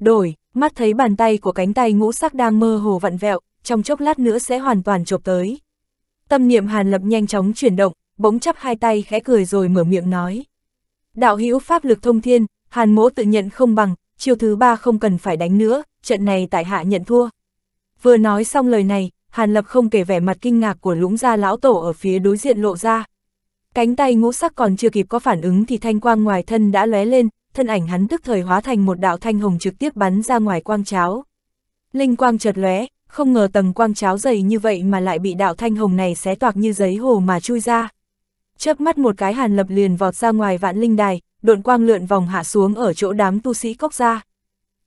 Đổi, mắt thấy bàn tay của cánh tay ngũ sắc đang mơ hồ vặn vẹo, trong chốc lát nữa sẽ hoàn toàn chộp tới. Tâm niệm Hàn Lập nhanh chóng chuyển động, bỗng chắp hai tay khẽ cười rồi mở miệng nói. Đạo hữu pháp lực thông thiên, Hàn mỗ tự nhận không bằng, chiêu thứ ba không cần phải đánh nữa, trận này tại hạ nhận thua. Vừa nói xong lời này, Hàn Lập không kể vẻ mặt kinh ngạc của lũng gia lão tổ ở phía đối diện lộ ra. Cánh tay ngũ sắc còn chưa kịp có phản ứng thì thanh quang ngoài thân đã lóe lên, thân ảnh hắn tức thời hóa thành một đạo thanh hồng trực tiếp bắn ra ngoài quang cháo. Linh quang chợt lóe, không ngờ tầng quang cháo dày như vậy mà lại bị đạo thanh hồng này xé toạc như giấy hồ mà chui ra. Chớp mắt một cái hàn lập liền vọt ra ngoài vạn linh đài, độn quang lượn vòng hạ xuống ở chỗ đám tu sĩ cốc ra.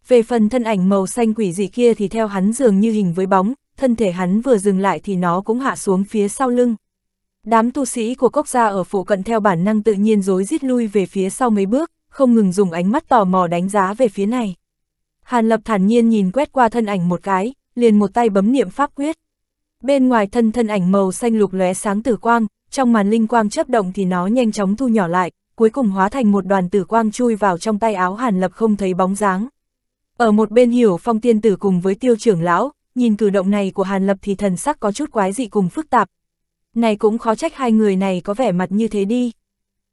Về phần thân ảnh màu xanh quỷ dị kia thì theo hắn dường như hình với bóng, thân thể hắn vừa dừng lại thì nó cũng hạ xuống phía sau lưng. Đám tu sĩ của cốc gia ở phụ cận theo bản năng tự nhiên rối rít lui về phía sau mấy bước, không ngừng dùng ánh mắt tò mò đánh giá về phía này. Hàn Lập thản nhiên nhìn quét qua thân ảnh một cái, liền một tay bấm niệm pháp quyết. Bên ngoài thân thân ảnh màu xanh lục lóe sáng tử quang, trong màn linh quang chớp động thì nó nhanh chóng thu nhỏ lại, cuối cùng hóa thành một đoàn tử quang chui vào trong tay áo Hàn Lập không thấy bóng dáng. Ở một bên hiểu phong tiên tử cùng với tiêu trưởng lão, nhìn cử động này của Hàn Lập thì thần sắc có chút quái dị cùng phức tạp. Này cũng khó trách hai người này có vẻ mặt như thế đi.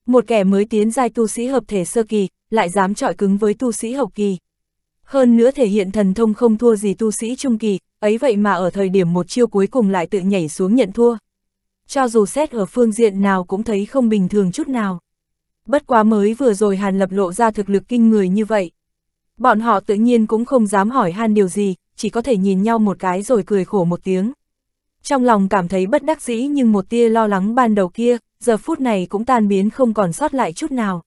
Một kẻ mới tiến giai tu sĩ hợp thể sơ kỳ, lại dám trọi cứng với tu sĩ hậu kỳ. Hơn nữa thể hiện thần thông không thua gì tu sĩ trung kỳ, ấy vậy mà ở thời điểm một chiêu cuối cùng lại tự nhảy xuống nhận thua. Cho dù xét ở phương diện nào cũng thấy không bình thường chút nào. Bất quá mới vừa rồi Hàn Lập lộ ra thực lực kinh người như vậy. Bọn họ tự nhiên cũng không dám hỏi Han điều gì, chỉ có thể nhìn nhau một cái rồi cười khổ một tiếng. Trong lòng cảm thấy bất đắc dĩ nhưng một tia lo lắng ban đầu kia, giờ phút này cũng tan biến không còn sót lại chút nào.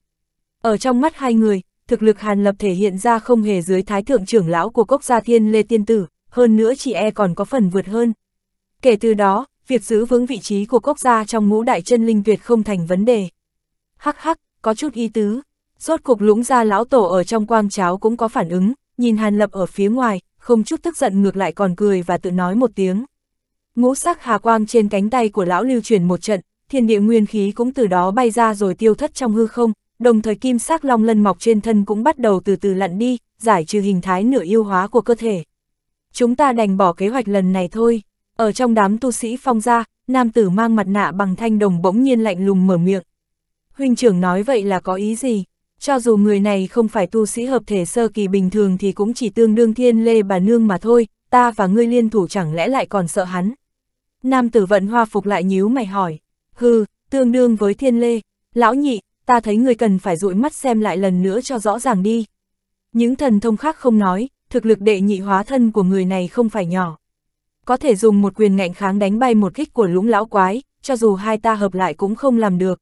Ở trong mắt hai người, thực lực Hàn Lập thể hiện ra không hề dưới thái thượng trưởng lão của cốc gia thiên Lê Tiên Tử, hơn nữa chị e còn có phần vượt hơn. Kể từ đó, việc giữ vững vị trí của cốc gia trong ngũ đại chân linh tuyệt không thành vấn đề. Hắc hắc, có chút ý tứ. Rốt cục lũng gia lão tổ ở trong quang cháo cũng có phản ứng, nhìn Hàn Lập ở phía ngoài, không chút tức giận ngược lại còn cười và tự nói một tiếng. Ngũ sắc hà quang trên cánh tay của lão lưu truyền một trận, thiên địa nguyên khí cũng từ đó bay ra rồi tiêu thất trong hư không, đồng thời kim sắc long lân mọc trên thân cũng bắt đầu từ từ lặn đi, giải trừ hình thái nửa yêu hóa của cơ thể. Chúng ta đành bỏ kế hoạch lần này thôi. Ở trong đám tu sĩ phong gia, nam tử mang mặt nạ bằng thanh đồng bỗng nhiên lạnh lùng mở miệng. Huynh trưởng nói vậy là có ý gì? Cho dù người này không phải tu sĩ hợp thể sơ kỳ bình thường thì cũng chỉ tương đương thiên lê bà nương mà thôi, ta và ngươi liên thủ chẳng lẽ lại còn sợ hắn. Nam tử vận hoa phục lại nhíu mày hỏi hừ, tương đương với thiên lê, lão nhị, ta thấy người cần phải dụi mắt xem lại lần nữa cho rõ ràng đi. Những thần thông khác không nói, thực lực đệ nhị hóa thân của người này không phải nhỏ. Có thể dùng một quyền ngạnh kháng đánh bay một kích của lũng lão quái, cho dù hai ta hợp lại cũng không làm được.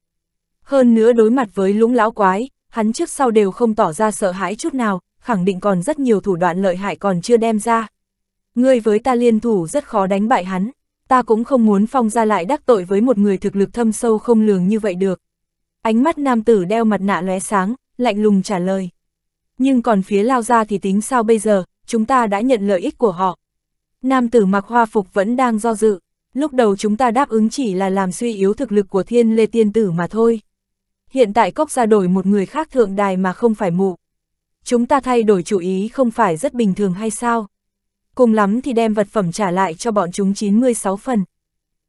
Hơn nữa đối mặt với lũng lão quái, hắn trước sau đều không tỏ ra sợ hãi chút nào, khẳng định còn rất nhiều thủ đoạn lợi hại còn chưa đem ra. Ngươi với ta liên thủ rất khó đánh bại hắn ta cũng không muốn phong ra lại đắc tội với một người thực lực thâm sâu không lường như vậy được. Ánh mắt nam tử đeo mặt nạ lóe sáng, lạnh lùng trả lời. Nhưng còn phía lao ra thì tính sao bây giờ, chúng ta đã nhận lợi ích của họ. Nam tử mặc hoa phục vẫn đang do dự, lúc đầu chúng ta đáp ứng chỉ là làm suy yếu thực lực của thiên lê tiên tử mà thôi. Hiện tại cốc ra đổi một người khác thượng đài mà không phải mụ. Chúng ta thay đổi chủ ý không phải rất bình thường hay sao? cùng lắm thì đem vật phẩm trả lại cho bọn chúng 96 phần.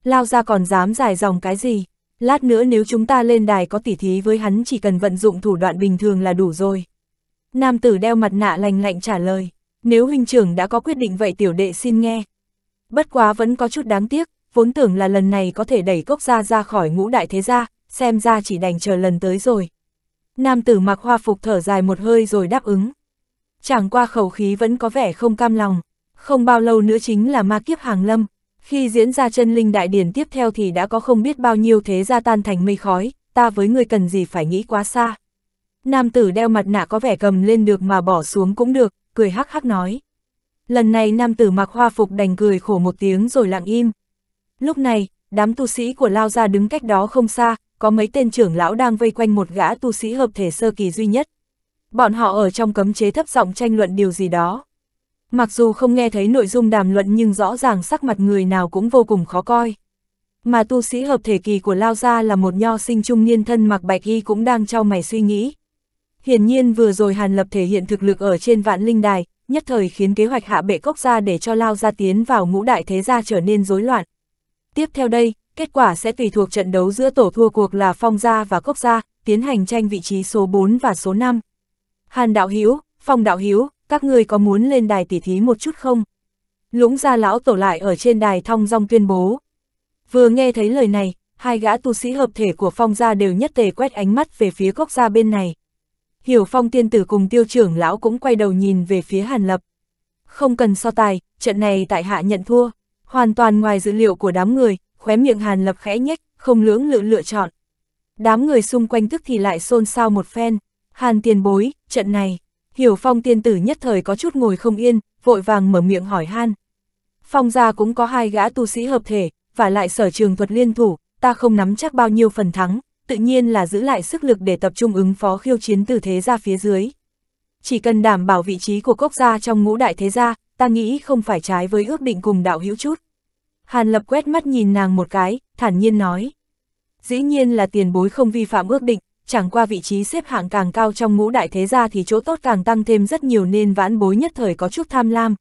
Lao ra còn dám dài dòng cái gì, lát nữa nếu chúng ta lên đài có tỉ thí với hắn chỉ cần vận dụng thủ đoạn bình thường là đủ rồi. Nam tử đeo mặt nạ lành lạnh trả lời, nếu huynh trưởng đã có quyết định vậy tiểu đệ xin nghe. Bất quá vẫn có chút đáng tiếc, vốn tưởng là lần này có thể đẩy cốc gia ra khỏi ngũ đại thế gia, xem ra chỉ đành chờ lần tới rồi. Nam tử mặc hoa phục thở dài một hơi rồi đáp ứng. Chẳng qua khẩu khí vẫn có vẻ không cam lòng. Không bao lâu nữa chính là ma kiếp hàng lâm, khi diễn ra chân linh đại điển tiếp theo thì đã có không biết bao nhiêu thế gia tan thành mây khói, ta với người cần gì phải nghĩ quá xa. Nam tử đeo mặt nạ có vẻ cầm lên được mà bỏ xuống cũng được, cười hắc hắc nói. Lần này nam tử mặc hoa phục đành cười khổ một tiếng rồi lặng im. Lúc này, đám tu sĩ của Lao Gia đứng cách đó không xa, có mấy tên trưởng lão đang vây quanh một gã tu sĩ hợp thể sơ kỳ duy nhất. Bọn họ ở trong cấm chế thấp giọng tranh luận điều gì đó. Mặc dù không nghe thấy nội dung đàm luận nhưng rõ ràng sắc mặt người nào cũng vô cùng khó coi. Mà tu sĩ hợp thể kỳ của Lao Gia là một nho sinh trung niên thân mặc bạch y cũng đang trao mày suy nghĩ. Hiển nhiên vừa rồi Hàn Lập thể hiện thực lực ở trên vạn linh đài, nhất thời khiến kế hoạch hạ bệ cốc gia để cho Lao Gia tiến vào ngũ đại thế gia trở nên rối loạn. Tiếp theo đây, kết quả sẽ tùy thuộc trận đấu giữa tổ thua cuộc là Phong Gia và Cốc Gia, tiến hành tranh vị trí số 4 và số 5. Hàn Đạo Hiếu, Phong Đạo Hiếu, các ngươi có muốn lên đài tỉ thí một chút không? Lũng gia lão tổ lại ở trên đài thong dong tuyên bố. Vừa nghe thấy lời này, hai gã tu sĩ hợp thể của phong gia đều nhất tề quét ánh mắt về phía cốc gia bên này. Hiểu phong tiên tử cùng tiêu trưởng lão cũng quay đầu nhìn về phía hàn lập. Không cần so tài, trận này tại hạ nhận thua, hoàn toàn ngoài dữ liệu của đám người, khóe miệng hàn lập khẽ nhếch, không lưỡng lự lựa chọn. Đám người xung quanh tức thì lại xôn xao một phen, hàn tiền bối, trận này. Hiểu phong tiên tử nhất thời có chút ngồi không yên, vội vàng mở miệng hỏi han. Phong gia cũng có hai gã tu sĩ hợp thể, và lại sở trường thuật liên thủ, ta không nắm chắc bao nhiêu phần thắng, tự nhiên là giữ lại sức lực để tập trung ứng phó khiêu chiến từ thế gia phía dưới. Chỉ cần đảm bảo vị trí của cốc gia trong ngũ đại thế gia, ta nghĩ không phải trái với ước định cùng đạo hữu chút. Hàn Lập quét mắt nhìn nàng một cái, thản nhiên nói. Dĩ nhiên là tiền bối không vi phạm ước định, chẳng qua vị trí xếp hạng càng cao trong ngũ đại thế gia thì chỗ tốt càng tăng thêm rất nhiều nên vãn bối nhất thời có chút tham lam.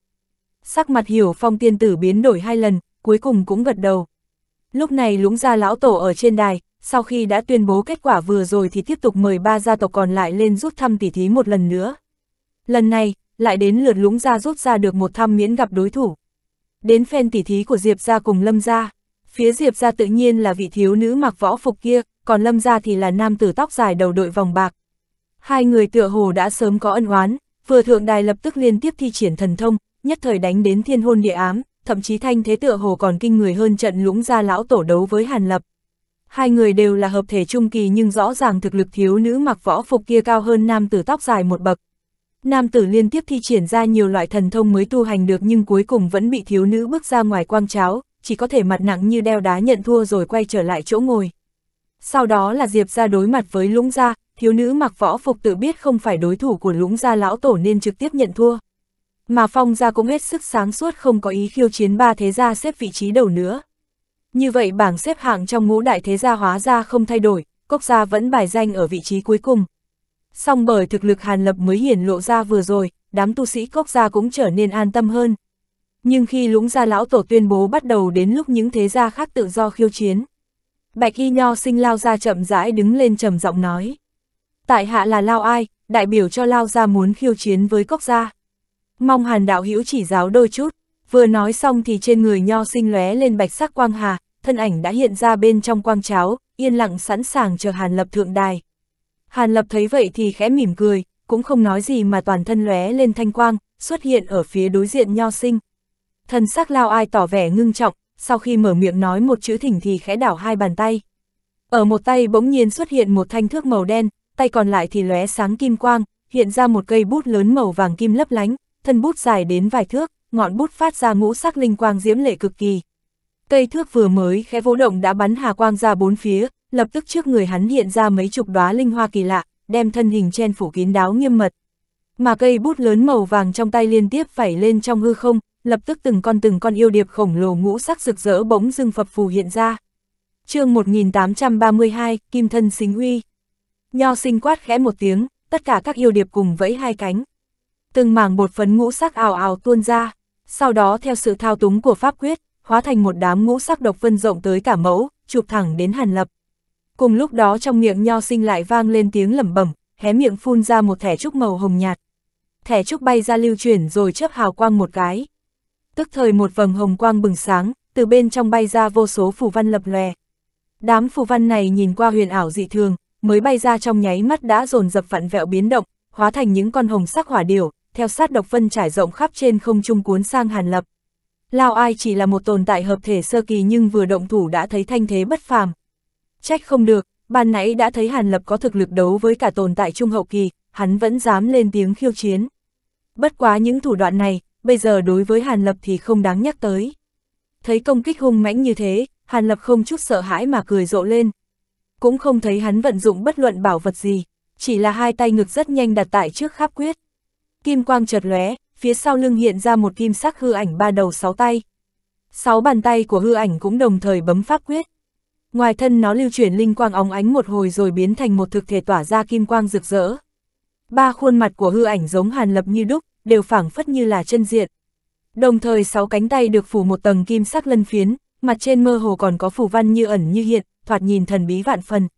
Sắc mặt hiểu phong tiên tử biến đổi hai lần, cuối cùng cũng gật đầu. Lúc này lũng gia lão tổ ở trên đài, sau khi đã tuyên bố kết quả vừa rồi thì tiếp tục mời ba gia tộc còn lại lên rút thăm tỉ thí một lần nữa. Lần này, lại đến lượt lũng gia rút ra được một thăm miễn gặp đối thủ. Đến phen tỉ thí của Diệp gia cùng Lâm gia, phía Diệp gia tự nhiên là vị thiếu nữ mặc võ phục kia, còn Lâm gia thì là nam tử tóc dài đầu đội vòng bạc. Hai người tựa hồ đã sớm có ân oán, vừa thượng đài lập tức liên tiếp thi triển thần thông, nhất thời đánh đến thiên hôn địa ám, thậm chí thanh thế tựa hồ còn kinh người hơn trận lũng gia lão tổ đấu với Hàn Lập. Hai người đều là hợp thể trung kỳ nhưng rõ ràng thực lực thiếu nữ mặc võ phục kia cao hơn nam tử tóc dài một bậc. Nam tử liên tiếp thi triển ra nhiều loại thần thông mới tu hành được nhưng cuối cùng vẫn bị thiếu nữ bước ra ngoài quang cháo, chỉ có thể mặt nặng như đeo đá nhận thua rồi quay trở lại chỗ ngồi. Sau đó là Diệp ra đối mặt với Lũng Gia, thiếu nữ mặc võ phục tự biết không phải đối thủ của Lũng Gia lão tổ nên trực tiếp nhận thua. Mà Phong Gia cũng hết sức sáng suốt không có ý khiêu chiến ba thế gia xếp vị trí đầu nữa. Như vậy bảng xếp hạng trong ngũ đại thế gia hóa ra không thay đổi, Cốc Gia vẫn bài danh ở vị trí cuối cùng. Song bởi thực lực Hàn Lập mới hiển lộ ra vừa rồi, đám tu sĩ Cốc Gia cũng trở nên an tâm hơn. Nhưng khi Lũng Gia lão tổ tuyên bố bắt đầu đến lúc những thế gia khác tự do khiêu chiến, Bạch y nho sinh lao ra chậm rãi đứng lên trầm giọng nói. Tại hạ là lao ai, đại biểu cho lao ra muốn khiêu chiến với cốc gia. Mong hàn đạo hữu chỉ giáo đôi chút, vừa nói xong thì trên người nho sinh lóe lên bạch sắc quang hà, thân ảnh đã hiện ra bên trong quang cháo, yên lặng sẵn sàng chờ hàn lập thượng đài. Hàn lập thấy vậy thì khẽ mỉm cười, cũng không nói gì mà toàn thân lóe lên thanh quang, xuất hiện ở phía đối diện nho sinh. Thần sắc lao ai tỏ vẻ ngưng trọng, sau khi mở miệng nói một chữ thỉnh thì khẽ đảo hai bàn tay. Ở một tay bỗng nhiên xuất hiện một thanh thước màu đen, tay còn lại thì lóe sáng kim quang, hiện ra một cây bút lớn màu vàng kim lấp lánh, thân bút dài đến vài thước, ngọn bút phát ra ngũ sắc linh quang diễm lệ cực kỳ. Cây thước vừa mới khẽ vỗ động đã bắn hà quang ra bốn phía, lập tức trước người hắn hiện ra mấy chục đóa linh hoa kỳ lạ, đem thân hình chen phủ kín đáo nghiêm mật. Mà cây bút lớn màu vàng trong tay liên tiếp phẩy lên trong hư không, lập tức từng con từng con yêu điệp khổng lồ ngũ sắc rực rỡ bỗng dưng phập phù hiện ra. chương 1832, Kim Thân Xính Huy. Nho sinh quát khẽ một tiếng, tất cả các yêu điệp cùng vẫy hai cánh. Từng mảng bột phấn ngũ sắc ảo ảo tuôn ra, sau đó theo sự thao túng của pháp quyết, hóa thành một đám ngũ sắc độc vân rộng tới cả mẫu, chụp thẳng đến Hàn Lập. Cùng lúc đó trong miệng nho sinh lại vang lên tiếng lẩm bẩm, hé miệng phun ra một thẻ trúc màu hồng nhạt. Thẻ trúc bay ra lưu chuyển rồi chớp hào quang một cái, tức thời một vầng hồng quang bừng sáng, từ bên trong bay ra vô số phù văn lập lòe. Đám phù văn này nhìn qua huyền ảo dị thường, mới bay ra trong nháy mắt đã dồn dập vặn vẹo biến động, hóa thành những con hồng sắc hỏa điểu, theo sát độc vân trải rộng khắp trên không trung cuốn sang Hàn Lập. Lao Ai chỉ là một tồn tại hợp thể sơ kỳ nhưng vừa động thủ đã thấy thanh thế bất phàm. Trách không được, ban nãy đã thấy Hàn Lập có thực lực đấu với cả tồn tại trung hậu kỳ, hắn vẫn dám lên tiếng khiêu chiến. Bất quá những thủ đoạn này, bây giờ đối với Hàn Lập thì không đáng nhắc tới. Thấy công kích hung mãnh như thế, Hàn Lập không chút sợ hãi mà cười rộ lên. Cũng không thấy hắn vận dụng bất luận bảo vật gì, chỉ là hai tay ngực rất nhanh đặt tại trước kháp quyết. Kim quang chợt lóe, phía sau lưng hiện ra một kim sắc hư ảnh ba đầu sáu tay. Sáu bàn tay của hư ảnh cũng đồng thời bấm pháp quyết. Ngoài thân nó lưu chuyển linh quang óng ánh một hồi rồi biến thành một thực thể tỏa ra kim quang rực rỡ. Ba khuôn mặt của hư ảnh giống Hàn Lập như đúc, đều phảng phất như là chân diện. Đồng thời sáu cánh tay được phủ một tầng kim sắc lân phiến, mặt trên mơ hồ còn có phủ văn như ẩn như hiện, thoạt nhìn thần bí vạn phần.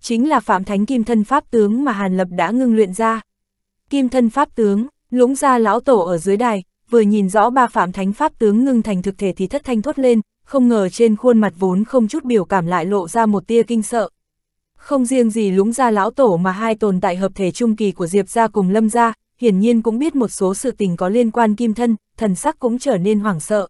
Chính là Phạm Thánh Kim Thân Pháp Tướng mà Hàn Lập đã ngưng luyện ra. Kim Thân Pháp Tướng, lũng ra lão tổ ở dưới đài, vừa nhìn rõ ba Phạm Thánh Pháp Tướng ngưng thành thực thể thì thất thanh thốt lên, không ngờ trên khuôn mặt vốn không chút biểu cảm lại lộ ra một tia kinh sợ. Không riêng gì lũng ra lão tổ mà hai tồn tại hợp thể trung kỳ của Diệp Gia cùng Lâm Gia hiển nhiên cũng biết một số sự tình có liên quan kim thân, thần sắc cũng trở nên hoảng sợ.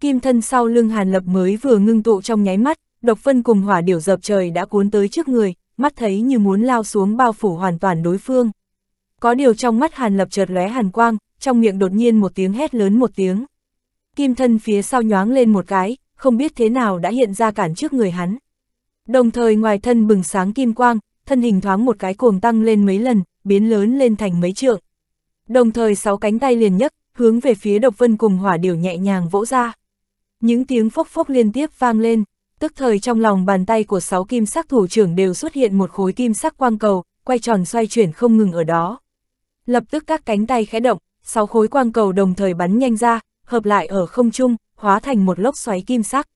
Kim thân sau lưng Hàn Lập mới vừa ngưng tụ trong nháy mắt, độc phân cùng hỏa điểu dập trời đã cuốn tới trước người, mắt thấy như muốn lao xuống bao phủ hoàn toàn đối phương. Có điều trong mắt Hàn Lập chợt lóe hàn quang, trong miệng đột nhiên một tiếng hét lớn một tiếng. Kim thân phía sau nhoáng lên một cái, không biết thế nào đã hiện ra cản trước người hắn. Đồng thời ngoài thân bừng sáng kim quang, thân hình thoáng một cái cuồng tăng lên mấy lần, biến lớn lên thành mấy trượng đồng thời sáu cánh tay liền nhấc, hướng về phía độc vân cùng hỏa điểu nhẹ nhàng vỗ ra. Những tiếng phốc phốc liên tiếp vang lên, tức thời trong lòng bàn tay của sáu kim sắc thủ trưởng đều xuất hiện một khối kim sắc quang cầu, quay tròn xoay chuyển không ngừng ở đó. Lập tức các cánh tay khẽ động, sáu khối quang cầu đồng thời bắn nhanh ra, hợp lại ở không trung, hóa thành một lốc xoáy kim sắc.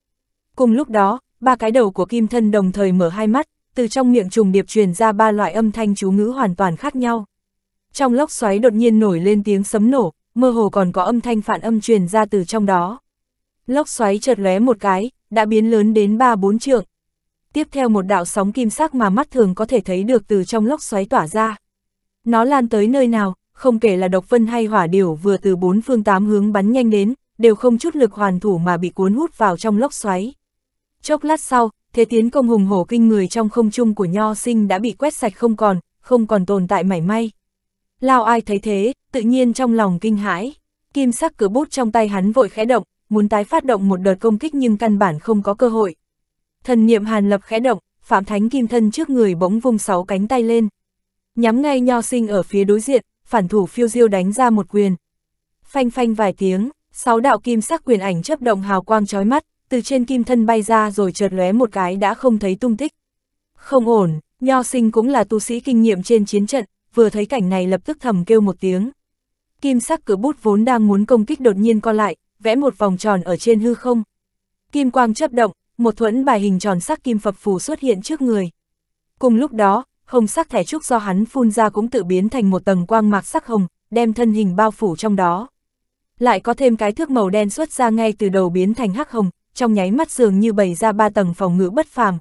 Cùng lúc đó, ba cái đầu của kim thân đồng thời mở hai mắt, từ trong miệng trùng điệp truyền ra ba loại âm thanh chú ngữ hoàn toàn khác nhau trong lốc xoáy đột nhiên nổi lên tiếng sấm nổ, mơ hồ còn có âm thanh phản âm truyền ra từ trong đó. Lốc xoáy chợt lóe một cái, đã biến lớn đến 3-4 trượng. Tiếp theo một đạo sóng kim sắc mà mắt thường có thể thấy được từ trong lốc xoáy tỏa ra. Nó lan tới nơi nào, không kể là độc vân hay hỏa điểu vừa từ bốn phương tám hướng bắn nhanh đến, đều không chút lực hoàn thủ mà bị cuốn hút vào trong lốc xoáy. Chốc lát sau, thế tiến công hùng hổ kinh người trong không trung của Nho Sinh đã bị quét sạch không còn, không còn tồn tại mảy may. Lao ai thấy thế, tự nhiên trong lòng kinh hãi. Kim sắc cửa bút trong tay hắn vội khẽ động, muốn tái phát động một đợt công kích nhưng căn bản không có cơ hội. Thần niệm hàn lập khẽ động, Phạm Thánh Kim thân trước người bỗng vung sáu cánh tay lên. Nhắm ngay nho sinh ở phía đối diện, phản thủ phiêu diêu đánh ra một quyền. Phanh phanh vài tiếng, sáu đạo kim sắc quyền ảnh chấp động hào quang chói mắt, từ trên kim thân bay ra rồi chợt lóe một cái đã không thấy tung tích. Không ổn, nho sinh cũng là tu sĩ kinh nghiệm trên chiến trận, vừa thấy cảnh này lập tức thầm kêu một tiếng. Kim sắc cửa bút vốn đang muốn công kích đột nhiên co lại, vẽ một vòng tròn ở trên hư không. Kim quang chấp động, một thuẫn bài hình tròn sắc kim phập phù xuất hiện trước người. Cùng lúc đó, hồng sắc thẻ trúc do hắn phun ra cũng tự biến thành một tầng quang mạc sắc hồng, đem thân hình bao phủ trong đó. Lại có thêm cái thước màu đen xuất ra ngay từ đầu biến thành hắc hồng, trong nháy mắt dường như bày ra ba tầng phòng ngự bất phàm.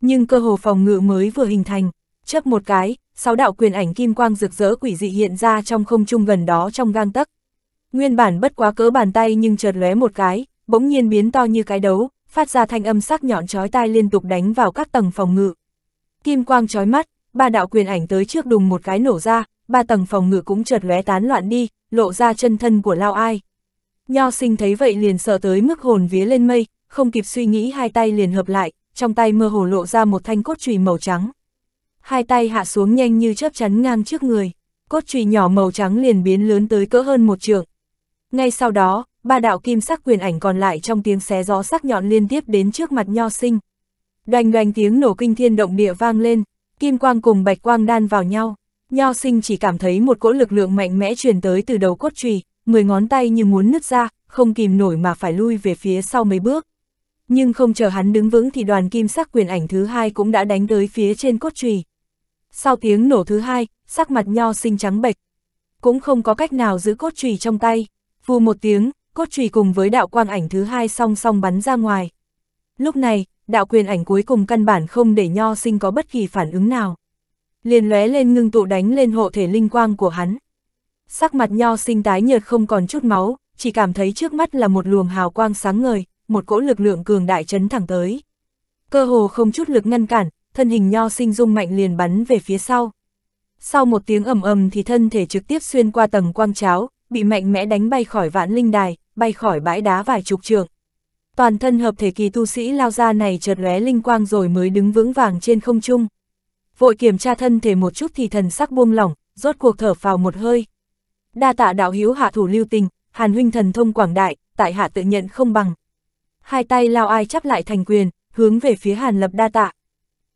Nhưng cơ hồ phòng ngự mới vừa hình thành, chấp một cái, sáu đạo quyền ảnh kim quang rực rỡ quỷ dị hiện ra trong không trung gần đó trong gang tấc. Nguyên bản bất quá cỡ bàn tay nhưng chợt lóe một cái, bỗng nhiên biến to như cái đấu, phát ra thanh âm sắc nhọn chói tai liên tục đánh vào các tầng phòng ngự. Kim quang chói mắt, ba đạo quyền ảnh tới trước đùng một cái nổ ra, ba tầng phòng ngự cũng chợt lóe tán loạn đi, lộ ra chân thân của Lao Ai. Nho sinh thấy vậy liền sợ tới mức hồn vía lên mây, không kịp suy nghĩ hai tay liền hợp lại, trong tay mơ hồ lộ ra một thanh cốt chùy màu trắng hai tay hạ xuống nhanh như chớp chắn ngang trước người, cốt chùy nhỏ màu trắng liền biến lớn tới cỡ hơn một trượng. Ngay sau đó, ba đạo kim sắc quyền ảnh còn lại trong tiếng xé gió sắc nhọn liên tiếp đến trước mặt nho sinh. Đoành đoành tiếng nổ kinh thiên động địa vang lên, kim quang cùng bạch quang đan vào nhau, nho sinh chỉ cảm thấy một cỗ lực lượng mạnh mẽ truyền tới từ đầu cốt chùy, mười ngón tay như muốn nứt ra, không kìm nổi mà phải lui về phía sau mấy bước. Nhưng không chờ hắn đứng vững thì đoàn kim sắc quyền ảnh thứ hai cũng đã đánh tới phía trên cốt chùy sau tiếng nổ thứ hai, sắc mặt nho sinh trắng bệch. Cũng không có cách nào giữ cốt trùy trong tay, vù một tiếng, cốt trùy cùng với đạo quang ảnh thứ hai song song bắn ra ngoài. Lúc này, đạo quyền ảnh cuối cùng căn bản không để nho sinh có bất kỳ phản ứng nào. Liền lóe lên ngưng tụ đánh lên hộ thể linh quang của hắn. Sắc mặt nho sinh tái nhợt không còn chút máu, chỉ cảm thấy trước mắt là một luồng hào quang sáng ngời, một cỗ lực lượng cường đại chấn thẳng tới. Cơ hồ không chút lực ngăn cản, thân hình nho sinh dung mạnh liền bắn về phía sau. Sau một tiếng ầm ầm thì thân thể trực tiếp xuyên qua tầng quang cháo, bị mạnh mẽ đánh bay khỏi vạn linh đài, bay khỏi bãi đá vài chục trượng. Toàn thân hợp thể kỳ tu sĩ lao ra này chợt lóe linh quang rồi mới đứng vững vàng trên không trung. Vội kiểm tra thân thể một chút thì thần sắc buông lỏng, rốt cuộc thở phào một hơi. Đa tạ đạo hiếu hạ thủ lưu tình, hàn huynh thần thông quảng đại, tại hạ tự nhận không bằng. Hai tay lao ai chắp lại thành quyền, hướng về phía hàn lập đa tạ.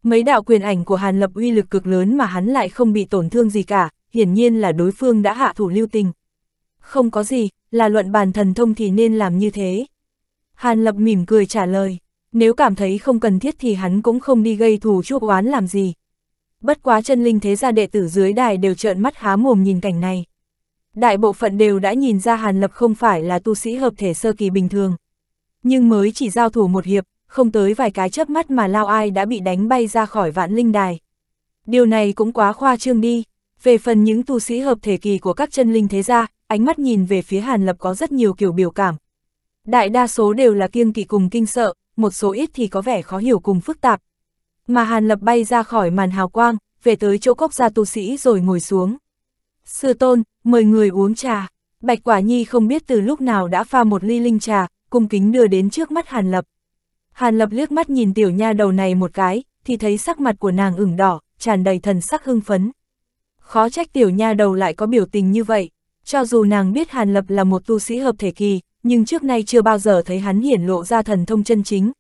Mấy đạo quyền ảnh của Hàn Lập uy lực cực lớn mà hắn lại không bị tổn thương gì cả, hiển nhiên là đối phương đã hạ thủ lưu tình. Không có gì, là luận bàn thần thông thì nên làm như thế. Hàn Lập mỉm cười trả lời, nếu cảm thấy không cần thiết thì hắn cũng không đi gây thù chuốc oán làm gì. Bất quá chân linh thế gia đệ tử dưới đài đều trợn mắt há mồm nhìn cảnh này. Đại bộ phận đều đã nhìn ra Hàn Lập không phải là tu sĩ hợp thể sơ kỳ bình thường. Nhưng mới chỉ giao thủ một hiệp, không tới vài cái chớp mắt mà Lao Ai đã bị đánh bay ra khỏi vạn linh đài. Điều này cũng quá khoa trương đi. Về phần những tu sĩ hợp thể kỳ của các chân linh thế gia, ánh mắt nhìn về phía Hàn Lập có rất nhiều kiểu biểu cảm. Đại đa số đều là kiêng kỵ cùng kinh sợ, một số ít thì có vẻ khó hiểu cùng phức tạp. Mà Hàn Lập bay ra khỏi màn hào quang, về tới chỗ cốc gia tu sĩ rồi ngồi xuống. Sư tôn, mời người uống trà. Bạch Quả Nhi không biết từ lúc nào đã pha một ly linh trà, cung kính đưa đến trước mắt Hàn Lập. Hàn Lập liếc mắt nhìn tiểu nha đầu này một cái, thì thấy sắc mặt của nàng ửng đỏ, tràn đầy thần sắc hưng phấn. Khó trách tiểu nha đầu lại có biểu tình như vậy, cho dù nàng biết Hàn Lập là một tu sĩ hợp thể kỳ, nhưng trước nay chưa bao giờ thấy hắn hiển lộ ra thần thông chân chính.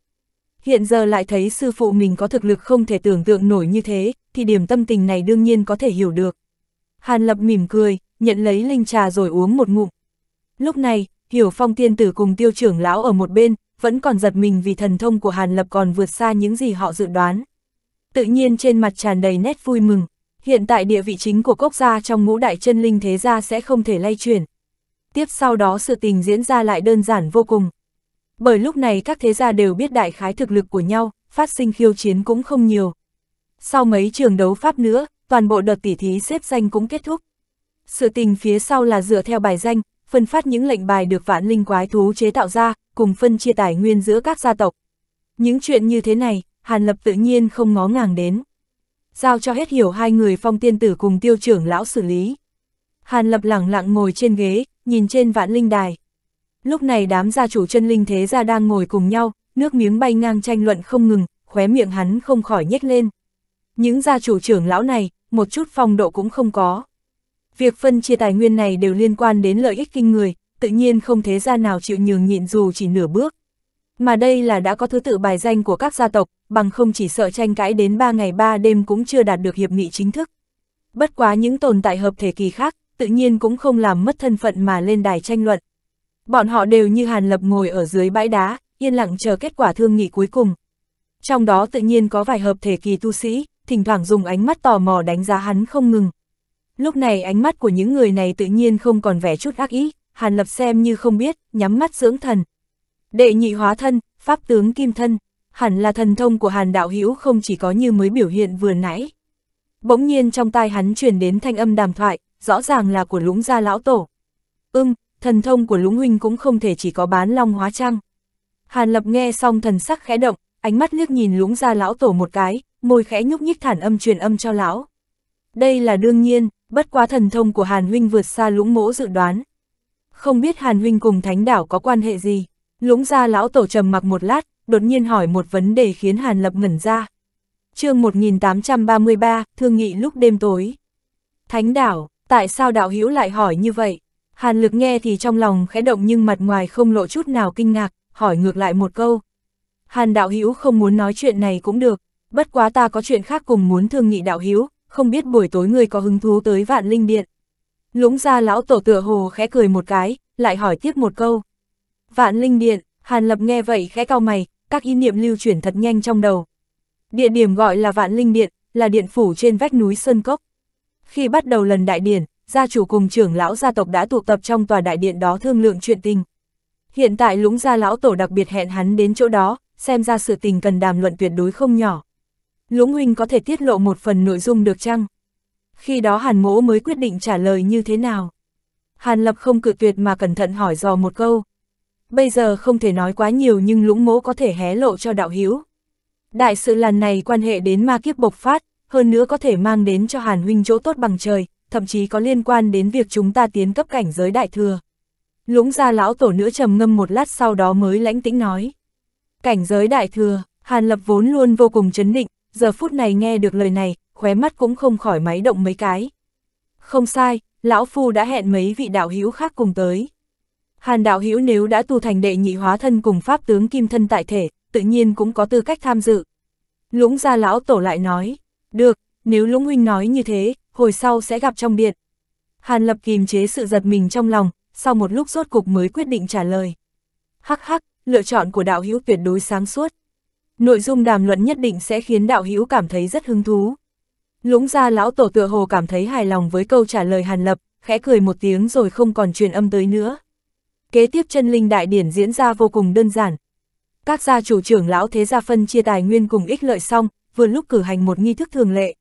Hiện giờ lại thấy sư phụ mình có thực lực không thể tưởng tượng nổi như thế, thì điểm tâm tình này đương nhiên có thể hiểu được. Hàn Lập mỉm cười, nhận lấy linh trà rồi uống một ngụm. Lúc này, Hiểu Phong tiên tử cùng tiêu trưởng lão ở một bên, vẫn còn giật mình vì thần thông của Hàn Lập còn vượt xa những gì họ dự đoán. Tự nhiên trên mặt tràn đầy nét vui mừng, hiện tại địa vị chính của cốc gia trong ngũ đại chân linh thế gia sẽ không thể lay chuyển. Tiếp sau đó sự tình diễn ra lại đơn giản vô cùng. Bởi lúc này các thế gia đều biết đại khái thực lực của nhau, phát sinh khiêu chiến cũng không nhiều. Sau mấy trường đấu pháp nữa, toàn bộ đợt tỉ thí xếp danh cũng kết thúc. Sự tình phía sau là dựa theo bài danh, phân phát những lệnh bài được vạn linh quái thú chế tạo ra, cùng phân chia tài nguyên giữa các gia tộc. Những chuyện như thế này, Hàn Lập tự nhiên không ngó ngàng đến. Giao cho hết hiểu hai người phong tiên tử cùng tiêu trưởng lão xử lý. Hàn Lập lẳng lặng ngồi trên ghế, nhìn trên vạn linh đài. Lúc này đám gia chủ chân linh thế gia đang ngồi cùng nhau, nước miếng bay ngang tranh luận không ngừng, khóe miệng hắn không khỏi nhếch lên. Những gia chủ trưởng lão này, một chút phong độ cũng không có. Việc phân chia tài nguyên này đều liên quan đến lợi ích kinh người, tự nhiên không thế gia nào chịu nhường nhịn dù chỉ nửa bước. Mà đây là đã có thứ tự bài danh của các gia tộc, bằng không chỉ sợ tranh cãi đến 3 ngày 3 đêm cũng chưa đạt được hiệp nghị chính thức. Bất quá những tồn tại hợp thể kỳ khác, tự nhiên cũng không làm mất thân phận mà lên đài tranh luận. Bọn họ đều như Hàn Lập ngồi ở dưới bãi đá, yên lặng chờ kết quả thương nghị cuối cùng. Trong đó tự nhiên có vài hợp thể kỳ tu sĩ, thỉnh thoảng dùng ánh mắt tò mò đánh giá hắn không ngừng. Lúc này ánh mắt của những người này tự nhiên không còn vẻ chút ác ý, Hàn Lập xem như không biết, nhắm mắt dưỡng thần. Đệ nhị hóa thân, pháp tướng kim thân, hẳn là thần thông của Hàn Đạo Hữu không chỉ có như mới biểu hiện vừa nãy. Bỗng nhiên trong tai hắn truyền đến thanh âm đàm thoại, rõ ràng là của lũng gia lão tổ. Ưm, thần thông của lũng huynh cũng không thể chỉ có bán long hóa trăng. Hàn Lập nghe xong thần sắc khẽ động, ánh mắt liếc nhìn lũng gia lão tổ một cái, môi khẽ nhúc nhích thản âm truyền âm cho lão. Đây là đương nhiên, bất quá thần thông của Hàn Huynh vượt xa lũng mỗ dự đoán. Không biết Hàn Huynh cùng thánh đảo có quan hệ gì, lũng gia lão tổ trầm mặc một lát, đột nhiên hỏi một vấn đề khiến Hàn Lập ngẩn ra. chương 1833, thương nghị lúc đêm tối. Thánh đảo, tại sao đạo hữu lại hỏi như vậy? Hàn lực nghe thì trong lòng khẽ động nhưng mặt ngoài không lộ chút nào kinh ngạc, hỏi ngược lại một câu. Hàn đạo hữu không muốn nói chuyện này cũng được, bất quá ta có chuyện khác cùng muốn thương nghị đạo hữu, không biết buổi tối ngươi có hứng thú tới vạn linh điện. Lũng gia lão tổ tựa hồ khẽ cười một cái, lại hỏi tiếp một câu. Vạn linh điện, Hàn Lập nghe vậy khẽ cau mày, các ý niệm lưu chuyển thật nhanh trong đầu. Địa điểm gọi là vạn linh điện, là điện phủ trên vách núi Sơn Cốc. Khi bắt đầu lần đại điển, gia chủ cùng trưởng lão gia tộc đã tụ tập trong tòa đại điện đó thương lượng chuyện tình. Hiện tại lũng gia lão tổ đặc biệt hẹn hắn đến chỗ đó, xem ra sự tình cần đàm luận tuyệt đối không nhỏ. Lũng Huynh có thể tiết lộ một phần nội dung được chăng? Khi đó Hàn Mỗ mới quyết định trả lời như thế nào. Hàn Lập không cự tuyệt mà cẩn thận hỏi dò một câu. Bây giờ không thể nói quá nhiều nhưng Lũng Mỗ có thể hé lộ cho đạo hiếu. Đại sự lần này quan hệ đến ma kiếp bộc phát, hơn nữa có thể mang đến cho Hàn Huynh chỗ tốt bằng trời, thậm chí có liên quan đến việc chúng ta tiến cấp cảnh giới đại thừa. Lũng gia lão tổ nữa trầm ngâm một lát sau đó mới lãnh tĩnh nói. Cảnh giới đại thừa, Hàn Lập vốn luôn vô cùng chấn định, giờ phút này nghe được lời này, khóe mắt cũng không khỏi máy động mấy cái. Không sai, lão phu đã hẹn mấy vị đạo hữu khác cùng tới. Hàn đạo hữu nếu đã tu thành đệ nhị hóa thân cùng pháp tướng kim thân tại thể, tự nhiên cũng có tư cách tham dự. Lũng gia lão tổ lại nói, được, nếu lũng huynh nói như thế, hồi sau sẽ gặp trong điện. Hàn lập kìm chế sự giật mình trong lòng, sau một lúc rốt cục mới quyết định trả lời. Hắc hắc, lựa chọn của đạo hữu tuyệt đối sáng suốt. Nội dung đàm luận nhất định sẽ khiến đạo hữu cảm thấy rất hứng thú. Lũng gia lão tổ tựa hồ cảm thấy hài lòng với câu trả lời Hàn Lập, khẽ cười một tiếng rồi không còn truyền âm tới nữa. Kế tiếp chân linh đại điển diễn ra vô cùng đơn giản. Các gia chủ trưởng lão thế gia phân chia tài nguyên cùng ích lợi xong, vừa lúc cử hành một nghi thức thường lệ.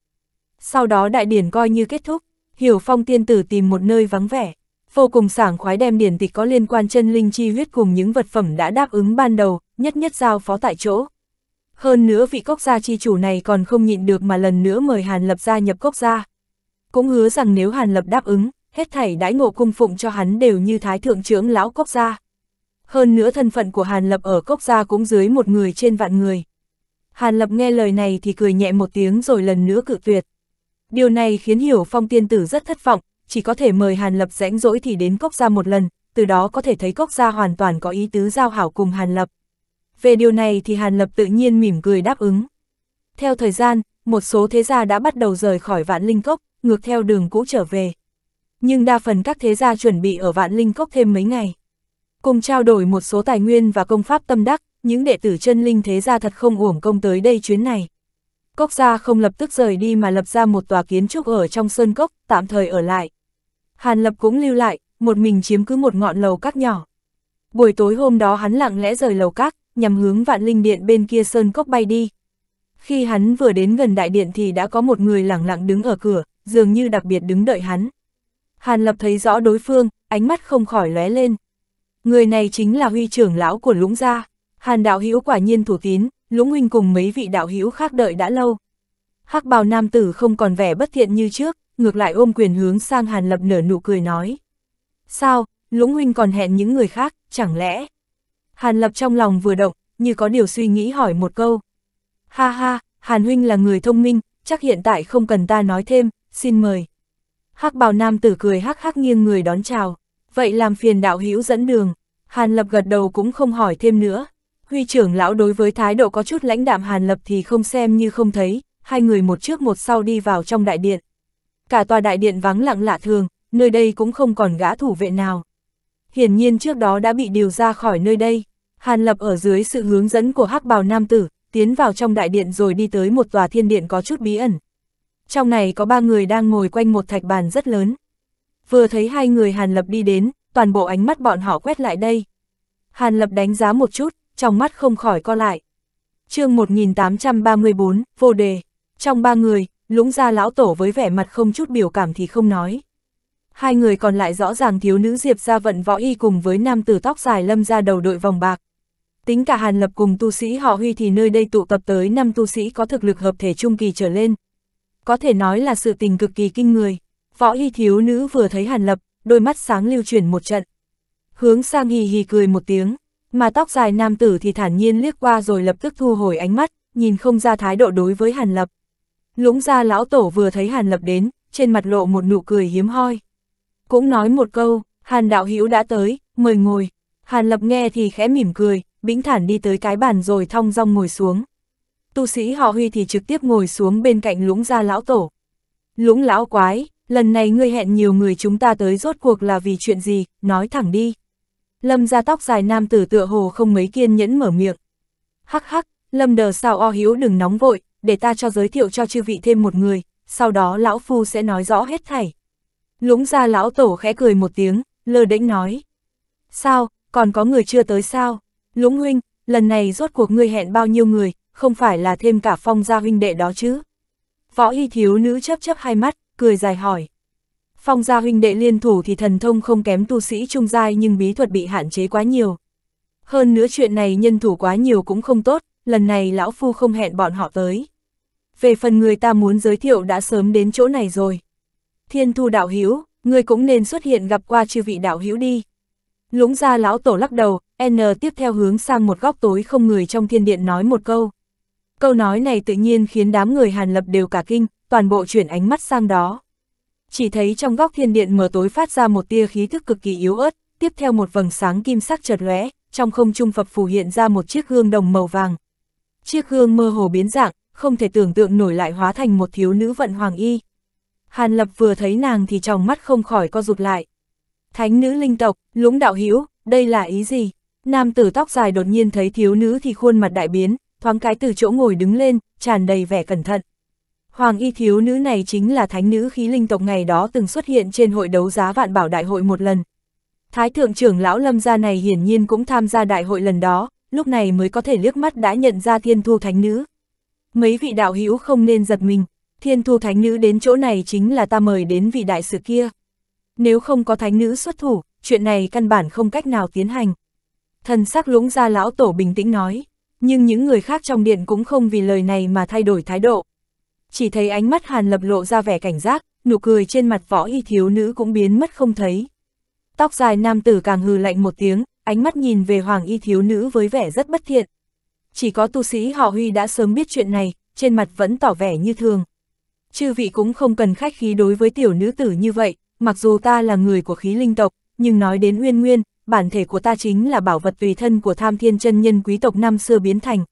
Sau đó đại điển coi như kết thúc, Hiểu Phong tiên tử tìm một nơi vắng vẻ, vô cùng sảng khoái đem điển tịch có liên quan chân linh chi huyết cùng những vật phẩm đã đáp ứng ban đầu, nhất nhất giao phó tại chỗ. Hơn nữa vị quốc gia chi chủ này còn không nhịn được mà lần nữa mời Hàn Lập gia nhập quốc gia. Cũng hứa rằng nếu Hàn Lập đáp ứng, hết thảy đãi ngộ cung phụng cho hắn đều như thái thượng trưởng lão quốc gia. Hơn nữa thân phận của Hàn Lập ở quốc gia cũng dưới một người trên vạn người. Hàn Lập nghe lời này thì cười nhẹ một tiếng rồi lần nữa cự tuyệt. Điều này khiến Hiểu Phong tiên tử rất thất vọng, chỉ có thể mời Hàn Lập rãnh rỗi thì đến quốc gia một lần, từ đó có thể thấy quốc gia hoàn toàn có ý tứ giao hảo cùng Hàn Lập về điều này thì Hàn Lập tự nhiên mỉm cười đáp ứng. Theo thời gian, một số thế gia đã bắt đầu rời khỏi vạn linh cốc, ngược theo đường cũ trở về. Nhưng đa phần các thế gia chuẩn bị ở vạn linh cốc thêm mấy ngày. Cùng trao đổi một số tài nguyên và công pháp tâm đắc, những đệ tử chân linh thế gia thật không uổng công tới đây chuyến này. Cốc gia không lập tức rời đi mà lập ra một tòa kiến trúc ở trong sơn cốc, tạm thời ở lại. Hàn Lập cũng lưu lại, một mình chiếm cứ một ngọn lầu các nhỏ. Buổi tối hôm đó hắn lặng lẽ rời lầu các, nhằm hướng vạn linh điện bên kia sơn cốc bay đi. Khi hắn vừa đến gần đại điện thì đã có một người lẳng lặng đứng ở cửa, dường như đặc biệt đứng đợi hắn. Hàn Lập thấy rõ đối phương, ánh mắt không khỏi lóe lên. Người này chính là huy trưởng lão của Lũng Gia. Hàn đạo hữu quả nhiên thủ tín, Lũng Huynh cùng mấy vị đạo hữu khác đợi đã lâu. hắc bào nam tử không còn vẻ bất thiện như trước, ngược lại ôm quyền hướng sang Hàn Lập nở nụ cười nói. Sao, Lũng Huynh còn hẹn những người khác, chẳng lẽ... Hàn Lập trong lòng vừa động, như có điều suy nghĩ hỏi một câu. Ha ha, Hàn Huynh là người thông minh, chắc hiện tại không cần ta nói thêm, xin mời. Hắc bào nam tử cười hắc hắc nghiêng người đón chào, vậy làm phiền đạo hữu dẫn đường. Hàn Lập gật đầu cũng không hỏi thêm nữa. Huy trưởng lão đối với thái độ có chút lãnh đạm Hàn Lập thì không xem như không thấy, hai người một trước một sau đi vào trong đại điện. Cả tòa đại điện vắng lặng lạ thường, nơi đây cũng không còn gã thủ vệ nào. Hiển nhiên trước đó đã bị điều ra khỏi nơi đây. Hàn Lập ở dưới sự hướng dẫn của hắc bào nam tử, tiến vào trong đại điện rồi đi tới một tòa thiên điện có chút bí ẩn. Trong này có ba người đang ngồi quanh một thạch bàn rất lớn. Vừa thấy hai người Hàn Lập đi đến, toàn bộ ánh mắt bọn họ quét lại đây. Hàn Lập đánh giá một chút, trong mắt không khỏi co lại. chương 1834, vô đề. Trong ba người, lũng ra lão tổ với vẻ mặt không chút biểu cảm thì không nói. Hai người còn lại rõ ràng thiếu nữ Diệp ra vận võ y cùng với nam tử tóc dài lâm ra đầu đội vòng bạc. Tính cả Hàn Lập cùng tu sĩ họ Huy thì nơi đây tụ tập tới 5 tu sĩ có thực lực hợp thể trung kỳ trở lên. Có thể nói là sự tình cực kỳ kinh người. Võ Hy thiếu nữ vừa thấy Hàn Lập, đôi mắt sáng lưu chuyển một trận. Hướng sang hì hì cười một tiếng, mà tóc dài nam tử thì thản nhiên liếc qua rồi lập tức thu hồi ánh mắt, nhìn không ra thái độ đối với Hàn Lập. Lũng ra lão tổ vừa thấy Hàn Lập đến, trên mặt lộ một nụ cười hiếm hoi. Cũng nói một câu, Hàn đạo hữu đã tới, mời ngồi. Hàn Lập nghe thì khẽ mỉm cười, Bĩnh Thản đi tới cái bàn rồi thong dong ngồi xuống. Tu sĩ họ Huy thì trực tiếp ngồi xuống bên cạnh lũng gia lão tổ. Lũng lão quái, lần này ngươi hẹn nhiều người chúng ta tới rốt cuộc là vì chuyện gì, nói thẳng đi. Lâm ra tóc dài nam tử tựa hồ không mấy kiên nhẫn mở miệng. Hắc hắc, Lâm đờ sao o hiếu đừng nóng vội, để ta cho giới thiệu cho chư vị thêm một người, sau đó lão phu sẽ nói rõ hết thảy. Lũng Gia lão tổ khẽ cười một tiếng, lơ đễnh nói. Sao, còn có người chưa tới sao? Lũng huynh, lần này rốt cuộc ngươi hẹn bao nhiêu người, không phải là thêm cả phong gia huynh đệ đó chứ? Võ y thiếu nữ chấp chấp hai mắt, cười dài hỏi. Phong gia huynh đệ liên thủ thì thần thông không kém tu sĩ trung giai nhưng bí thuật bị hạn chế quá nhiều. Hơn nữa chuyện này nhân thủ quá nhiều cũng không tốt, lần này lão phu không hẹn bọn họ tới. Về phần người ta muốn giới thiệu đã sớm đến chỗ này rồi. Thiên thu đạo Hiếu, người cũng nên xuất hiện gặp qua chư vị đạo Hiếu đi. Lũng ra lão tổ lắc đầu, N tiếp theo hướng sang một góc tối không người trong thiên điện nói một câu. Câu nói này tự nhiên khiến đám người Hàn Lập đều cả kinh, toàn bộ chuyển ánh mắt sang đó. Chỉ thấy trong góc thiên điện mờ tối phát ra một tia khí thức cực kỳ yếu ớt, tiếp theo một vầng sáng kim sắc chợt lóe, trong không trung phập phù hiện ra một chiếc gương đồng màu vàng. Chiếc gương mơ hồ biến dạng, không thể tưởng tượng nổi lại hóa thành một thiếu nữ vận hoàng y. Hàn Lập vừa thấy nàng thì trong mắt không khỏi co rụt lại. Thánh nữ linh tộc, lũng đạo hữu đây là ý gì? Nam tử tóc dài đột nhiên thấy thiếu nữ thì khuôn mặt đại biến, thoáng cái từ chỗ ngồi đứng lên, tràn đầy vẻ cẩn thận. Hoàng y thiếu nữ này chính là thánh nữ khí linh tộc ngày đó từng xuất hiện trên hội đấu giá vạn bảo đại hội một lần. Thái thượng trưởng lão lâm gia này hiển nhiên cũng tham gia đại hội lần đó, lúc này mới có thể liếc mắt đã nhận ra thiên thu thánh nữ. Mấy vị đạo hữu không nên giật mình, thiên thu thánh nữ đến chỗ này chính là ta mời đến vị đại sử kia. Nếu không có thánh nữ xuất thủ, chuyện này căn bản không cách nào tiến hành. Thần sắc lũng ra lão tổ bình tĩnh nói, nhưng những người khác trong điện cũng không vì lời này mà thay đổi thái độ. Chỉ thấy ánh mắt hàn lập lộ ra vẻ cảnh giác, nụ cười trên mặt võ y thiếu nữ cũng biến mất không thấy. Tóc dài nam tử càng hừ lạnh một tiếng, ánh mắt nhìn về hoàng y thiếu nữ với vẻ rất bất thiện. Chỉ có tu sĩ họ huy đã sớm biết chuyện này, trên mặt vẫn tỏ vẻ như thường. Chư vị cũng không cần khách khí đối với tiểu nữ tử như vậy, mặc dù ta là người của khí linh tộc, nhưng nói đến uyên nguyên, bản thể của ta chính là bảo vật tùy thân của tham thiên chân nhân quý tộc năm xưa biến thành.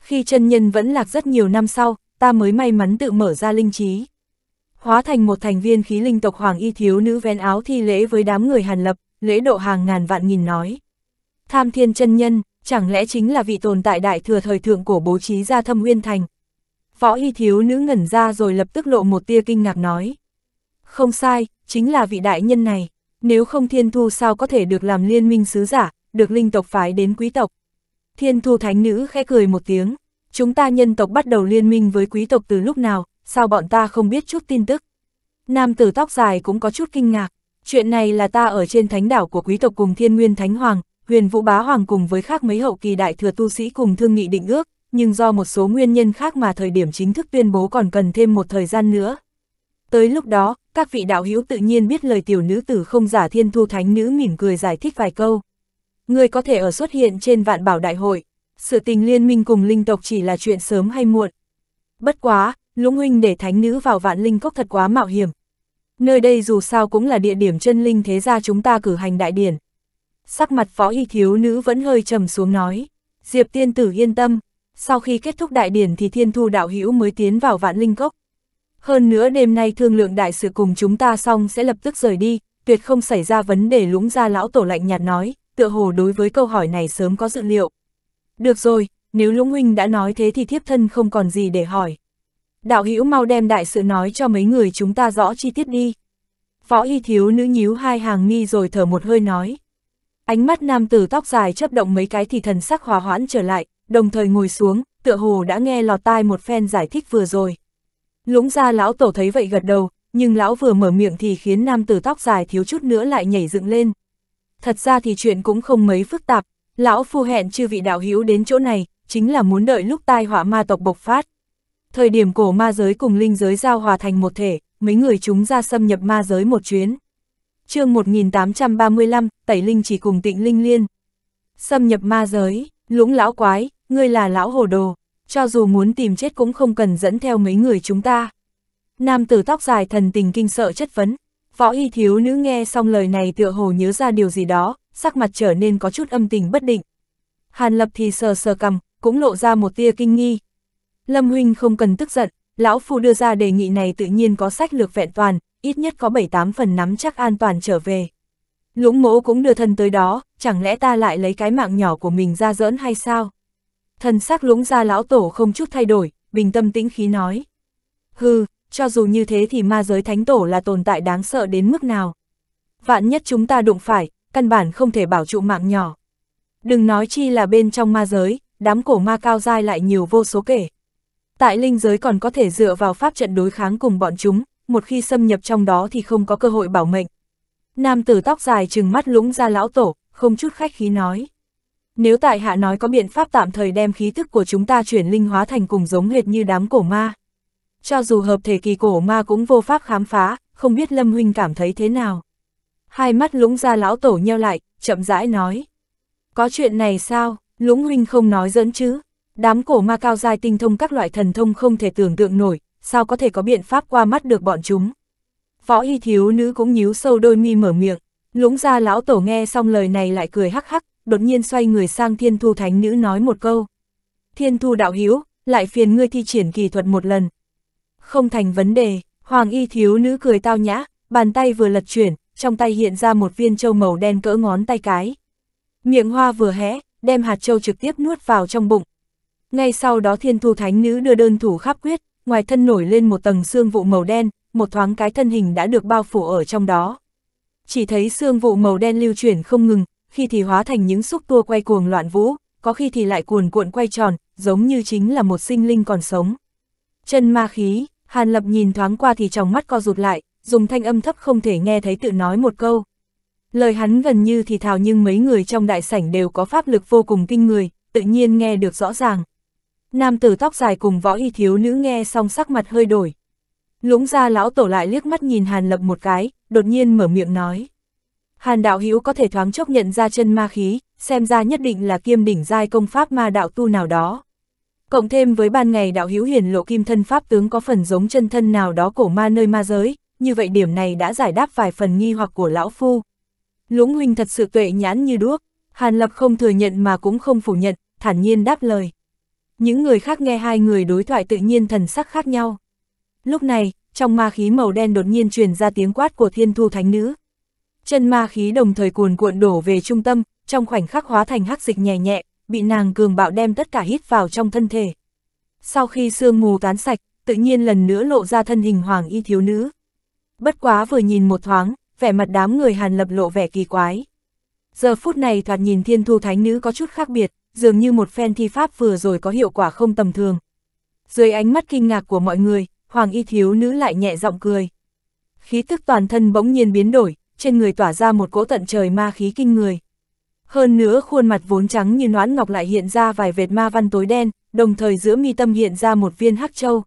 Khi chân nhân vẫn lạc rất nhiều năm sau, ta mới may mắn tự mở ra linh trí. Hóa thành một thành viên khí linh tộc hoàng y thiếu nữ vén áo thi lễ với đám người hàn lập, lễ độ hàng ngàn vạn nghìn nói. Tham thiên chân nhân, chẳng lẽ chính là vị tồn tại đại thừa thời thượng của bố trí ra thâm uyên thành. Võ y thiếu nữ ngẩn ra rồi lập tức lộ một tia kinh ngạc nói. Không sai, chính là vị đại nhân này. Nếu không thiên thu sao có thể được làm liên minh sứ giả, được linh tộc phái đến quý tộc. Thiên thu thánh nữ khẽ cười một tiếng. Chúng ta nhân tộc bắt đầu liên minh với quý tộc từ lúc nào, sao bọn ta không biết chút tin tức. Nam tử tóc dài cũng có chút kinh ngạc. Chuyện này là ta ở trên thánh đảo của quý tộc cùng thiên nguyên thánh hoàng, huyền vũ bá hoàng cùng với khác mấy hậu kỳ đại thừa tu sĩ cùng thương nghị định ước, nhưng do một số nguyên nhân khác mà thời điểm chính thức tuyên bố còn cần thêm một thời gian nữa, Tới lúc đó, các vị đạo hữu tự nhiên biết lời tiểu nữ tử không giả thiên thu thánh nữ mỉm cười giải thích vài câu. Người có thể ở xuất hiện trên vạn bảo đại hội, sự tình liên minh cùng linh tộc chỉ là chuyện sớm hay muộn. Bất quá, lũng huynh để thánh nữ vào vạn linh cốc thật quá mạo hiểm. Nơi đây dù sao cũng là địa điểm chân linh thế gia chúng ta cử hành đại điển. Sắc mặt phó y thiếu nữ vẫn hơi trầm xuống nói, Diệp tiên tử yên tâm, sau khi kết thúc đại điển thì thiên thu đạo hữu mới tiến vào vạn linh cốc. Hơn nữa đêm nay thương lượng đại sự cùng chúng ta xong sẽ lập tức rời đi, tuyệt không xảy ra vấn đề lũng ra lão tổ lạnh nhạt nói, tựa hồ đối với câu hỏi này sớm có dự liệu. Được rồi, nếu lũng huynh đã nói thế thì thiếp thân không còn gì để hỏi. Đạo hữu mau đem đại sự nói cho mấy người chúng ta rõ chi tiết đi. Võ y thiếu nữ nhíu hai hàng mi rồi thở một hơi nói. Ánh mắt nam tử tóc dài chấp động mấy cái thì thần sắc hòa hoãn trở lại, đồng thời ngồi xuống, tựa hồ đã nghe lọt tai một phen giải thích vừa rồi. Lũng gia lão tổ thấy vậy gật đầu, nhưng lão vừa mở miệng thì khiến nam tử tóc dài thiếu chút nữa lại nhảy dựng lên. Thật ra thì chuyện cũng không mấy phức tạp, lão phu hẹn chư vị đạo hữu đến chỗ này, chính là muốn đợi lúc tai họa ma tộc bộc phát. Thời điểm cổ ma giới cùng linh giới giao hòa thành một thể, mấy người chúng ra xâm nhập ma giới một chuyến. chương 1835, Tẩy Linh chỉ cùng tịnh Linh Liên. Xâm nhập ma giới, lũng lão quái, ngươi là lão hồ đồ cho dù muốn tìm chết cũng không cần dẫn theo mấy người chúng ta. Nam tử tóc dài thần tình kinh sợ chất vấn, võ y thiếu nữ nghe xong lời này tựa hồ nhớ ra điều gì đó, sắc mặt trở nên có chút âm tình bất định. Hàn lập thì sờ sờ cầm, cũng lộ ra một tia kinh nghi. Lâm huynh không cần tức giận, lão phu đưa ra đề nghị này tự nhiên có sách lược vẹn toàn, ít nhất có 7-8 phần nắm chắc an toàn trở về. Lũng mỗ cũng đưa thân tới đó, chẳng lẽ ta lại lấy cái mạng nhỏ của mình ra giỡn hay sao? Thần sắc lũng ra lão tổ không chút thay đổi, bình tâm tĩnh khí nói. Hừ, cho dù như thế thì ma giới thánh tổ là tồn tại đáng sợ đến mức nào. Vạn nhất chúng ta đụng phải, căn bản không thể bảo trụ mạng nhỏ. Đừng nói chi là bên trong ma giới, đám cổ ma cao dai lại nhiều vô số kể. Tại linh giới còn có thể dựa vào pháp trận đối kháng cùng bọn chúng, một khi xâm nhập trong đó thì không có cơ hội bảo mệnh. Nam tử tóc dài trừng mắt lũng ra lão tổ, không chút khách khí nói. Nếu tại hạ nói có biện pháp tạm thời đem khí thức của chúng ta chuyển linh hóa thành cùng giống hệt như đám cổ ma. Cho dù hợp thể kỳ cổ ma cũng vô pháp khám phá, không biết Lâm Huynh cảm thấy thế nào. Hai mắt lũng ra lão tổ nheo lại, chậm rãi nói. Có chuyện này sao, lũng huynh không nói dẫn chứ? Đám cổ ma cao dài tinh thông các loại thần thông không thể tưởng tượng nổi, sao có thể có biện pháp qua mắt được bọn chúng. Võ y thiếu nữ cũng nhíu sâu đôi mi mở miệng, lũng ra lão tổ nghe xong lời này lại cười hắc hắc, đột nhiên xoay người sang thiên thu thánh nữ nói một câu. Thiên thu đạo Hiếu lại phiền ngươi thi triển kỳ thuật một lần. Không thành vấn đề, hoàng y thiếu nữ cười tao nhã, bàn tay vừa lật chuyển, trong tay hiện ra một viên châu màu đen cỡ ngón tay cái. Miệng hoa vừa hé, đem hạt châu trực tiếp nuốt vào trong bụng. Ngay sau đó thiên thu thánh nữ đưa đơn thủ khắp quyết, ngoài thân nổi lên một tầng xương vụ màu đen, một thoáng cái thân hình đã được bao phủ ở trong đó. Chỉ thấy xương vụ màu đen lưu chuyển không ngừng, khi thì hóa thành những xúc tua quay cuồng loạn vũ, có khi thì lại cuồn cuộn quay tròn, giống như chính là một sinh linh còn sống. Chân ma khí, Hàn Lập nhìn thoáng qua thì trong mắt co rụt lại, dùng thanh âm thấp không thể nghe thấy tự nói một câu. Lời hắn gần như thì thào nhưng mấy người trong đại sảnh đều có pháp lực vô cùng kinh người, tự nhiên nghe được rõ ràng. Nam tử tóc dài cùng võ y thiếu nữ nghe xong sắc mặt hơi đổi. Lũng ra lão tổ lại liếc mắt nhìn Hàn Lập một cái, đột nhiên mở miệng nói. Hàn đạo hữu có thể thoáng chốc nhận ra chân ma khí, xem ra nhất định là kiêm đỉnh giai công pháp ma đạo tu nào đó. Cộng thêm với ban ngày đạo hữu hiển lộ kim thân pháp tướng có phần giống chân thân nào đó cổ ma nơi ma giới, như vậy điểm này đã giải đáp vài phần nghi hoặc của lão phu. Lũng huynh thật sự tuệ nhãn như đuốc, Hàn Lập không thừa nhận mà cũng không phủ nhận, thản nhiên đáp lời. Những người khác nghe hai người đối thoại tự nhiên thần sắc khác nhau. Lúc này, trong ma khí màu đen đột nhiên truyền ra tiếng quát của thiên thu thánh nữ, Chân ma khí đồng thời cuồn cuộn đổ về trung tâm, trong khoảnh khắc hóa thành hắc dịch nhẹ nhẹ, bị nàng cường bạo đem tất cả hít vào trong thân thể. Sau khi sương mù tán sạch, tự nhiên lần nữa lộ ra thân hình hoàng y thiếu nữ. Bất quá vừa nhìn một thoáng, vẻ mặt đám người hàn lập lộ vẻ kỳ quái. Giờ phút này thoạt nhìn thiên thu thánh nữ có chút khác biệt, dường như một phen thi pháp vừa rồi có hiệu quả không tầm thường. Dưới ánh mắt kinh ngạc của mọi người, hoàng y thiếu nữ lại nhẹ giọng cười. Khí tức toàn thân bỗng nhiên biến đổi, trên người tỏa ra một cỗ tận trời ma khí kinh người. Hơn nữa khuôn mặt vốn trắng như noãn ngọc lại hiện ra vài vệt ma văn tối đen, đồng thời giữa mi tâm hiện ra một viên hắc châu.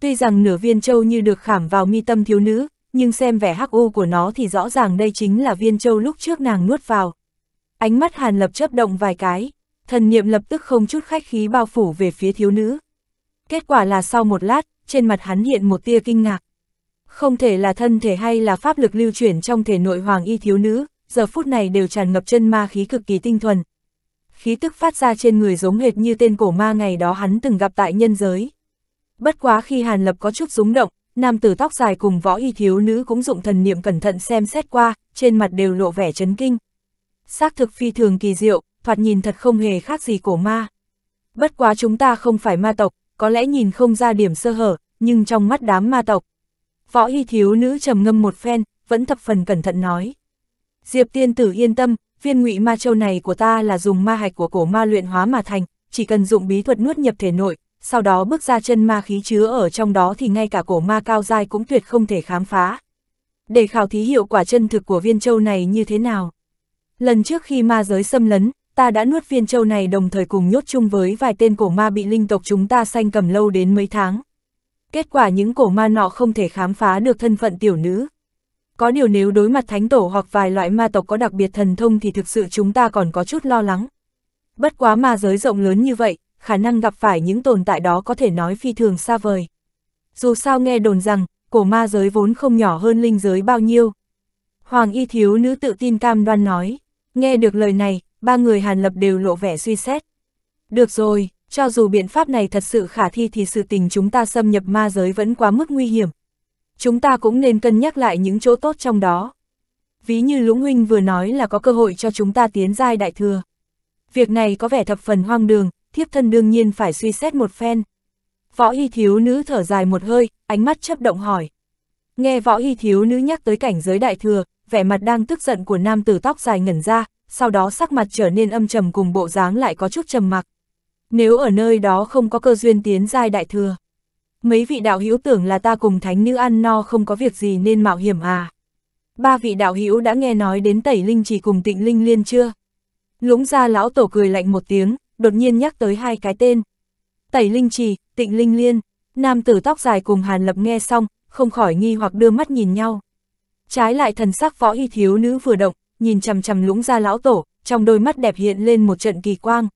Tuy rằng nửa viên châu như được khảm vào mi tâm thiếu nữ, nhưng xem vẻ hắc u của nó thì rõ ràng đây chính là viên châu lúc trước nàng nuốt vào. Ánh mắt Hàn Lập chấp động vài cái, thần niệm lập tức không chút khách khí bao phủ về phía thiếu nữ. Kết quả là sau một lát, trên mặt hắn hiện một tia kinh ngạc. Không thể là thân thể hay là pháp lực lưu chuyển trong thể nội hoàng y thiếu nữ, giờ phút này đều tràn ngập chân ma khí cực kỳ tinh thuần. Khí tức phát ra trên người giống hệt như tên cổ ma ngày đó hắn từng gặp tại nhân giới. Bất quá khi Hàn Lập có chút rúng động, nam tử tóc dài cùng võ y thiếu nữ cũng dụng thần niệm cẩn thận xem xét qua, trên mặt đều lộ vẻ chấn kinh. Xác thực phi thường kỳ diệu, thoạt nhìn thật không hề khác gì cổ ma. Bất quá chúng ta không phải ma tộc, có lẽ nhìn không ra điểm sơ hở, nhưng trong mắt đám ma tộc, Võ y thiếu nữ trầm ngâm một phen, vẫn thập phần cẩn thận nói. Diệp tiên tử yên tâm, viên ngụy ma châu này của ta là dùng ma hạch của cổ ma luyện hóa mà thành, chỉ cần dụng bí thuật nuốt nhập thể nội, sau đó bước ra chân ma khí chứa ở trong đó thì ngay cả cổ ma cao dai cũng tuyệt không thể khám phá. Để khảo thí hiệu quả chân thực của viên châu này như thế nào? Lần trước khi ma giới xâm lấn, ta đã nuốt viên châu này đồng thời cùng nhốt chung với vài tên cổ ma bị linh tộc chúng ta sanh cầm lâu đến mấy tháng, Kết quả những cổ ma nọ không thể khám phá được thân phận tiểu nữ. Có điều nếu đối mặt thánh tổ hoặc vài loại ma tộc có đặc biệt thần thông thì thực sự chúng ta còn có chút lo lắng. Bất quá ma giới rộng lớn như vậy, khả năng gặp phải những tồn tại đó có thể nói phi thường xa vời. Dù sao nghe đồn rằng, cổ ma giới vốn không nhỏ hơn linh giới bao nhiêu. Hoàng y thiếu nữ tự tin cam đoan nói, nghe được lời này, ba người Hàn Lập đều lộ vẻ suy xét. Được rồi, cho dù biện pháp này thật sự khả thi thì sự tình chúng ta xâm nhập ma giới vẫn quá mức nguy hiểm. Chúng ta cũng nên cân nhắc lại những chỗ tốt trong đó. Ví như Lũng Huynh vừa nói là có cơ hội cho chúng ta tiến giai đại thừa. Việc này có vẻ thập phần hoang đường, thiếp thân đương nhiên phải suy xét một phen. Võ y thiếu nữ thở dài một hơi, ánh mắt chấp động hỏi. Nghe võ y thiếu nữ nhắc tới cảnh giới đại thừa, vẻ mặt đang tức giận của nam tử tóc dài ngẩn ra, sau đó sắc mặt trở nên âm trầm cùng bộ dáng lại có chút trầm mặc. Nếu ở nơi đó không có cơ duyên tiến giai đại thừa. Mấy vị đạo hữu tưởng là ta cùng thánh nữ ăn no không có việc gì nên mạo hiểm à. Ba vị đạo hữu đã nghe nói đến tẩy linh chỉ cùng tịnh linh liên chưa? Lũng ra lão tổ cười lạnh một tiếng, đột nhiên nhắc tới hai cái tên. Tẩy linh trì, tịnh linh liên, nam tử tóc dài cùng hàn lập nghe xong, không khỏi nghi hoặc đưa mắt nhìn nhau. Trái lại thần sắc võ y thiếu nữ vừa động, nhìn chằm chằm lũng ra lão tổ, trong đôi mắt đẹp hiện lên một trận kỳ quang.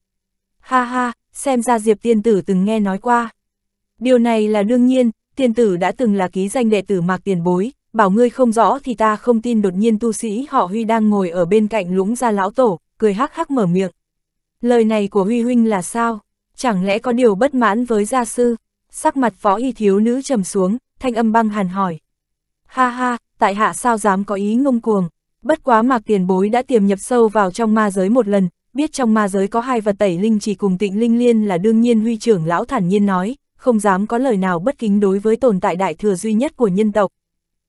Ha ha, xem ra Diệp tiên tử từng nghe nói qua. Điều này là đương nhiên, tiên tử đã từng là ký danh đệ tử mạc tiền bối, bảo ngươi không rõ thì ta không tin đột nhiên tu sĩ họ Huy đang ngồi ở bên cạnh lũng ra lão tổ, cười hắc hắc mở miệng. Lời này của Huy Huynh là sao? Chẳng lẽ có điều bất mãn với gia sư? Sắc mặt phó y thiếu nữ trầm xuống, thanh âm băng hàn hỏi. Ha ha, tại hạ sao dám có ý ngông cuồng, bất quá mạc tiền bối đã tiềm nhập sâu vào trong ma giới một lần, biết trong ma giới có hai vật tẩy linh chỉ cùng tịnh linh liên là đương nhiên huy trưởng lão thản nhiên nói, không dám có lời nào bất kính đối với tồn tại đại thừa duy nhất của nhân tộc.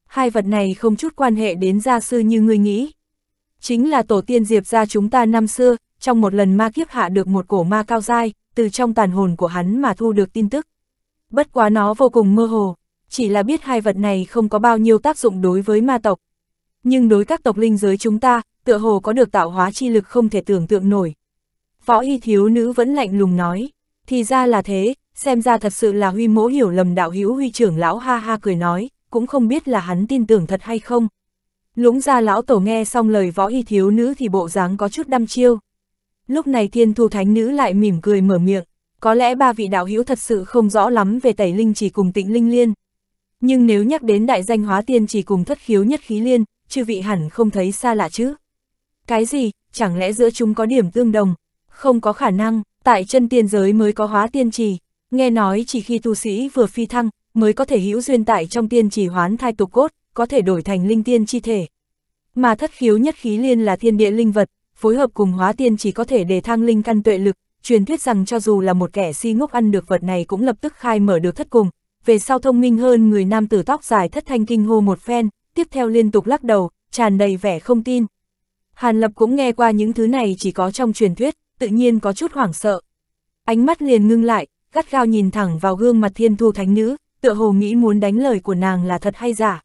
Hai vật này không chút quan hệ đến gia sư như ngươi nghĩ. Chính là tổ tiên diệp gia chúng ta năm xưa, trong một lần ma kiếp hạ được một cổ ma cao dai, từ trong tàn hồn của hắn mà thu được tin tức. Bất quá nó vô cùng mơ hồ, chỉ là biết hai vật này không có bao nhiêu tác dụng đối với ma tộc, nhưng đối các tộc linh giới chúng ta, tựa hồ có được tạo hóa chi lực không thể tưởng tượng nổi. Võ y thiếu nữ vẫn lạnh lùng nói, thì ra là thế, xem ra thật sự là huy mỗ hiểu lầm đạo hữu huy trưởng lão ha ha cười nói, cũng không biết là hắn tin tưởng thật hay không. Lũng ra lão tổ nghe xong lời võ y thiếu nữ thì bộ dáng có chút đăm chiêu. Lúc này thiên thu thánh nữ lại mỉm cười mở miệng, có lẽ ba vị đạo hữu thật sự không rõ lắm về tẩy linh chỉ cùng tịnh linh liên. Nhưng nếu nhắc đến đại danh hóa tiên chỉ cùng thất khiếu nhất khí liên, chư vị hẳn không thấy xa lạ chứ. Cái gì, chẳng lẽ giữa chúng có điểm tương đồng? Không có khả năng, tại chân tiên giới mới có hóa tiên trì. Nghe nói chỉ khi tu sĩ vừa phi thăng, mới có thể hữu duyên tại trong tiên trì hoán thai tục cốt, có thể đổi thành linh tiên chi thể. Mà thất khiếu nhất khí liên là thiên địa linh vật, phối hợp cùng hóa tiên chỉ có thể để thăng linh căn tuệ lực, truyền thuyết rằng cho dù là một kẻ si ngốc ăn được vật này cũng lập tức khai mở được thất cùng. Về sau thông minh hơn người nam tử tóc dài thất thanh kinh hô một phen, tiếp theo liên tục lắc đầu, tràn đầy vẻ không tin. Hàn Lập cũng nghe qua những thứ này chỉ có trong truyền thuyết, tự nhiên có chút hoảng sợ. Ánh mắt liền ngưng lại, gắt gao nhìn thẳng vào gương mặt thiên thu thánh nữ, tựa hồ nghĩ muốn đánh lời của nàng là thật hay giả.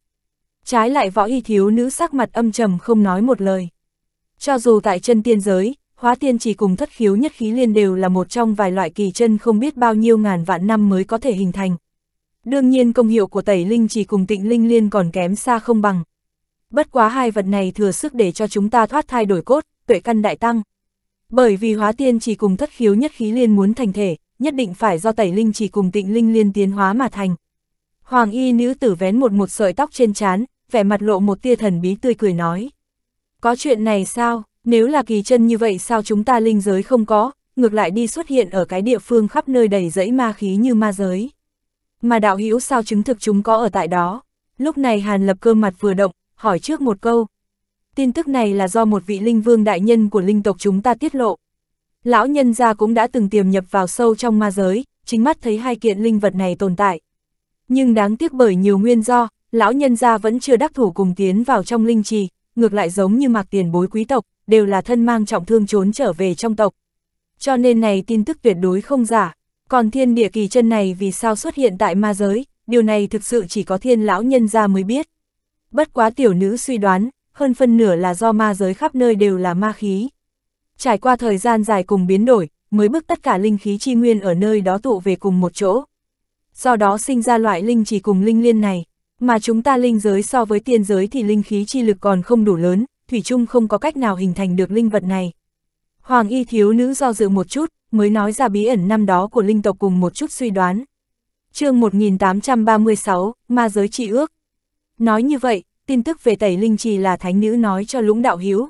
Trái lại võ y thiếu nữ sắc mặt âm trầm không nói một lời. Cho dù tại chân tiên giới, hóa tiên chỉ cùng thất khiếu nhất khí liên đều là một trong vài loại kỳ chân không biết bao nhiêu ngàn vạn năm mới có thể hình thành, Đương nhiên công hiệu của tẩy linh chỉ cùng tịnh linh liên còn kém xa không bằng. Bất quá hai vật này thừa sức để cho chúng ta thoát thai đổi cốt, tuệ căn đại tăng. Bởi vì hóa tiên chỉ cùng thất khiếu nhất khí liên muốn thành thể, nhất định phải do tẩy linh chỉ cùng tịnh linh liên tiến hóa mà thành. Hoàng y nữ tử vén một một sợi tóc trên trán, vẻ mặt lộ một tia thần bí tươi cười nói. Có chuyện này sao, nếu là kỳ chân như vậy sao chúng ta linh giới không có, ngược lại đi xuất hiện ở cái địa phương khắp nơi đầy rẫy ma khí như ma giới mà đạo hữu sao chứng thực chúng có ở tại đó. Lúc này Hàn Lập cơ mặt vừa động, hỏi trước một câu. Tin tức này là do một vị linh vương đại nhân của linh tộc chúng ta tiết lộ. Lão nhân gia cũng đã từng tiềm nhập vào sâu trong ma giới, chính mắt thấy hai kiện linh vật này tồn tại. Nhưng đáng tiếc bởi nhiều nguyên do, lão nhân gia vẫn chưa đắc thủ cùng tiến vào trong linh trì, ngược lại giống như mặc tiền bối quý tộc, đều là thân mang trọng thương trốn trở về trong tộc. Cho nên này tin tức tuyệt đối không giả. Còn thiên địa kỳ chân này vì sao xuất hiện tại ma giới, điều này thực sự chỉ có thiên lão nhân ra mới biết. Bất quá tiểu nữ suy đoán, hơn phân nửa là do ma giới khắp nơi đều là ma khí. Trải qua thời gian dài cùng biến đổi, mới bức tất cả linh khí chi nguyên ở nơi đó tụ về cùng một chỗ. Do đó sinh ra loại linh chỉ cùng linh liên này, mà chúng ta linh giới so với tiên giới thì linh khí chi lực còn không đủ lớn, Thủy chung không có cách nào hình thành được linh vật này. Hoàng y thiếu nữ do dự một chút, mới nói ra bí ẩn năm đó của linh tộc cùng một chút suy đoán. chương 1836, Ma Giới Trị Ước. Nói như vậy, tin tức về tẩy linh trì là thánh nữ nói cho lũng đạo hiếu.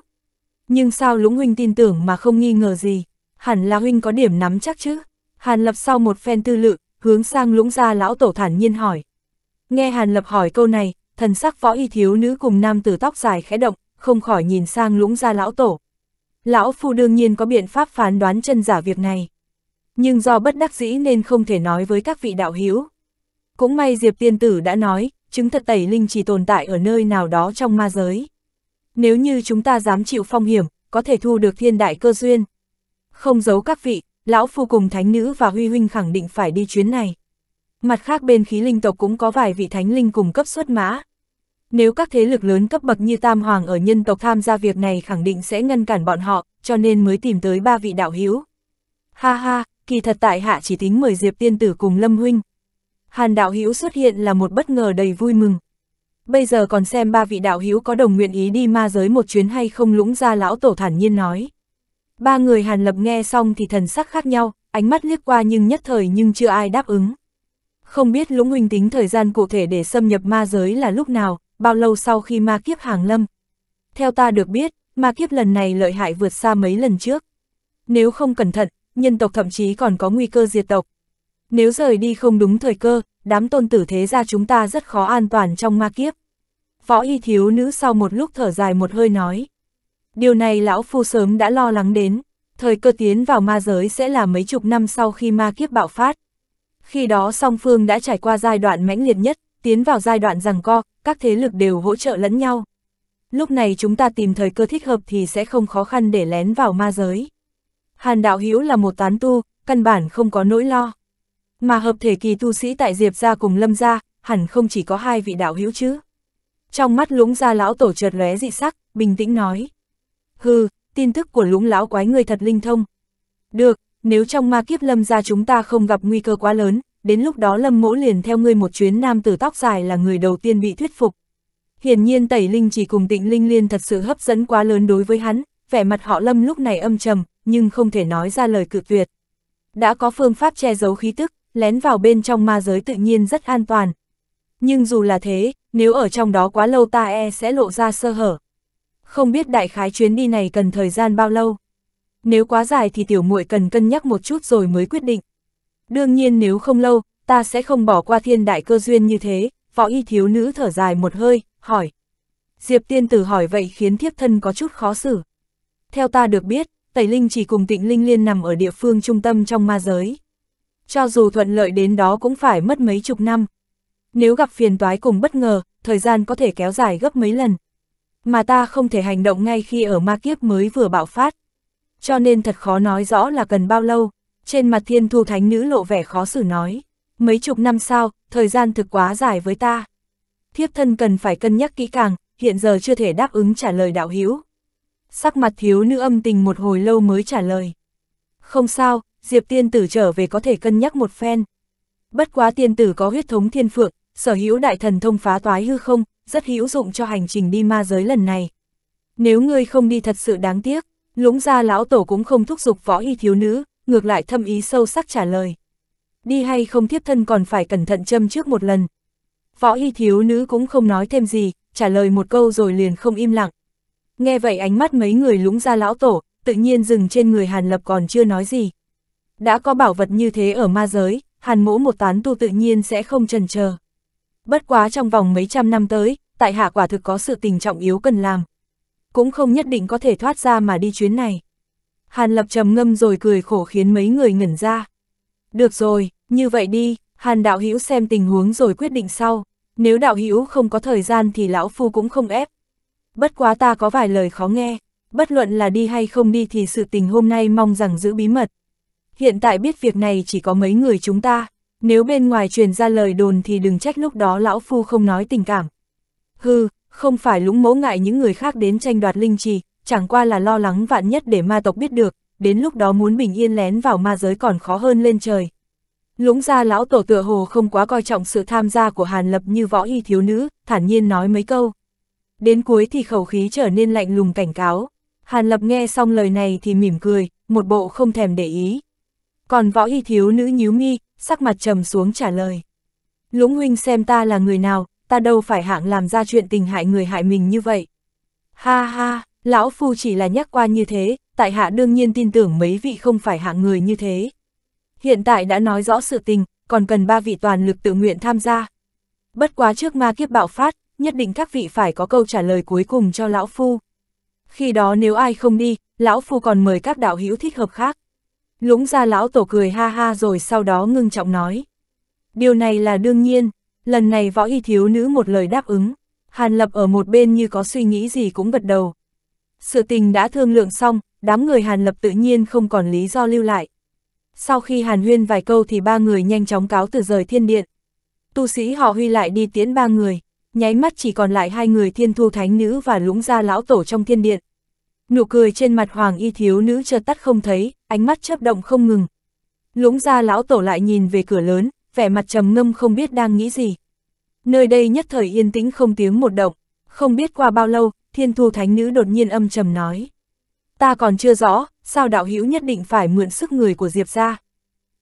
Nhưng sao lũng huynh tin tưởng mà không nghi ngờ gì, hẳn là huynh có điểm nắm chắc chứ. Hàn Lập sau một phen tư lự, hướng sang lũng gia lão tổ thản nhiên hỏi. Nghe Hàn Lập hỏi câu này, thần sắc võ y thiếu nữ cùng nam tử tóc dài khẽ động, không khỏi nhìn sang lũng gia lão tổ. Lão Phu đương nhiên có biện pháp phán đoán chân giả việc này. Nhưng do bất đắc dĩ nên không thể nói với các vị đạo hiếu. Cũng may Diệp Tiên Tử đã nói, chứng thật tẩy linh chỉ tồn tại ở nơi nào đó trong ma giới. Nếu như chúng ta dám chịu phong hiểm, có thể thu được thiên đại cơ duyên. Không giấu các vị, Lão Phu cùng Thánh Nữ và Huy Huynh khẳng định phải đi chuyến này. Mặt khác bên khí linh tộc cũng có vài vị thánh linh cùng cấp xuất mã, nếu các thế lực lớn cấp bậc như Tam Hoàng ở nhân tộc tham gia việc này khẳng định sẽ ngăn cản bọn họ, cho nên mới tìm tới ba vị đạo hiếu. Ha ha, kỳ thật tại hạ chỉ tính mời Diệp Tiên Tử cùng Lâm Huynh. Hàn đạo hiếu xuất hiện là một bất ngờ đầy vui mừng. Bây giờ còn xem ba vị đạo hiếu có đồng nguyện ý đi ma giới một chuyến hay không lũng ra lão tổ thản nhiên nói. Ba người Hàn Lập nghe xong thì thần sắc khác nhau, ánh mắt liếc qua nhưng nhất thời nhưng chưa ai đáp ứng. Không biết Lũng Huynh tính thời gian cụ thể để xâm nhập ma giới là lúc nào, bao lâu sau khi ma kiếp hàng lâm. Theo ta được biết, ma kiếp lần này lợi hại vượt xa mấy lần trước. Nếu không cẩn thận, nhân tộc thậm chí còn có nguy cơ diệt tộc. Nếu rời đi không đúng thời cơ, đám tôn tử thế gia chúng ta rất khó an toàn trong ma kiếp. Võ y thiếu nữ sau một lúc thở dài một hơi nói. Điều này lão phu sớm đã lo lắng đến, thời cơ tiến vào ma giới sẽ là mấy chục năm sau khi ma kiếp bạo phát. Khi đó song phương đã trải qua giai đoạn mãnh liệt nhất, tiến vào giai đoạn rằng co, các thế lực đều hỗ trợ lẫn nhau. Lúc này chúng ta tìm thời cơ thích hợp thì sẽ không khó khăn để lén vào ma giới. Hàn đạo Hiếu là một tán tu, căn bản không có nỗi lo. Mà hợp thể kỳ tu sĩ tại Diệp gia cùng Lâm gia, hẳn không chỉ có hai vị đạo hiếu chứ. Trong mắt lũng gia lão tổ chợt lóe dị sắc, bình tĩnh nói. Hừ, tin tức của lũng lão quái người thật linh thông. Được, nếu trong ma kiếp lâm gia chúng ta không gặp nguy cơ quá lớn, đến lúc đó lâm mỗ liền theo ngươi một chuyến nam tử tóc dài là người đầu tiên bị thuyết phục. Hiển nhiên Tẩy Linh chỉ cùng Tịnh Linh Liên thật sự hấp dẫn quá lớn đối với hắn, vẻ mặt họ lâm lúc này âm trầm, nhưng không thể nói ra lời cự tuyệt. Đã có phương pháp che giấu khí tức, lén vào bên trong ma giới tự nhiên rất an toàn. Nhưng dù là thế, nếu ở trong đó quá lâu ta e sẽ lộ ra sơ hở. Không biết đại khái chuyến đi này cần thời gian bao lâu. Nếu quá dài thì tiểu muội cần cân nhắc một chút rồi mới quyết định. Đương nhiên nếu không lâu, ta sẽ không bỏ qua thiên đại cơ duyên như thế, võ y thiếu nữ thở dài một hơi, hỏi. Diệp tiên tử hỏi vậy khiến thiếp thân có chút khó xử. Theo ta được biết, Tẩy Linh chỉ cùng tịnh Linh Liên nằm ở địa phương trung tâm trong ma giới. Cho dù thuận lợi đến đó cũng phải mất mấy chục năm. Nếu gặp phiền toái cùng bất ngờ, thời gian có thể kéo dài gấp mấy lần. Mà ta không thể hành động ngay khi ở ma kiếp mới vừa bạo phát. Cho nên thật khó nói rõ là cần bao lâu. Trên mặt thiên thu thánh nữ lộ vẻ khó xử nói, mấy chục năm sau, thời gian thực quá dài với ta. Thiếp thân cần phải cân nhắc kỹ càng, hiện giờ chưa thể đáp ứng trả lời đạo hữu Sắc mặt thiếu nữ âm tình một hồi lâu mới trả lời. Không sao, Diệp tiên tử trở về có thể cân nhắc một phen. Bất quá tiên tử có huyết thống thiên phượng, sở hữu đại thần thông phá toái hư không, rất hữu dụng cho hành trình đi ma giới lần này. Nếu ngươi không đi thật sự đáng tiếc, lũng ra lão tổ cũng không thúc giục võ y thiếu nữ, ngược lại thâm ý sâu sắc trả lời. Đi hay không thiếp thân còn phải cẩn thận châm trước một lần. Võ y thiếu nữ cũng không nói thêm gì, trả lời một câu rồi liền không im lặng. Nghe vậy ánh mắt mấy người lũng ra lão tổ, tự nhiên dừng trên người Hàn Lập còn chưa nói gì. Đã có bảo vật như thế ở ma giới, Hàn mỗ một tán tu tự nhiên sẽ không trần chờ. Bất quá trong vòng mấy trăm năm tới, tại hạ quả thực có sự tình trọng yếu cần làm. Cũng không nhất định có thể thoát ra mà đi chuyến này. Hàn Lập trầm ngâm rồi cười khổ khiến mấy người ngẩn ra. Được rồi, như vậy đi, Hàn Đạo Hữu xem tình huống rồi quyết định sau. Nếu Đạo Hữu không có thời gian thì Lão Phu cũng không ép. Bất quá ta có vài lời khó nghe, bất luận là đi hay không đi thì sự tình hôm nay mong rằng giữ bí mật. Hiện tại biết việc này chỉ có mấy người chúng ta, nếu bên ngoài truyền ra lời đồn thì đừng trách lúc đó Lão Phu không nói tình cảm. Hừ, không phải lũng mẫu ngại những người khác đến tranh đoạt linh trì, chẳng qua là lo lắng vạn nhất để ma tộc biết được, đến lúc đó muốn bình yên lén vào ma giới còn khó hơn lên trời. Lũng gia lão tổ tựa hồ không quá coi trọng sự tham gia của Hàn Lập như võ y thiếu nữ, thản nhiên nói mấy câu. Đến cuối thì khẩu khí trở nên lạnh lùng cảnh cáo. Hàn Lập nghe xong lời này thì mỉm cười, một bộ không thèm để ý. Còn võ y thiếu nữ nhíu mi, sắc mặt trầm xuống trả lời. Lũng huynh xem ta là người nào, ta đâu phải hạng làm ra chuyện tình hại người hại mình như vậy. Ha ha, Lão Phu chỉ là nhắc qua như thế, tại hạ đương nhiên tin tưởng mấy vị không phải hạng người như thế. Hiện tại đã nói rõ sự tình, còn cần ba vị toàn lực tự nguyện tham gia. Bất quá trước ma kiếp bạo phát, nhất định các vị phải có câu trả lời cuối cùng cho Lão Phu. Khi đó nếu ai không đi, Lão Phu còn mời các đạo hữu thích hợp khác. Lũng ra Lão Tổ cười ha ha rồi sau đó ngưng trọng nói. Điều này là đương nhiên, lần này võ y thiếu nữ một lời đáp ứng. Hàn Lập ở một bên như có suy nghĩ gì cũng gật đầu. Sự tình đã thương lượng xong, đám người Hàn Lập tự nhiên không còn lý do lưu lại. Sau khi Hàn Huyên vài câu thì ba người nhanh chóng cáo từ rời thiên điện. Tu sĩ họ Huy lại đi tiến ba người, nháy mắt chỉ còn lại hai người thiên thu thánh nữ và lũng gia lão tổ trong thiên điện. Nụ cười trên mặt hoàng y thiếu nữ chợt tắt không thấy, ánh mắt chớp động không ngừng. Lũng gia lão tổ lại nhìn về cửa lớn, vẻ mặt trầm ngâm không biết đang nghĩ gì. Nơi đây nhất thời yên tĩnh không tiếng một động, không biết qua bao lâu, thiên thu thánh nữ đột nhiên âm trầm nói. Ta còn chưa rõ, sao đạo hữu nhất định phải mượn sức người của Diệp ra.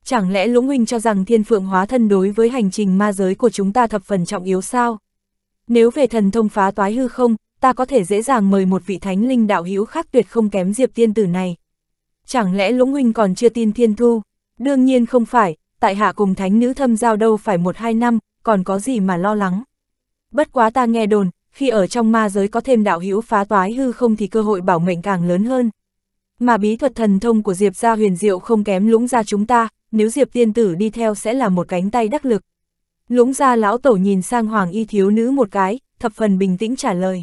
Chẳng lẽ Lũng Huynh cho rằng thiên phượng hóa thân đối với hành trình ma giới của chúng ta thập phần trọng yếu sao? Nếu về thần thông phá toái hư không, ta có thể dễ dàng mời một vị thánh linh đạo hữu khác tuyệt không kém Diệp tiên tử này. Chẳng lẽ Lũng Huynh còn chưa tin thiên thu? Đương nhiên không phải, tại hạ cùng thánh nữ thâm giao đâu phải một hai năm, còn có gì mà lo lắng. Bất quá ta nghe đồn, khi ở trong ma giới có thêm đạo hữu phá toái hư không thì cơ hội bảo mệnh càng lớn hơn. Mà bí thuật thần thông của Diệp gia huyền diệu không kém lũng gia chúng ta, nếu Diệp tiên tử đi theo sẽ là một cánh tay đắc lực. Lũng gia lão tổ nhìn sang hoàng y thiếu nữ một cái, thập phần bình tĩnh trả lời.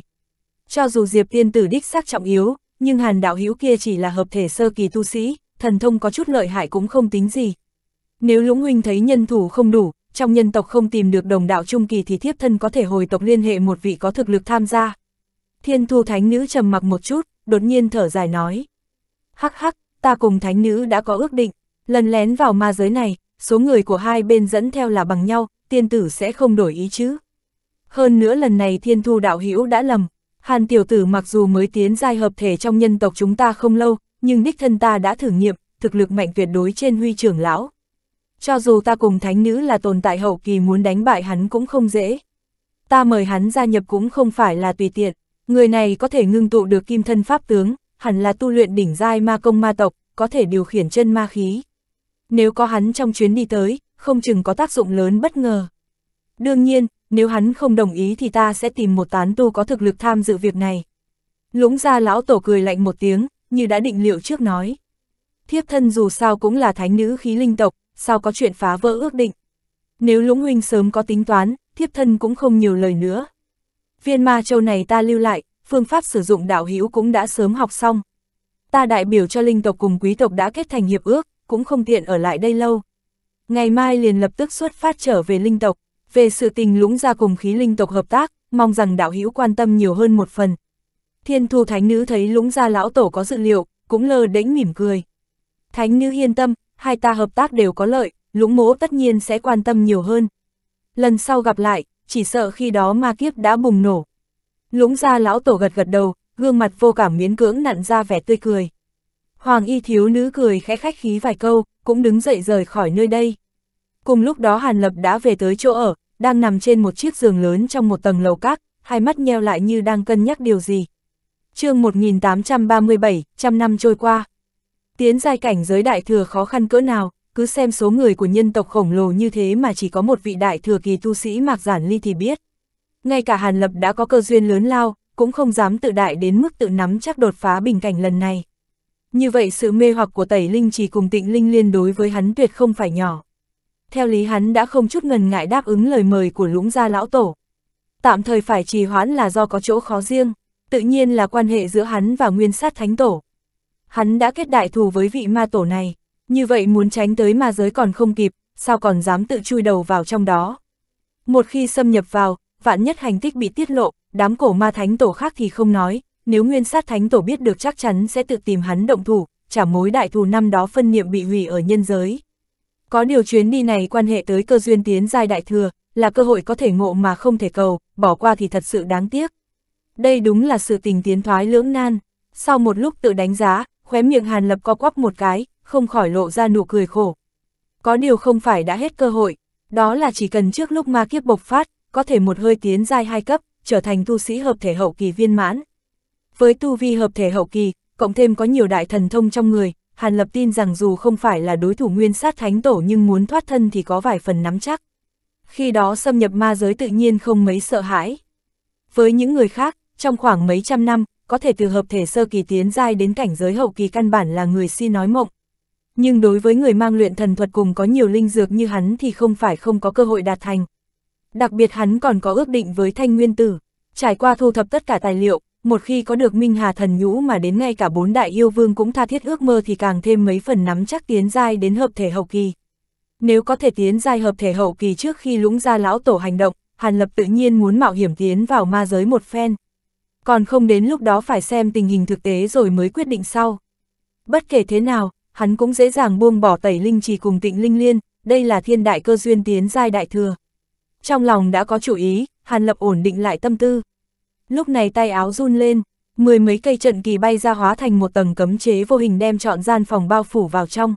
Cho dù Diệp tiên tử đích xác trọng yếu, nhưng hàn đạo hữu kia chỉ là hợp thể sơ kỳ tu sĩ, thần thông có chút lợi hại cũng không tính gì. Nếu lũng huynh thấy nhân thủ không đủ, trong nhân tộc không tìm được đồng đạo trung kỳ thì thiếp thân có thể hồi tộc liên hệ một vị có thực lực tham gia. Thiên thu thánh nữ trầm mặc một chút, đột nhiên thở dài nói. Hắc hắc, ta cùng thánh nữ đã có ước định, lần lén vào ma giới này, số người của hai bên dẫn theo là bằng nhau, tiên tử sẽ không đổi ý chứ. Hơn nữa lần này thiên thu đạo hữu đã lầm, hàn tiểu tử mặc dù mới tiến giai hợp thể trong nhân tộc chúng ta không lâu, nhưng đích thân ta đã thử nghiệm, thực lực mạnh tuyệt đối trên huy trưởng lão, cho dù ta cùng thánh nữ là tồn tại hậu kỳ muốn đánh bại hắn cũng không dễ. Ta mời hắn gia nhập cũng không phải là tùy tiện, người này có thể ngưng tụ được kim thân pháp tướng, hẳn là tu luyện đỉnh giai ma công ma tộc, có thể điều khiển chân ma khí. Nếu có hắn trong chuyến đi tới, không chừng có tác dụng lớn bất ngờ. Đương nhiên, nếu hắn không đồng ý thì ta sẽ tìm một tán tu có thực lực tham dự việc này. Lũng ra lão tổ cười lạnh một tiếng, như đã định liệu trước nói. Thiếp thân dù sao cũng là thánh nữ khí linh tộc, sao có chuyện phá vỡ ước định. Nếu Lũng Huynh sớm có tính toán, thiếp thân cũng không nhiều lời nữa. Viên ma châu này ta lưu lại, phương pháp sử dụng đạo hữu cũng đã sớm học xong. Ta đại biểu cho linh tộc cùng quý tộc đã kết thành hiệp ước, cũng không tiện ở lại đây lâu. Ngày mai liền lập tức xuất phát trở về linh tộc, về sự tình lũng ra cùng khí linh tộc hợp tác, mong rằng đạo hữu quan tâm nhiều hơn một phần. Thiên thu thánh nữ thấy lũng ra lão tổ có dự liệu, cũng lơ đễnh mỉm cười. Thánh nữ yên tâm, hai ta hợp tác đều có lợi, lũng mố tất nhiên sẽ quan tâm nhiều hơn. Lần sau gặp lại, chỉ sợ khi đó ma kiếp đã bùng nổ. Lũng ra lão tổ gật gật đầu, gương mặt vô cảm miến cưỡng nặn ra vẻ tươi cười. Hoàng y thiếu nữ cười khẽ khách khí vài câu, cũng đứng dậy rời khỏi nơi đây. Cùng lúc đó Hàn Lập đã về tới chỗ ở, đang nằm trên một chiếc giường lớn trong một tầng lầu các, hai mắt nheo lại như đang cân nhắc điều gì. chương 1837, trăm năm trôi qua, Tiến giai cảnh giới đại thừa khó khăn cỡ nào, cứ xem số người của nhân tộc khổng lồ như thế mà chỉ có một vị đại thừa kỳ tu sĩ Mạc Giản Ly thì biết. Ngay cả Hàn Lập đã có cơ duyên lớn lao, cũng không dám tự đại đến mức tự nắm chắc đột phá bình cảnh lần này. Như vậy sự mê hoặc của Tẩy Linh chỉ cùng tịnh Linh liên đối với hắn tuyệt không phải nhỏ. Theo lý hắn đã không chút ngần ngại đáp ứng lời mời của lũng gia lão tổ. Tạm thời phải trì hoãn là do có chỗ khó riêng, tự nhiên là quan hệ giữa hắn và nguyên sát thánh tổ hắn đã kết đại thù với vị ma tổ này, như vậy muốn tránh tới ma giới còn không kịp, sao còn dám tự chui đầu vào trong đó. Một khi xâm nhập vào, vạn nhất hành tích bị tiết lộ, đám cổ ma thánh tổ khác thì không nói, nếu nguyên sát thánh tổ biết được chắc chắn sẽ tự tìm hắn động thủ, trả mối đại thù năm đó phân niệm bị hủy ở nhân giới. Có điều chuyến đi này quan hệ tới cơ duyên tiến giai đại thừa, là cơ hội có thể ngộ mà không thể cầu, bỏ qua thì thật sự đáng tiếc. Đây đúng là sự tình tiến thoái lưỡng nan. Sau một lúc tự đánh giá, khóe miệng Hàn Lập co quắp một cái, không khỏi lộ ra nụ cười khổ. Có điều không phải đã hết cơ hội, đó là chỉ cần trước lúc ma kiếp bộc phát, có thể một hơi tiến giai hai cấp, trở thành tu sĩ hợp thể hậu kỳ viên mãn. Với tu vi hợp thể hậu kỳ, cộng thêm có nhiều đại thần thông trong người, Hàn Lập tin rằng dù không phải là đối thủ nguyên sát thánh tổ nhưng muốn thoát thân thì có vài phần nắm chắc. Khi đó xâm nhập ma giới tự nhiên không mấy sợ hãi. Với những người khác, trong khoảng mấy trăm năm, có thể từ hợp thể sơ kỳ tiến giai đến cảnh giới hậu kỳ căn bản là người si nói mộng. Nhưng đối với người mang luyện thần thuật cùng có nhiều linh dược như hắn thì không phải không có cơ hội đạt thành. Đặc biệt hắn còn có ước định với thanh nguyên tử, trải qua thu thập tất cả tài liệu, một khi có được Minh Hà thần nhũ mà đến ngay cả bốn đại yêu vương cũng tha thiết ước mơ thì càng thêm mấy phần nắm chắc tiến giai đến hợp thể hậu kỳ. Nếu có thể tiến giai hợp thể hậu kỳ trước khi lũng ra lão tổ hành động, Hàn Lập tự nhiên muốn mạo hiểm tiến vào ma giới một phen còn không đến lúc đó phải xem tình hình thực tế rồi mới quyết định sau. Bất kể thế nào, hắn cũng dễ dàng buông bỏ tẩy linh trì cùng tịnh linh liên, đây là thiên đại cơ duyên tiến giai đại thừa. Trong lòng đã có chủ ý, Hàn Lập ổn định lại tâm tư. Lúc này tay áo run lên, mười mấy cây trận kỳ bay ra hóa thành một tầng cấm chế vô hình đem trọn gian phòng bao phủ vào trong.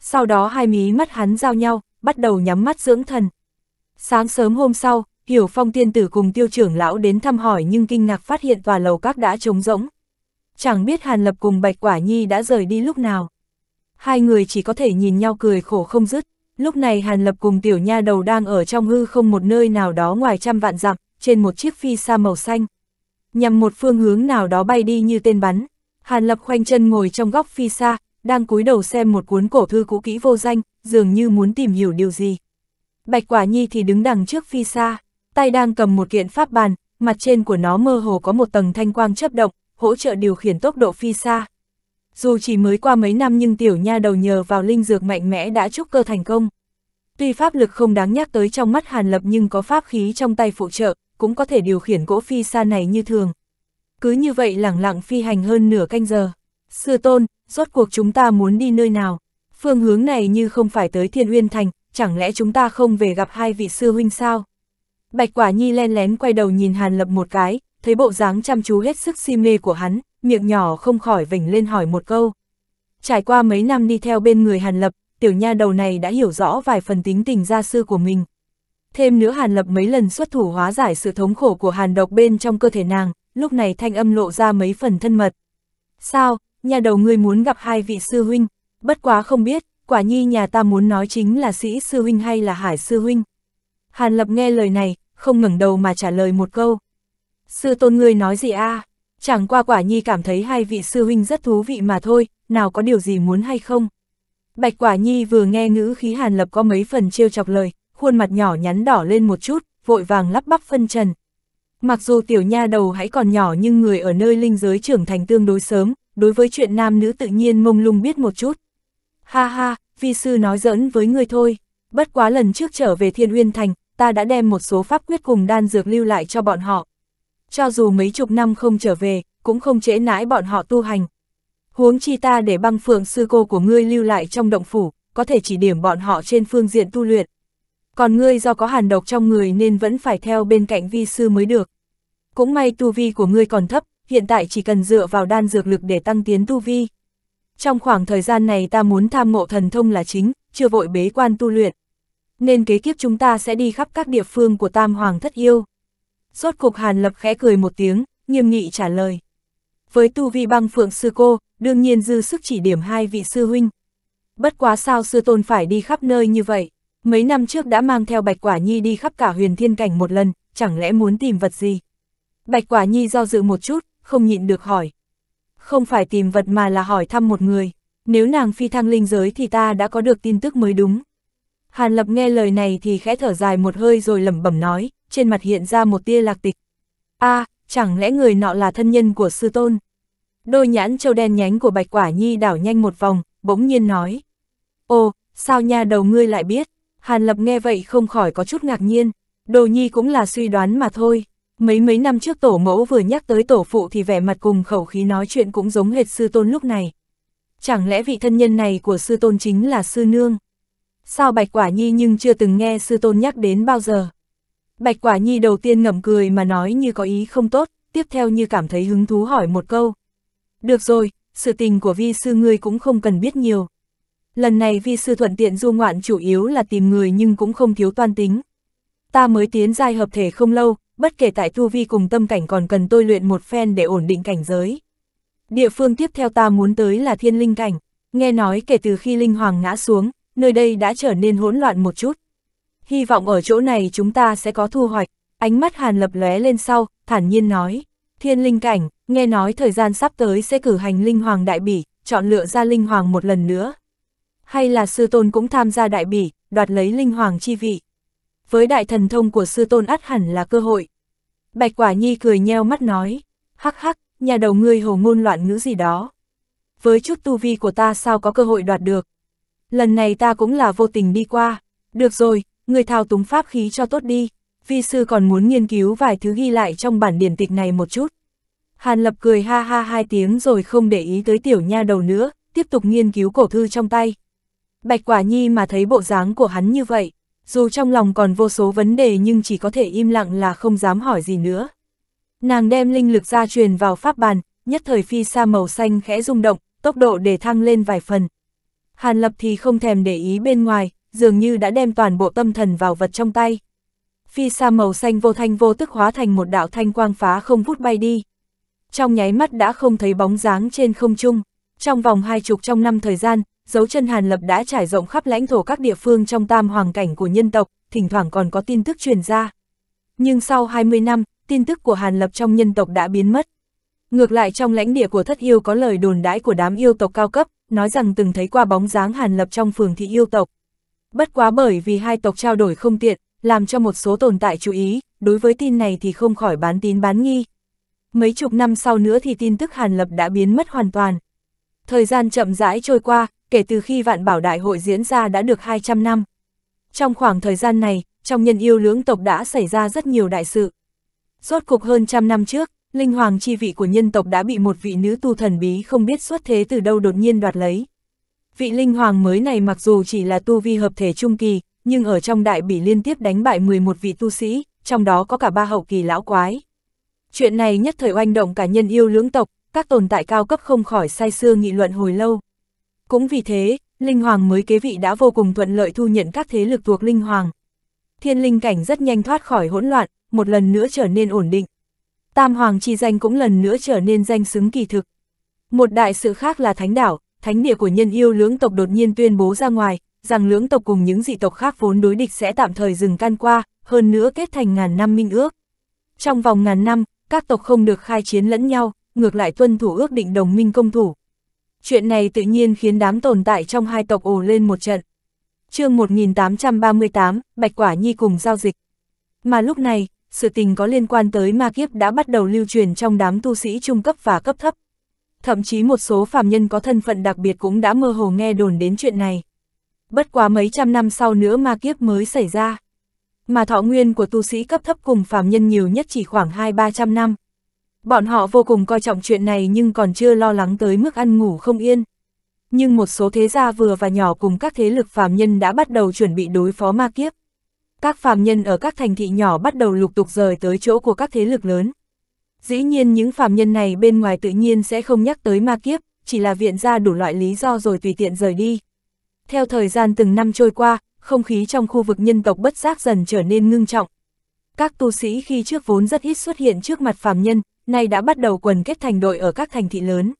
Sau đó hai mí mắt hắn giao nhau, bắt đầu nhắm mắt dưỡng thần. Sáng sớm hôm sau, Hiểu Phong tiên tử cùng tiêu trưởng lão đến thăm hỏi nhưng kinh ngạc phát hiện tòa lầu các đã trống rỗng. Chẳng biết Hàn Lập cùng Bạch Quả Nhi đã rời đi lúc nào. Hai người chỉ có thể nhìn nhau cười khổ không dứt. Lúc này Hàn Lập cùng tiểu nha đầu đang ở trong hư không một nơi nào đó ngoài trăm vạn dặm, trên một chiếc phi xa màu xanh. Nhằm một phương hướng nào đó bay đi như tên bắn. Hàn Lập khoanh chân ngồi trong góc phi xa, đang cúi đầu xem một cuốn cổ thư cũ kỹ vô danh, dường như muốn tìm hiểu điều gì. Bạch Quả Nhi thì đứng đằng trước phi xa tay đang cầm một kiện pháp bàn, mặt trên của nó mơ hồ có một tầng thanh quang chấp động, hỗ trợ điều khiển tốc độ phi xa. Dù chỉ mới qua mấy năm nhưng tiểu nha đầu nhờ vào linh dược mạnh mẽ đã trúc cơ thành công. Tuy pháp lực không đáng nhắc tới trong mắt Hàn Lập nhưng có pháp khí trong tay phụ trợ, cũng có thể điều khiển cỗ phi xa này như thường. Cứ như vậy lẳng lặng phi hành hơn nửa canh giờ. Sư tôn, rốt cuộc chúng ta muốn đi nơi nào? Phương hướng này như không phải tới Thiên Uyên Thành, chẳng lẽ chúng ta không về gặp hai vị sư huynh sao? Bạch Quả Nhi len lén quay đầu nhìn Hàn Lập một cái, thấy bộ dáng chăm chú hết sức si mê của hắn, miệng nhỏ không khỏi vểnh lên hỏi một câu. Trải qua mấy năm đi theo bên người Hàn Lập, tiểu nha đầu này đã hiểu rõ vài phần tính tình gia sư của mình. Thêm nữa Hàn Lập mấy lần xuất thủ hóa giải sự thống khổ của Hàn độc bên trong cơ thể nàng, lúc này thanh âm lộ ra mấy phần thân mật. Sao, nhà đầu ngươi muốn gặp hai vị sư huynh, bất quá không biết, quả nhi nhà ta muốn nói chính là sĩ sư huynh hay là hải sư huynh. Hàn Lập nghe lời này, không ngẩng đầu mà trả lời một câu. Sư tôn ngươi nói gì a? Chẳng qua quả nhi cảm thấy hai vị sư huynh rất thú vị mà thôi, nào có điều gì muốn hay không. Bạch quả nhi vừa nghe ngữ khí Hàn Lập có mấy phần trêu chọc lời, khuôn mặt nhỏ nhắn đỏ lên một chút, vội vàng lắp bắp phân trần. Mặc dù tiểu nha đầu hãy còn nhỏ nhưng người ở nơi linh giới trưởng thành tương đối sớm, đối với chuyện nam nữ tự nhiên mông lung biết một chút. Ha ha, vi sư nói giỡn với người thôi, bất quá lần trước trở về thiên uyên thành, ta đã đem một số pháp quyết cùng đan dược lưu lại cho bọn họ. Cho dù mấy chục năm không trở về, cũng không trễ nãi bọn họ tu hành. Huống chi ta để băng phượng sư cô của ngươi lưu lại trong động phủ, có thể chỉ điểm bọn họ trên phương diện tu luyện. Còn ngươi do có hàn độc trong người nên vẫn phải theo bên cạnh vi sư mới được. Cũng may tu vi của ngươi còn thấp, hiện tại chỉ cần dựa vào đan dược lực để tăng tiến tu vi. Trong khoảng thời gian này ta muốn tham ngộ thần thông là chính, chưa vội bế quan tu luyện, nên kế kiếp chúng ta sẽ đi khắp các địa phương của Tam Hoàng Thất Yêu. Rốt cục Hàn Lập khẽ cười một tiếng, nghiêm nghị trả lời. Với tu vi băng phượng sư cô, đương nhiên dư sức chỉ điểm hai vị sư huynh. Bất quá sao sư tôn phải đi khắp nơi như vậy, mấy năm trước đã mang theo Bạch Quả Nhi đi khắp cả huyền thiên cảnh một lần, chẳng lẽ muốn tìm vật gì? Bạch Quả Nhi do dự một chút, không nhịn được hỏi. Không phải tìm vật mà là hỏi thăm một người, nếu nàng phi thăng linh giới thì ta đã có được tin tức mới đúng. Hàn Lập nghe lời này thì khẽ thở dài một hơi rồi lẩm bẩm nói, trên mặt hiện ra một tia lạc tịch. a à, chẳng lẽ người nọ là thân nhân của sư tôn? Đôi nhãn châu đen nhánh của Bạch Quả Nhi đảo nhanh một vòng, bỗng nhiên nói. Ồ, sao nha đầu ngươi lại biết? Hàn Lập nghe vậy không khỏi có chút ngạc nhiên, đồ nhi cũng là suy đoán mà thôi. Mấy mấy năm trước tổ mẫu vừa nhắc tới tổ phụ thì vẻ mặt cùng khẩu khí nói chuyện cũng giống hệt sư tôn lúc này. Chẳng lẽ vị thân nhân này của sư tôn chính là sư nương? sao Bạch Quả Nhi nhưng chưa từng nghe sư tôn nhắc đến bao giờ. Bạch Quả Nhi đầu tiên ngậm cười mà nói như có ý không tốt, tiếp theo như cảm thấy hứng thú hỏi một câu. Được rồi, sự tình của vi sư ngươi cũng không cần biết nhiều. Lần này vi sư thuận tiện du ngoạn chủ yếu là tìm người nhưng cũng không thiếu toan tính. Ta mới tiến giai hợp thể không lâu, bất kể tại thu vi cùng tâm cảnh còn cần tôi luyện một phen để ổn định cảnh giới. Địa phương tiếp theo ta muốn tới là thiên linh cảnh, nghe nói kể từ khi linh hoàng ngã xuống, nơi đây đã trở nên hỗn loạn một chút. Hy vọng ở chỗ này chúng ta sẽ có thu hoạch, ánh mắt Hàn Lập lóe lên sau, thản nhiên nói. Thiên linh cảnh, nghe nói thời gian sắp tới sẽ cử hành linh hoàng đại bỉ, chọn lựa ra linh hoàng một lần nữa. Hay là sư tôn cũng tham gia đại bỉ, đoạt lấy linh hoàng chi vị. Với đại thần thông của sư tôn át hẳn là cơ hội. Bạch Quả Nhi cười nheo mắt nói, hắc hắc, nhà đầu ngươi hồ ngôn loạn ngữ gì đó. Với chút tu vi của ta sao có cơ hội đoạt được. Lần này ta cũng là vô tình đi qua. Được rồi, người thao túng pháp khí cho tốt đi. Vi sư còn muốn nghiên cứu vài thứ ghi lại trong bản điển tịch này một chút. Hàn Lập cười ha ha hai tiếng rồi không để ý tới tiểu nha đầu nữa, tiếp tục nghiên cứu cổ thư trong tay. Bạch Quả Nhi mà thấy bộ dáng của hắn như vậy, dù trong lòng còn vô số vấn đề nhưng chỉ có thể im lặng là không dám hỏi gì nữa. Nàng đem linh lực ra truyền vào pháp bàn, nhất thời phi xa màu xanh khẽ rung động, tốc độ để thăng lên vài phần, Hàn Lập thì không thèm để ý bên ngoài, dường như đã đem toàn bộ tâm thần vào vật trong tay. Phi xa màu xanh vô thanh vô tức hóa thành một đạo thanh quang phá không vút bay đi. Trong nháy mắt đã không thấy bóng dáng trên không trung. Trong vòng hai chục trong năm thời gian, dấu chân Hàn Lập đã trải rộng khắp lãnh thổ các địa phương trong tam hoàng cảnh của nhân tộc, thỉnh thoảng còn có tin tức truyền ra. Nhưng sau 20 năm, tin tức của Hàn Lập trong nhân tộc đã biến mất. Ngược lại trong lãnh địa của thất yêu có lời đồn đãi của đám yêu tộc cao cấp, nói rằng từng thấy qua bóng dáng Hàn Lập trong phường thị yêu tộc. Bất quá bởi vì hai tộc trao đổi không tiện, làm cho một số tồn tại chú ý, đối với tin này thì không khỏi bán tín bán nghi. Mấy chục năm sau nữa thì tin tức Hàn Lập đã biến mất hoàn toàn. Thời gian chậm rãi trôi qua, kể từ khi vạn bảo đại hội diễn ra đã được 200 năm. Trong khoảng thời gian này, trong nhân yêu lưỡng tộc đã xảy ra rất nhiều đại sự. Rốt cục hơn trăm năm trước, linh hoàng chi vị của nhân tộc đã bị một vị nữ tu thần bí không biết xuất thế từ đâu đột nhiên đoạt lấy. Vị linh hoàng mới này mặc dù chỉ là tu vi hợp thể trung kỳ, nhưng ở trong đại bị liên tiếp đánh bại 11 vị tu sĩ, trong đó có cả ba hậu kỳ lão quái. Chuyện này nhất thời oanh động cả nhân yêu lưỡng tộc, các tồn tại cao cấp không khỏi say sưa nghị luận hồi lâu. Cũng vì thế, Linh Hoàng mới kế vị đã vô cùng thuận lợi thu nhận các thế lực thuộc Linh Hoàng. Thiên linh cảnh rất nhanh thoát khỏi hỗn loạn, một lần nữa trở nên ổn định. Tam Hoàng chi danh cũng lần nữa trở nên danh xứng kỳ thực. Một đại sự khác là thánh đảo, thánh địa của nhân yêu lưỡng tộc đột nhiên tuyên bố ra ngoài, rằng lưỡng tộc cùng những dị tộc khác vốn đối địch sẽ tạm thời dừng can qua, hơn nữa kết thành ngàn năm minh ước. Trong vòng ngàn năm, các tộc không được khai chiến lẫn nhau, ngược lại tuân thủ ước định đồng minh công thủ. Chuyện này tự nhiên khiến đám tồn tại trong hai tộc ồ lên một trận. chương 1838, Bạch Quả Nhi cùng giao dịch. Mà lúc này, sự tình có liên quan tới ma kiếp đã bắt đầu lưu truyền trong đám tu sĩ trung cấp và cấp thấp. Thậm chí một số phàm nhân có thân phận đặc biệt cũng đã mơ hồ nghe đồn đến chuyện này. Bất quá mấy trăm năm sau nữa ma kiếp mới xảy ra. Mà thọ nguyên của tu sĩ cấp thấp cùng phàm nhân nhiều nhất chỉ khoảng 2-300 năm. Bọn họ vô cùng coi trọng chuyện này nhưng còn chưa lo lắng tới mức ăn ngủ không yên. Nhưng một số thế gia vừa và nhỏ cùng các thế lực phàm nhân đã bắt đầu chuẩn bị đối phó ma kiếp các phàm nhân ở các thành thị nhỏ bắt đầu lục tục rời tới chỗ của các thế lực lớn. Dĩ nhiên những phàm nhân này bên ngoài tự nhiên sẽ không nhắc tới ma kiếp, chỉ là viện ra đủ loại lý do rồi tùy tiện rời đi. Theo thời gian từng năm trôi qua, không khí trong khu vực nhân tộc bất giác dần trở nên ngưng trọng. Các tu sĩ khi trước vốn rất ít xuất hiện trước mặt phàm nhân, nay đã bắt đầu quần kết thành đội ở các thành thị lớn.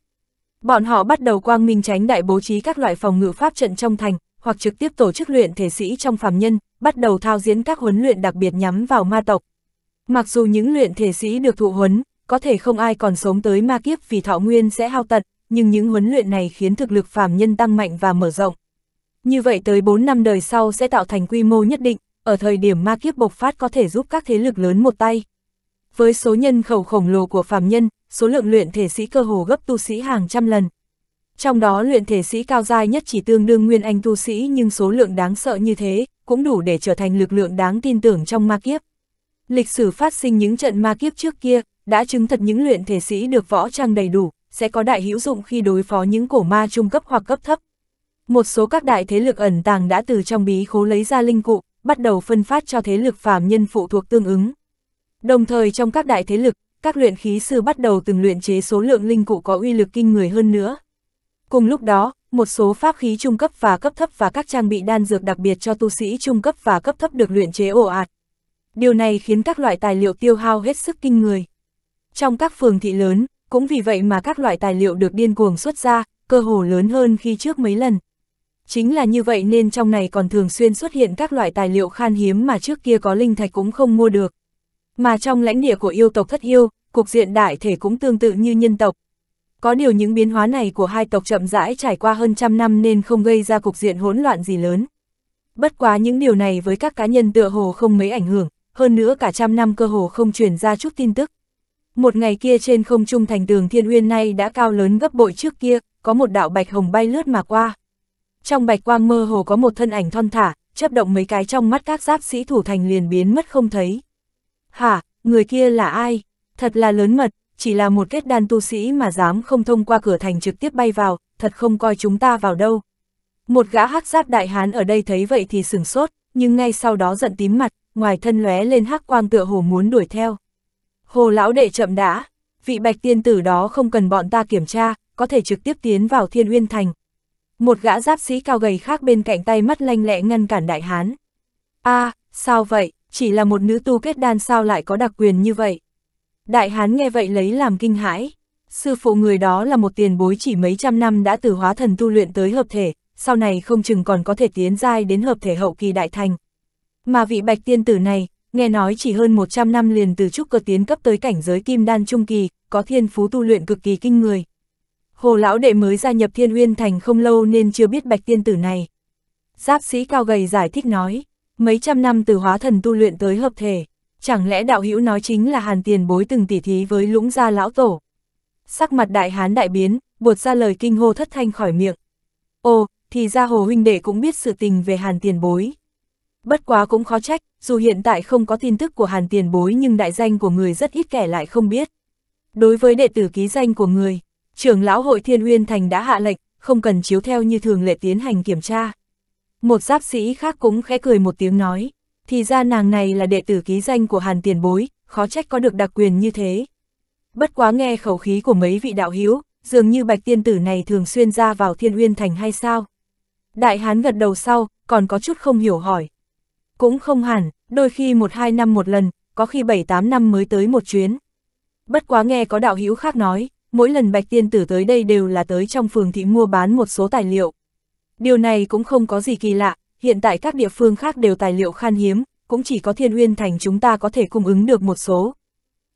Bọn họ bắt đầu quang minh tránh đại bố trí các loại phòng ngự pháp trận trong thành, hoặc trực tiếp tổ chức luyện thể sĩ trong phàm nhân, bắt đầu thao diễn các huấn luyện đặc biệt nhắm vào ma tộc. Mặc dù những luyện thể sĩ được thụ huấn, có thể không ai còn sống tới ma kiếp vì thọ nguyên sẽ hao tận, nhưng những huấn luyện này khiến thực lực phàm nhân tăng mạnh và mở rộng. Như vậy tới 4 năm đời sau sẽ tạo thành quy mô nhất định, ở thời điểm ma kiếp bộc phát có thể giúp các thế lực lớn một tay. Với số nhân khẩu khổng lồ của phàm nhân, số lượng luyện thể sĩ cơ hồ gấp tu sĩ hàng trăm lần, trong đó luyện thể sĩ cao giai nhất chỉ tương đương nguyên anh tu sĩ nhưng số lượng đáng sợ như thế, cũng đủ để trở thành lực lượng đáng tin tưởng trong ma kiếp. Lịch sử phát sinh những trận ma kiếp trước kia, đã chứng thật những luyện thể sĩ được võ trang đầy đủ, sẽ có đại hữu dụng khi đối phó những cổ ma trung cấp hoặc cấp thấp. Một số các đại thế lực ẩn tàng đã từ trong bí khố lấy ra linh cụ, bắt đầu phân phát cho thế lực phàm nhân phụ thuộc tương ứng. Đồng thời trong các đại thế lực, các luyện khí sư bắt đầu từng luyện chế số lượng linh cụ có uy lực kinh người hơn nữa, Cùng lúc đó, một số pháp khí trung cấp và cấp thấp và các trang bị đan dược đặc biệt cho tu sĩ trung cấp và cấp thấp được luyện chế ồ ạt. Điều này khiến các loại tài liệu tiêu hao hết sức kinh người. Trong các phường thị lớn, cũng vì vậy mà các loại tài liệu được điên cuồng xuất ra, cơ hồ lớn hơn khi trước mấy lần. Chính là như vậy nên trong này còn thường xuyên xuất hiện các loại tài liệu khan hiếm mà trước kia có linh thạch cũng không mua được. Mà trong lãnh địa của yêu tộc thất yêu, cục diện đại thể cũng tương tự như nhân tộc, có điều những biến hóa này của hai tộc chậm rãi trải qua hơn trăm năm nên không gây ra cục diện hỗn loạn gì lớn. Bất quá những điều này với các cá nhân tựa hồ không mấy ảnh hưởng, hơn nữa cả trăm năm cơ hồ không truyền ra chút tin tức. Một ngày kia trên không trung thành tường thiên uyên nay đã cao lớn gấp bội trước kia, có một đạo bạch hồng bay lướt mà qua. Trong bạch quang mơ hồ có một thân ảnh thon thả, chấp động mấy cái trong mắt các giáp sĩ thủ thành liền biến mất không thấy. Hả, người kia là ai? Thật là lớn mật, chỉ là một kết đan tu sĩ mà dám không thông qua cửa thành trực tiếp bay vào, thật không coi chúng ta vào đâu. Một gã hắc giáp đại hán ở đây thấy vậy thì sửng sốt, nhưng ngay sau đó giận tím mặt, ngoài thân lóe lên hắc quang tựa hồ muốn đuổi theo. Hồ lão đệ chậm đã, vị bạch tiên tử đó không cần bọn ta kiểm tra, có thể trực tiếp tiến vào thiên uyên thành. Một gã giáp sĩ cao gầy khác bên cạnh tay mắt lanh lẹ ngăn cản đại hán. a à, sao vậy, chỉ là một nữ tu kết đan sao lại có đặc quyền như vậy? Đại hán nghe vậy lấy làm kinh hãi. Sư phụ người đó là một tiền bối chỉ mấy trăm năm đã từ hóa thần tu luyện tới hợp thể, sau này không chừng còn có thể tiến giai đến hợp thể hậu kỳ đại thành. Mà vị bạch tiên tử này, nghe nói chỉ hơn 100 năm liền từ trúc cơ tiến cấp tới cảnh giới kim đan trung kỳ, có thiên phú tu luyện cực kỳ kinh người. Hồ lão đệ mới gia nhập thiên uyên thành không lâu nên chưa biết bạch tiên tử này. Giáp sĩ cao gầy giải thích nói, mấy trăm năm từ hóa thần tu luyện tới hợp thể. Chẳng lẽ đạo hữu nói chính là hàn tiền bối từng tỉ thí với lũng gia lão tổ? Sắc mặt đại hán đại biến, buột ra lời kinh hô thất thanh khỏi miệng. Ồ, thì ra hồ huynh đệ cũng biết sự tình về hàn tiền bối. Bất quá cũng khó trách, dù hiện tại không có tin tức của hàn tiền bối nhưng đại danh của người rất ít kẻ lại không biết. Đối với đệ tử ký danh của người, trưởng lão hội thiên uyên thành đã hạ lệnh, không cần chiếu theo như thường lệ tiến hành kiểm tra. Một giáp sĩ khác cũng khẽ cười một tiếng nói thì ra nàng này là đệ tử ký danh của Hàn tiền bối, khó trách có được đặc quyền như thế. Bất quá nghe khẩu khí của mấy vị đạo hiếu, dường như bạch tiên tử này thường xuyên ra vào thiên uyên thành hay sao? Đại hán gật đầu sau, còn có chút không hiểu hỏi. Cũng không hẳn, đôi khi một hai năm một lần, có khi bảy tám năm mới tới một chuyến. Bất quá nghe có đạo hữu khác nói, mỗi lần bạch tiên tử tới đây đều là tới trong phường thị mua bán một số tài liệu. Điều này cũng không có gì kỳ lạ, hiện tại các địa phương khác đều tài liệu khan hiếm, cũng chỉ có thiên uyên thành chúng ta có thể cung ứng được một số.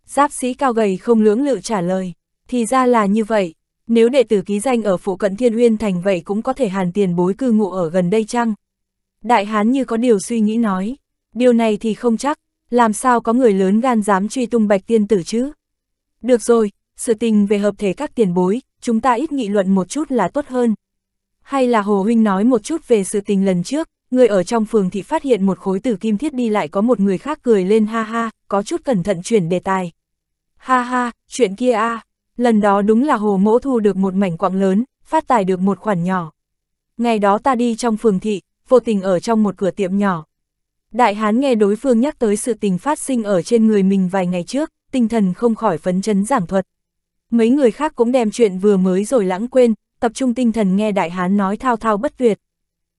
Giáp sĩ cao gầy không lưỡng lự trả lời, thì ra là như vậy, nếu đệ tử ký danh ở phụ cận thiên uyên thành vậy cũng có thể hàn tiền bối cư ngụ ở gần đây chăng? Đại hán như có điều suy nghĩ nói, điều này thì không chắc, làm sao có người lớn gan dám truy tung bạch tiên tử chứ? Được rồi, sự tình về hợp thể các tiền bối, chúng ta ít nghị luận một chút là tốt hơn. Hay là Hồ Huynh nói một chút về sự tình lần trước, người ở trong phường thị phát hiện một khối tử kim thiết đi lại có một người khác cười lên ha ha, có chút cẩn thận chuyển đề tài. Ha ha, chuyện kia a lần đó đúng là hồ mẫu thu được một mảnh quạng lớn, phát tài được một khoản nhỏ. Ngày đó ta đi trong phường thị, vô tình ở trong một cửa tiệm nhỏ. Đại hán nghe đối phương nhắc tới sự tình phát sinh ở trên người mình vài ngày trước, tinh thần không khỏi phấn chấn giảng thuật. Mấy người khác cũng đem chuyện vừa mới rồi lãng quên, tập trung tinh thần nghe đại hán nói thao thao bất tuyệt.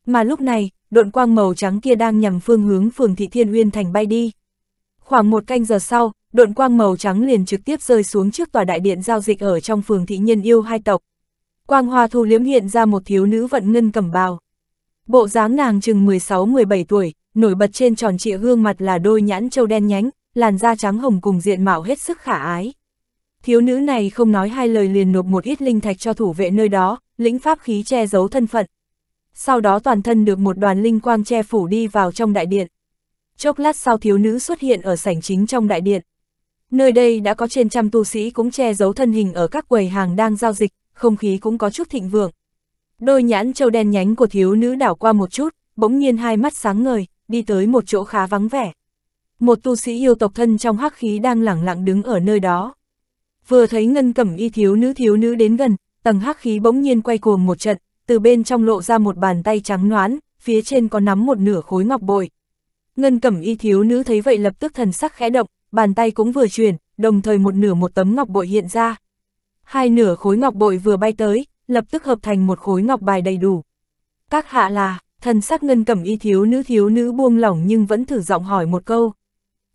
Mà lúc này, độn quang màu trắng kia đang nhằm phương hướng phường thị Thiên Uyên Thành bay đi. Khoảng một canh giờ sau, độn quang màu trắng liền trực tiếp rơi xuống trước tòa đại điện giao dịch ở trong phường thị nhân yêu hai tộc. Quang hoa thu liếm hiện ra một thiếu nữ vận ngân cầm bào. Bộ dáng nàng chừng 16-17 tuổi, nổi bật trên tròn trịa gương mặt là đôi nhãn châu đen nhánh, làn da trắng hồng cùng diện mạo hết sức khả ái. Thiếu nữ này không nói hai lời liền nộp một ít linh thạch cho thủ vệ nơi đó, lĩnh pháp khí che giấu thân phận, sau đó toàn thân được một đoàn linh quang che phủ đi vào trong đại điện. Chốc lát sau thiếu nữ xuất hiện ở sảnh chính trong đại điện. Nơi đây đã có trên trăm tu sĩ cũng che giấu thân hình ở các quầy hàng đang giao dịch, không khí cũng có chút thịnh vượng. Đôi nhãn châu đen nhánh của thiếu nữ đảo qua một chút, bỗng nhiên hai mắt sáng ngời, đi tới một chỗ khá vắng vẻ. Một tu sĩ yêu tộc thân trong hắc khí đang lẳng lặng đứng ở nơi đó. Vừa thấy ngân cẩm y thiếu nữ thiếu nữ đến gần, tầng hắc khí bỗng nhiên quay cuồng một trận, từ bên trong lộ ra một bàn tay trắng noãn phía trên có nắm một nửa khối ngọc bội. Ngân cẩm y thiếu nữ thấy vậy lập tức thần sắc khẽ động, bàn tay cũng vừa chuyển, đồng thời một nửa một tấm ngọc bội hiện ra. Hai nửa khối ngọc bội vừa bay tới, lập tức hợp thành một khối ngọc bài đầy đủ. Các hạ là, thần sắc ngân cẩm y thiếu nữ thiếu nữ buông lỏng nhưng vẫn thử giọng hỏi một câu.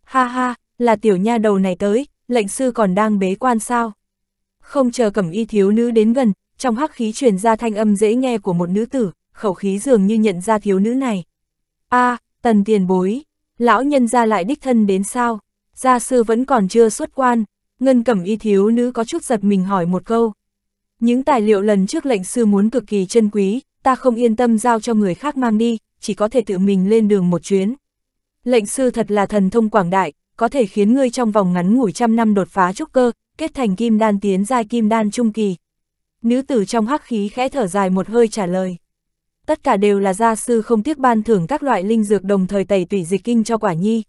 Ha ha, là tiểu nha đầu này tới, lệnh sư còn đang bế quan sao? Không chờ cẩm y thiếu nữ đến gần, trong hắc khí truyền ra thanh âm dễ nghe của một nữ tử, khẩu khí dường như nhận ra thiếu nữ này. a tần tiền bối, lão nhân ra lại đích thân đến sao, gia sư vẫn còn chưa xuất quan, ngân cẩm y thiếu nữ có chút giật mình hỏi một câu. Những tài liệu lần trước lệnh sư muốn cực kỳ chân quý, ta không yên tâm giao cho người khác mang đi, chỉ có thể tự mình lên đường một chuyến. Lệnh sư thật là thần thông quảng đại, có thể khiến ngươi trong vòng ngắn ngủi trăm năm đột phá trúc cơ, kết thành kim đan tiến giai kim đan trung kỳ, Nữ tử trong hắc khí khẽ thở dài một hơi trả lời. Tất cả đều là gia sư không tiếc ban thưởng các loại linh dược đồng thời tẩy tủy dịch kinh cho quả nhi.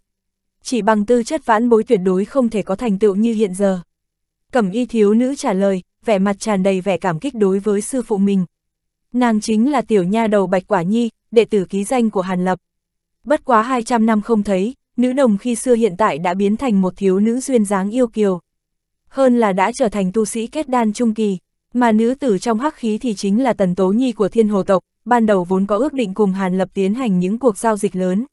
Chỉ bằng tư chất vãn bối tuyệt đối không thể có thành tựu như hiện giờ. Cẩm y thiếu nữ trả lời, vẻ mặt tràn đầy vẻ cảm kích đối với sư phụ mình. Nàng chính là tiểu nha đầu Bạch Quả Nhi, đệ tử ký danh của Hàn Lập. Bất quá 200 năm không thấy, nữ đồng khi xưa hiện tại đã biến thành một thiếu nữ duyên dáng yêu kiều. Hơn là đã trở thành tu sĩ kết đan trung kỳ, mà nữ tử trong hắc khí thì chính là Tần Tố Nhi của Thiên Hồ Tộc, ban đầu vốn có ước định cùng Hàn Lập tiến hành những cuộc giao dịch lớn.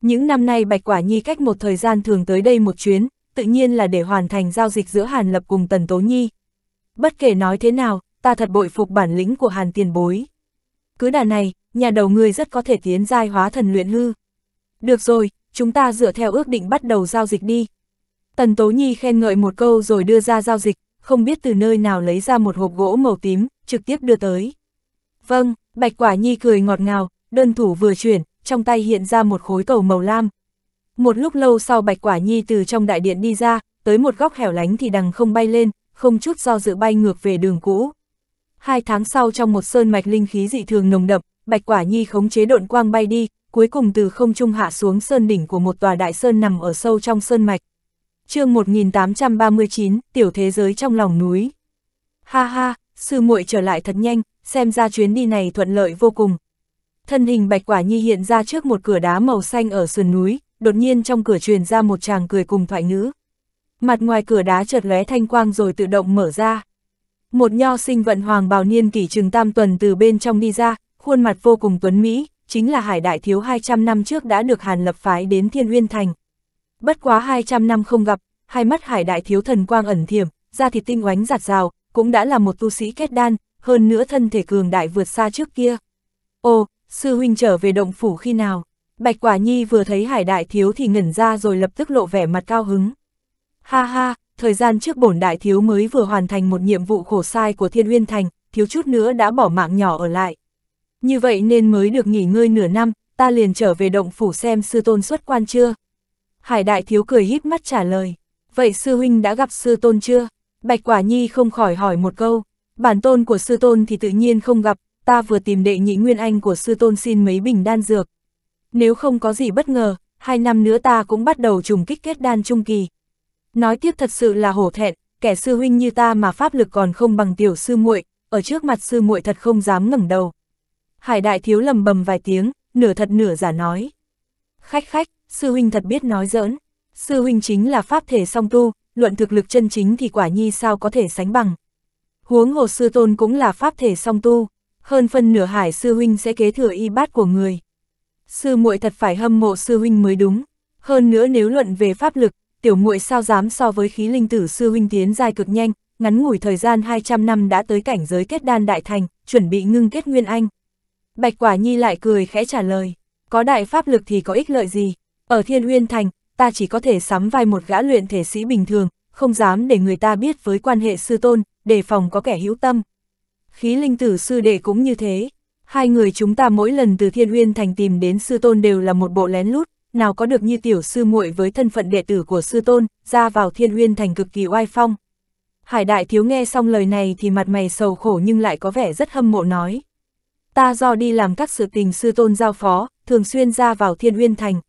Những năm nay Bạch Quả Nhi cách một thời gian thường tới đây một chuyến, tự nhiên là để hoàn thành giao dịch giữa Hàn Lập cùng Tần Tố Nhi. Bất kể nói thế nào, ta thật bội phục bản lĩnh của Hàn tiền bối. Cứ đà này, nhà đầu người rất có thể tiến giai hóa thần luyện hư. Được rồi, chúng ta dựa theo ước định bắt đầu giao dịch đi. Tần Tố Nhi khen ngợi một câu rồi đưa ra giao dịch, không biết từ nơi nào lấy ra một hộp gỗ màu tím, trực tiếp đưa tới. Vâng, Bạch Quả Nhi cười ngọt ngào, đơn thủ vừa chuyển, trong tay hiện ra một khối cầu màu lam. Một lúc lâu sau Bạch Quả Nhi từ trong đại điện đi ra, tới một góc hẻo lánh thì đằng không bay lên, không chút do dự bay ngược về đường cũ. Hai tháng sau trong một sơn mạch linh khí dị thường nồng đậm, Bạch Quả Nhi khống chế độn quang bay đi, cuối cùng từ không trung hạ xuống sơn đỉnh của một tòa đại sơn nằm ở sâu trong sơn mạch chương 1839, tiểu thế giới trong lòng núi. Ha ha, sư muội trở lại thật nhanh, xem ra chuyến đi này thuận lợi vô cùng. Thân hình bạch quả nhi hiện ra trước một cửa đá màu xanh ở sườn núi, đột nhiên trong cửa truyền ra một chàng cười cùng thoại ngữ. Mặt ngoài cửa đá chợt lóe thanh quang rồi tự động mở ra. Một nho sinh vận hoàng bào niên kỷ trừng tam tuần từ bên trong đi ra, khuôn mặt vô cùng tuấn Mỹ, chính là hải đại thiếu 200 năm trước đã được Hàn lập phái đến Thiên Uyên Thành. Bất quá 200 năm không gặp, hai mắt hải đại thiếu thần quang ẩn thiểm, ra thịt tinh oánh giặt rào, cũng đã là một tu sĩ kết đan, hơn nữa thân thể cường đại vượt xa trước kia. Ô, sư huynh trở về động phủ khi nào? Bạch Quả Nhi vừa thấy hải đại thiếu thì ngẩn ra rồi lập tức lộ vẻ mặt cao hứng. Ha ha, thời gian trước bổn đại thiếu mới vừa hoàn thành một nhiệm vụ khổ sai của Thiên Uyên Thành, thiếu chút nữa đã bỏ mạng nhỏ ở lại. Như vậy nên mới được nghỉ ngơi nửa năm, ta liền trở về động phủ xem sư tôn xuất quan chưa. Hải đại thiếu cười híp mắt trả lời, vậy sư huynh đã gặp sư tôn chưa? Bạch Quả Nhi không khỏi hỏi một câu, bản tôn của sư tôn thì tự nhiên không gặp, ta vừa tìm đệ nhị nguyên anh của sư tôn xin mấy bình đan dược. Nếu không có gì bất ngờ, hai năm nữa ta cũng bắt đầu trùng kích kết đan trung kỳ. Nói tiếp thật sự là hổ thẹn, kẻ sư huynh như ta mà pháp lực còn không bằng tiểu sư muội, ở trước mặt sư muội thật không dám ngẩng đầu. Hải đại thiếu lầm bầm vài tiếng, nửa thật nửa giả nói. Khách khách, sư huynh thật biết nói giỡn, sư huynh chính là pháp thể song tu, luận thực lực chân chính thì quả nhi sao có thể sánh bằng. Huống hồ sư tôn cũng là pháp thể song tu, hơn phân nửa hải sư huynh sẽ kế thừa y bát của người. Sư muội thật phải hâm mộ sư huynh mới đúng, hơn nữa nếu luận về pháp lực, tiểu muội sao dám so với khí linh tử sư huynh tiến dài cực nhanh, ngắn ngủi thời gian 200 năm đã tới cảnh giới kết đan đại thành, chuẩn bị ngưng kết nguyên anh. Bạch Quả Nhi lại cười khẽ trả lời, có đại pháp lực thì có ích lợi gì, ở Thiên Huyên Thành, ta chỉ có thể sắm vai một gã luyện thể sĩ bình thường, không dám để người ta biết với quan hệ sư tôn, để phòng có kẻ hữu tâm. Khí linh tử sư đệ cũng như thế. Hai người chúng ta mỗi lần từ Thiên Huyên Thành tìm đến sư tôn đều là một bộ lén lút, nào có được như tiểu sư muội với thân phận đệ tử của sư tôn, ra vào Thiên Huyên Thành cực kỳ oai phong. Hải đại thiếu nghe xong lời này thì mặt mày sầu khổ nhưng lại có vẻ rất hâm mộ nói. Ta do đi làm các sự tình sư tôn giao phó, thường xuyên ra vào Thiên Huyên Thành,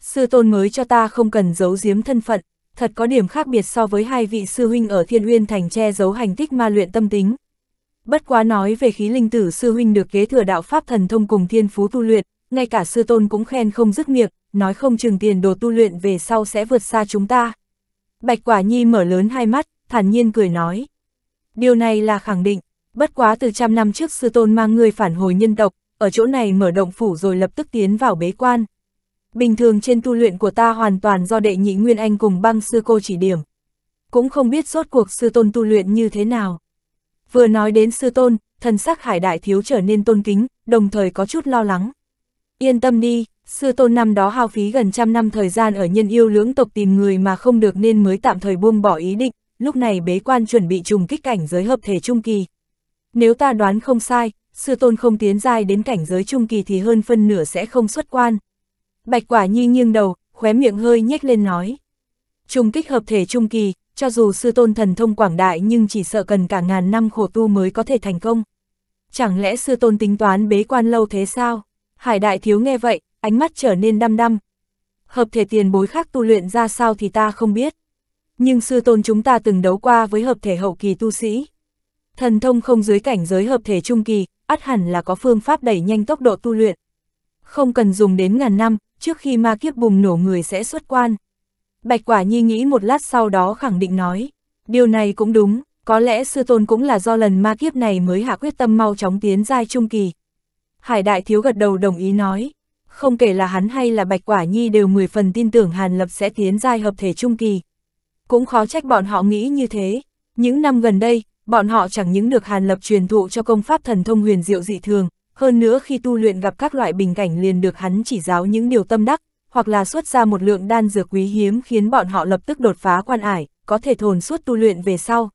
sư tôn mới cho ta không cần giấu giếm thân phận, thật có điểm khác biệt so với hai vị sư huynh ở Thiên Uyên Thành che giấu hành tích ma luyện tâm tính. Bất quá nói về khí linh tử sư huynh được kế thừa đạo pháp thần thông cùng thiên phú tu luyện, ngay cả sư tôn cũng khen không dứt miệng, nói không chừng tiền đồ tu luyện về sau sẽ vượt xa chúng ta. Bạch Quả Nhi mở lớn hai mắt, thản nhiên cười nói. Điều này là khẳng định, bất quá từ trăm năm trước sư tôn mang người phản hồi nhân tộc, ở chỗ này mở động phủ rồi lập tức tiến vào bế quan, bình thường trên tu luyện của ta hoàn toàn do đệ nhị Nguyên Anh cùng băng sư cô chỉ điểm. Cũng không biết suốt cuộc sư tôn tu luyện như thế nào. Vừa nói đến sư tôn, thần sắc hải đại thiếu trở nên tôn kính, đồng thời có chút lo lắng. Yên tâm đi, sư tôn năm đó hao phí gần trăm năm thời gian ở nhân yêu lưỡng tộc tìm người mà không được nên mới tạm thời buông bỏ ý định, lúc này bế quan chuẩn bị trùng kích cảnh giới hợp thể trung kỳ. Nếu ta đoán không sai, sư tôn không tiến giai đến cảnh giới trung kỳ thì hơn phân nửa sẽ không xuất quan. Bạch quả nhi nghiêng đầu, khóe miệng hơi nhếch lên nói. Trung kích hợp thể trung kỳ, cho dù sư tôn thần thông quảng đại nhưng chỉ sợ cần cả ngàn năm khổ tu mới có thể thành công. Chẳng lẽ sư tôn tính toán bế quan lâu thế sao? Hải đại thiếu nghe vậy, ánh mắt trở nên đăm đăm. Hợp thể tiền bối khác tu luyện ra sao thì ta không biết. Nhưng sư tôn chúng ta từng đấu qua với hợp thể hậu kỳ tu sĩ. Thần thông không dưới cảnh giới hợp thể trung kỳ, ắt hẳn là có phương pháp đẩy nhanh tốc độ tu luyện không cần dùng đến ngàn năm, trước khi ma kiếp bùng nổ người sẽ xuất quan. Bạch Quả Nhi nghĩ một lát sau đó khẳng định nói, điều này cũng đúng, có lẽ sư tôn cũng là do lần ma kiếp này mới hạ quyết tâm mau chóng tiến giai trung kỳ. Hải Đại Thiếu gật đầu đồng ý nói, không kể là hắn hay là Bạch Quả Nhi đều 10 phần tin tưởng Hàn Lập sẽ tiến giai hợp thể trung kỳ. Cũng khó trách bọn họ nghĩ như thế, những năm gần đây, bọn họ chẳng những được Hàn Lập truyền thụ cho công pháp thần thông huyền diệu dị thường, hơn nữa khi tu luyện gặp các loại bình cảnh liền được hắn chỉ giáo những điều tâm đắc, hoặc là xuất ra một lượng đan dược quý hiếm khiến bọn họ lập tức đột phá quan ải, có thể thồn suốt tu luyện về sau.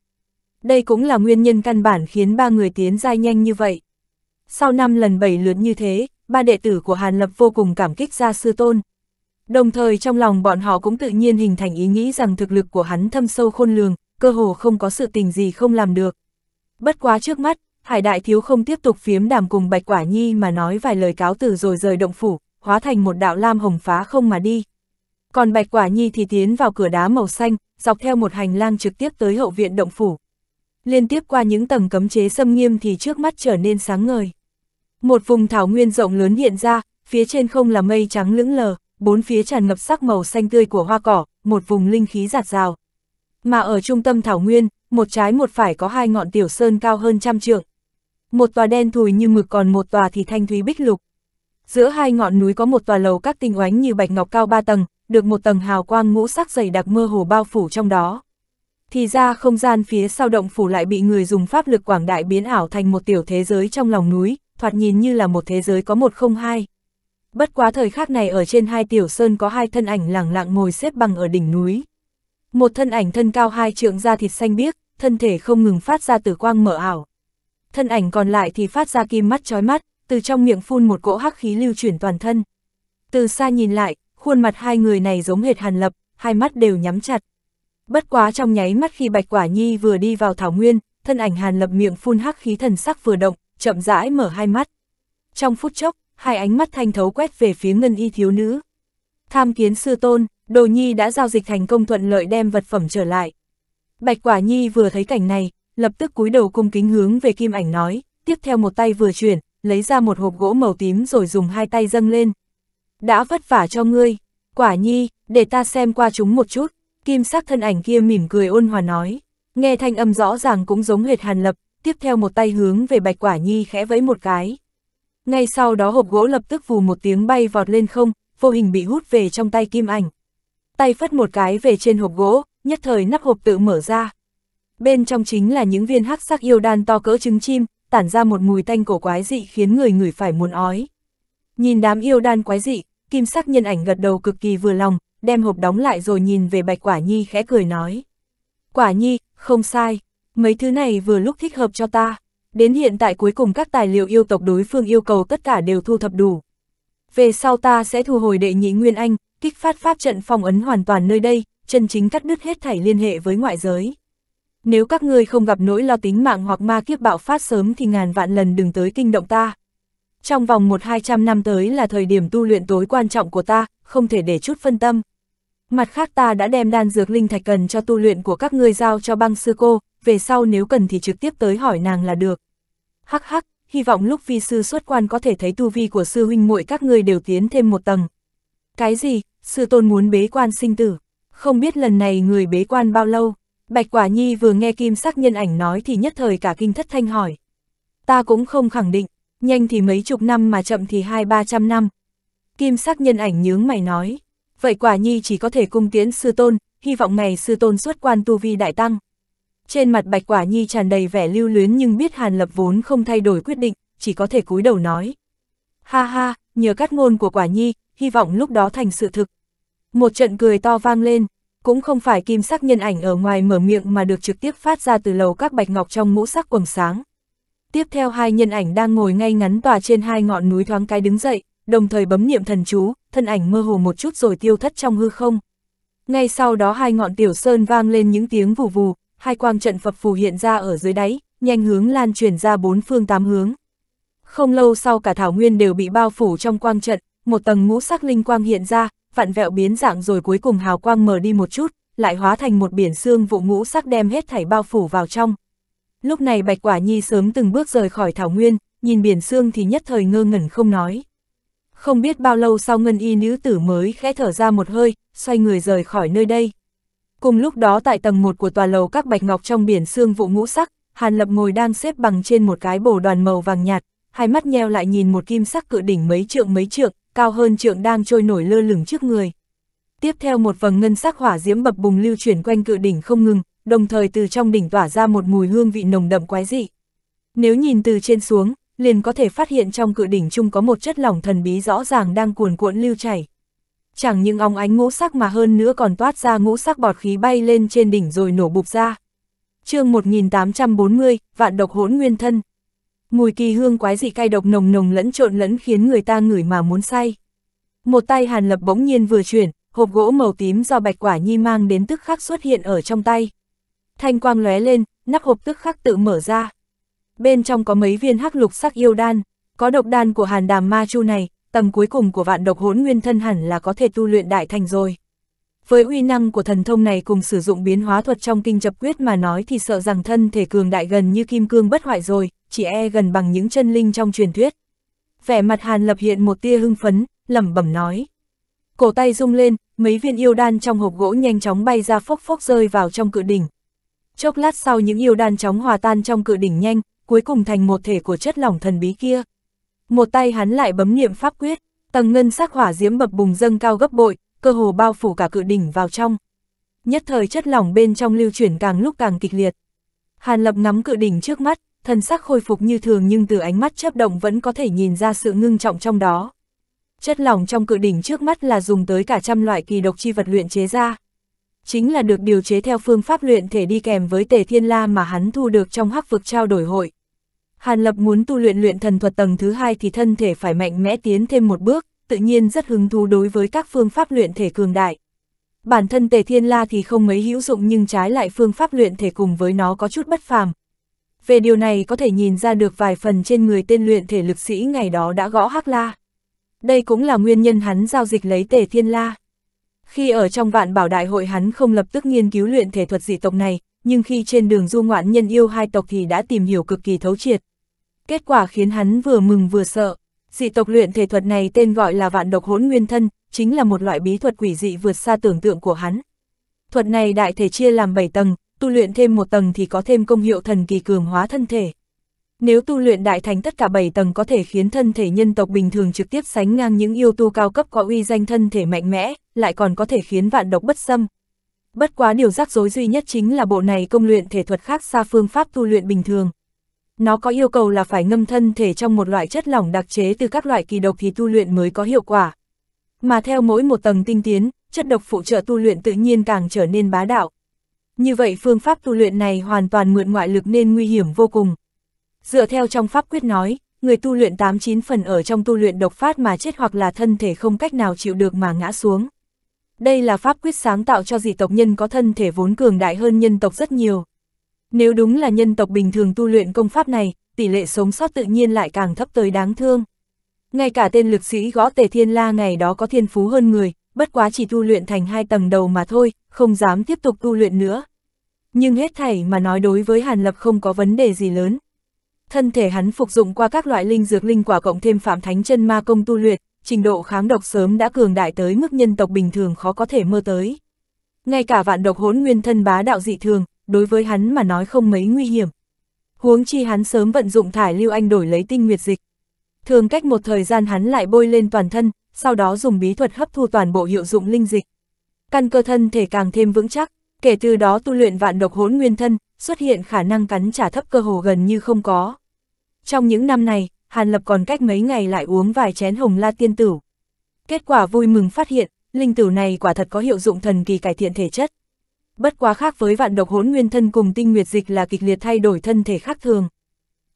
Đây cũng là nguyên nhân căn bản khiến ba người tiến giai nhanh như vậy. Sau năm lần bảy lượt như thế, ba đệ tử của Hàn Lập vô cùng cảm kích gia sư tôn. Đồng thời trong lòng bọn họ cũng tự nhiên hình thành ý nghĩ rằng thực lực của hắn thâm sâu khôn lường, cơ hồ không có sự tình gì không làm được. Bất quá trước mắt, Hải đại thiếu không tiếp tục phiếm đàm cùng Bạch Quả Nhi mà nói vài lời cáo từ rồi rời động phủ, hóa thành một đạo lam hồng phá không mà đi. Còn Bạch Quả Nhi thì tiến vào cửa đá màu xanh, dọc theo một hành lang trực tiếp tới hậu viện động phủ. Liên tiếp qua những tầng cấm chế xâm nghiêm thì trước mắt trở nên sáng ngời. Một vùng thảo nguyên rộng lớn hiện ra, phía trên không là mây trắng lững lờ, bốn phía tràn ngập sắc màu xanh tươi của hoa cỏ, một vùng linh khí giạt rào. Mà ở trung tâm thảo nguyên, một trái một phải có hai ngọn tiểu sơn cao hơn trăm trượng, một tòa đen thùi như mực còn một tòa thì thanh thúy bích lục. Giữa hai ngọn núi có một tòa lầu các tinh oánh như bạch ngọc cao ba tầng, được một tầng hào quang ngũ sắc dày đặc mơ hồ bao phủ trong đó. Thì ra không gian phía sau động phủ lại bị người dùng pháp lực quảng đại biến ảo thành một tiểu thế giới trong lòng núi, thoạt nhìn như là một thế giới có một không hai. Bất quá thời khắc này ở trên hai tiểu sơn có hai thân ảnh lẳng lặng ngồi xếp bằng ở đỉnh núi. Một thân ảnh thân cao hai trượng da thịt xanh biếc, thân thể không ngừng phát ra tử quang mở ảo, thân ảnh còn lại thì phát ra kim mắt chói mắt, từ trong miệng phun một cỗ hắc khí lưu chuyển toàn thân. Từ xa nhìn lại, khuôn mặt hai người này giống hệt Hàn Lập, hai mắt đều nhắm chặt. Bất quá trong nháy mắt khi Bạch Quả Nhi vừa đi vào thảo nguyên, thân ảnh Hàn Lập miệng phun hắc khí thần sắc vừa động, chậm rãi mở hai mắt. Trong phút chốc, hai ánh mắt thanh thấu quét về phía ngân y thiếu nữ. Tham kiến sư tôn, Đồ Nhi đã giao dịch thành công thuận lợi đem vật phẩm trở lại. Bạch Quả Nhi vừa thấy cảnh này, lập tức cúi đầu cung kính hướng về kim ảnh nói, tiếp theo một tay vừa chuyển, lấy ra một hộp gỗ màu tím rồi dùng hai tay dâng lên. Đã vất vả cho ngươi, quả nhi, để ta xem qua chúng một chút, kim sắc thân ảnh kia mỉm cười ôn hòa nói, nghe thanh âm rõ ràng cũng giống hệt hàn lập, tiếp theo một tay hướng về bạch quả nhi khẽ vẫy một cái. Ngay sau đó hộp gỗ lập tức vù một tiếng bay vọt lên không, vô hình bị hút về trong tay kim ảnh. Tay phất một cái về trên hộp gỗ, nhất thời nắp hộp tự mở ra, Bên trong chính là những viên hắc sắc yêu đan to cỡ trứng chim, tản ra một mùi tanh cổ quái dị khiến người người phải muốn ói. Nhìn đám yêu đan quái dị, kim sắc nhân ảnh gật đầu cực kỳ vừa lòng, đem hộp đóng lại rồi nhìn về Bạch Quả Nhi khẽ cười nói. Quả Nhi, không sai, mấy thứ này vừa lúc thích hợp cho ta. Đến hiện tại cuối cùng các tài liệu yêu tộc đối phương yêu cầu tất cả đều thu thập đủ. Về sau ta sẽ thu hồi đệ nhị Nguyên Anh, kích phát pháp trận phong ấn hoàn toàn nơi đây, chân chính cắt đứt hết thảy liên hệ với ngoại giới nếu các ngươi không gặp nỗi lo tính mạng hoặc ma kiếp bạo phát sớm thì ngàn vạn lần đừng tới kinh động ta. Trong vòng một hai trăm năm tới là thời điểm tu luyện tối quan trọng của ta, không thể để chút phân tâm. Mặt khác ta đã đem đan dược linh thạch cần cho tu luyện của các ngươi giao cho băng sư cô, về sau nếu cần thì trực tiếp tới hỏi nàng là được. Hắc hắc, hy vọng lúc vi sư xuất quan có thể thấy tu vi của sư huynh muội các ngươi đều tiến thêm một tầng. Cái gì, sư tôn muốn bế quan sinh tử, không biết lần này người bế quan bao lâu. Bạch Quả Nhi vừa nghe kim sắc nhân ảnh nói thì nhất thời cả kinh thất thanh hỏi. Ta cũng không khẳng định, nhanh thì mấy chục năm mà chậm thì hai ba trăm năm. Kim sắc nhân ảnh nhướng mày nói, vậy Quả Nhi chỉ có thể cung tiến sư tôn, hy vọng ngày sư tôn xuất quan tu vi đại tăng. Trên mặt Bạch Quả Nhi tràn đầy vẻ lưu luyến nhưng biết Hàn Lập vốn không thay đổi quyết định, chỉ có thể cúi đầu nói. Ha ha, nhờ cắt ngôn của Quả Nhi, hy vọng lúc đó thành sự thực. Một trận cười to vang lên, cũng không phải kim sắc nhân ảnh ở ngoài mở miệng mà được trực tiếp phát ra từ lầu các bạch ngọc trong mũ sắc quầng sáng. Tiếp theo hai nhân ảnh đang ngồi ngay ngắn tòa trên hai ngọn núi thoáng cái đứng dậy, đồng thời bấm niệm thần chú, thân ảnh mơ hồ một chút rồi tiêu thất trong hư không. Ngay sau đó hai ngọn tiểu sơn vang lên những tiếng vù vù, hai quang trận phập phù hiện ra ở dưới đáy, nhanh hướng lan truyền ra bốn phương tám hướng. Không lâu sau cả thảo nguyên đều bị bao phủ trong quang trận, một tầng ngũ sắc linh quang hiện ra, vặn vẹo biến dạng rồi cuối cùng hào quang mờ đi một chút, lại hóa thành một biển xương vụ ngũ sắc đem hết thảy bao phủ vào trong. Lúc này Bạch Quả Nhi sớm từng bước rời khỏi Thảo Nguyên, nhìn biển xương thì nhất thời ngơ ngẩn không nói. Không biết bao lâu sau ngân y nữ tử mới khẽ thở ra một hơi, xoay người rời khỏi nơi đây. Cùng lúc đó tại tầng 1 của tòa lầu các bạch ngọc trong biển xương vụ ngũ sắc, Hàn Lập ngồi đang xếp bằng trên một cái bồ đoàn màu vàng nhạt, hai mắt nheo lại nhìn một kim sắc cự đỉnh mấy trượng mấy trượng, cao hơn trượng đang trôi nổi lơ lửng trước người. Tiếp theo một vầng ngân sắc hỏa diễm bập bùng lưu chuyển quanh cự đỉnh không ngừng, đồng thời từ trong đỉnh tỏa ra một mùi hương vị nồng đậm quái dị. Nếu nhìn từ trên xuống, liền có thể phát hiện trong cự đỉnh chung có một chất lỏng thần bí rõ ràng đang cuồn cuộn lưu chảy. Chẳng những óng ánh ngũ sắc mà hơn nữa còn toát ra ngũ sắc bọt khí bay lên trên đỉnh rồi nổ bục ra. chương 1840, Vạn độc hỗn nguyên thân mùi kỳ hương quái dị cay độc nồng nồng lẫn trộn lẫn khiến người ta ngửi mà muốn say. Một tay Hàn Lập bỗng nhiên vừa chuyển, hộp gỗ màu tím do bạch quả nhi mang đến tức khắc xuất hiện ở trong tay. Thanh quang lóe lên, nắp hộp tức khắc tự mở ra. Bên trong có mấy viên hắc lục sắc yêu đan, có độc đan của Hàn Đàm Ma Chu này, tầm cuối cùng của vạn độc hỗn nguyên thân hẳn là có thể tu luyện đại thành rồi. Với uy năng của thần thông này cùng sử dụng biến hóa thuật trong kinh chập quyết mà nói thì sợ rằng thân thể cường đại gần như kim cương bất hoại rồi, chỉ e gần bằng những chân linh trong truyền thuyết. Vẻ mặt Hàn Lập hiện một tia hưng phấn, lẩm bẩm nói. Cổ tay rung lên, mấy viên yêu đan trong hộp gỗ nhanh chóng bay ra phốc phốc rơi vào trong cự đỉnh. Chốc lát sau những yêu đan chóng hòa tan trong cự đỉnh nhanh, cuối cùng thành một thể của chất lỏng thần bí kia. Một tay hắn lại bấm niệm pháp quyết, tầng ngân sắc hỏa diễm bập bùng dâng cao gấp bội, cơ hồ bao phủ cả cự đỉnh vào trong. Nhất thời chất lỏng bên trong lưu chuyển càng lúc càng kịch liệt. Hàn Lập ngắm cự đỉnh trước mắt, thân sắc khôi phục như thường nhưng từ ánh mắt chớp động vẫn có thể nhìn ra sự ngưng trọng trong đó. Chất lỏng trong cự đỉnh trước mắt là dùng tới cả trăm loại kỳ độc chi vật luyện chế ra. Chính là được điều chế theo phương pháp luyện thể đi kèm với tề thiên la mà hắn thu được trong hắc vực trao đổi hội. Hàn Lập muốn tu luyện luyện thần thuật tầng thứ hai thì thân thể phải mạnh mẽ tiến thêm một bước, tự nhiên rất hứng thú đối với các phương pháp luyện thể cường đại. Bản thân Tề Thiên La thì không mấy hữu dụng nhưng trái lại phương pháp luyện thể cùng với nó có chút bất phàm. Về điều này có thể nhìn ra được vài phần trên người tên luyện thể lực sĩ ngày đó đã gõ Hắc La. Đây cũng là nguyên nhân hắn giao dịch lấy Tề Thiên La. Khi ở trong vạn bảo đại hội hắn không lập tức nghiên cứu luyện thể thuật dị tộc này, nhưng khi trên đường du ngoạn nhân yêu hai tộc thì đã tìm hiểu cực kỳ thấu triệt. Kết quả khiến hắn vừa mừng vừa sợ. Dị tộc luyện thể thuật này tên gọi là vạn độc hỗn nguyên thân, chính là một loại bí thuật quỷ dị vượt xa tưởng tượng của hắn. Thuật này đại thể chia làm 7 tầng, tu luyện thêm một tầng thì có thêm công hiệu thần kỳ cường hóa thân thể. Nếu tu luyện đại thành tất cả 7 tầng có thể khiến thân thể nhân tộc bình thường trực tiếp sánh ngang những yêu tu cao cấp có uy danh thân thể mạnh mẽ, lại còn có thể khiến vạn độc bất xâm. Bất quá điều rắc rối duy nhất chính là bộ này công luyện thể thuật khác xa phương pháp tu luyện bình thường. Nó có yêu cầu là phải ngâm thân thể trong một loại chất lỏng đặc chế từ các loại kỳ độc thì tu luyện mới có hiệu quả. Mà theo mỗi một tầng tinh tiến, chất độc phụ trợ tu luyện tự nhiên càng trở nên bá đạo. Như vậy phương pháp tu luyện này hoàn toàn mượn ngoại lực nên nguy hiểm vô cùng. Dựa theo trong pháp quyết nói, người tu luyện 89 phần ở trong tu luyện độc phát mà chết hoặc là thân thể không cách nào chịu được mà ngã xuống. Đây là pháp quyết sáng tạo cho dị tộc nhân có thân thể vốn cường đại hơn nhân tộc rất nhiều. Nếu đúng là nhân tộc bình thường tu luyện công pháp này, tỷ lệ sống sót tự nhiên lại càng thấp tới đáng thương. Ngay cả tên lực sĩ gõ tề thiên la ngày đó có thiên phú hơn người, bất quá chỉ tu luyện thành hai tầng đầu mà thôi, không dám tiếp tục tu luyện nữa. Nhưng hết thảy mà nói đối với Hàn Lập không có vấn đề gì lớn. Thân thể hắn phục dụng qua các loại linh dược linh quả cộng thêm phạm thánh chân ma công tu luyện, trình độ kháng độc sớm đã cường đại tới mức nhân tộc bình thường khó có thể mơ tới. Ngay cả vạn độc hỗn nguyên thân bá đạo dị thường, đối với hắn mà nói không mấy nguy hiểm. Huống chi hắn sớm vận dụng thải lưu anh đổi lấy tinh nguyệt dịch. Thường cách một thời gian hắn lại bôi lên toàn thân, sau đó dùng bí thuật hấp thu toàn bộ hiệu dụng linh dịch. Căn cơ thân thể càng thêm vững chắc, kể từ đó tu luyện vạn độc hỗn nguyên thân, xuất hiện khả năng cắn trả thấp cơ hồ gần như không có. Trong những năm này, Hàn Lập còn cách mấy ngày lại uống vài chén hồng la tiên tử. Kết quả vui mừng phát hiện, linh tử này quả thật có hiệu dụng thần kỳ cải thiện thể chất bất quá khác với vạn độc hỗn nguyên thân cùng tinh nguyệt dịch là kịch liệt thay đổi thân thể khác thường.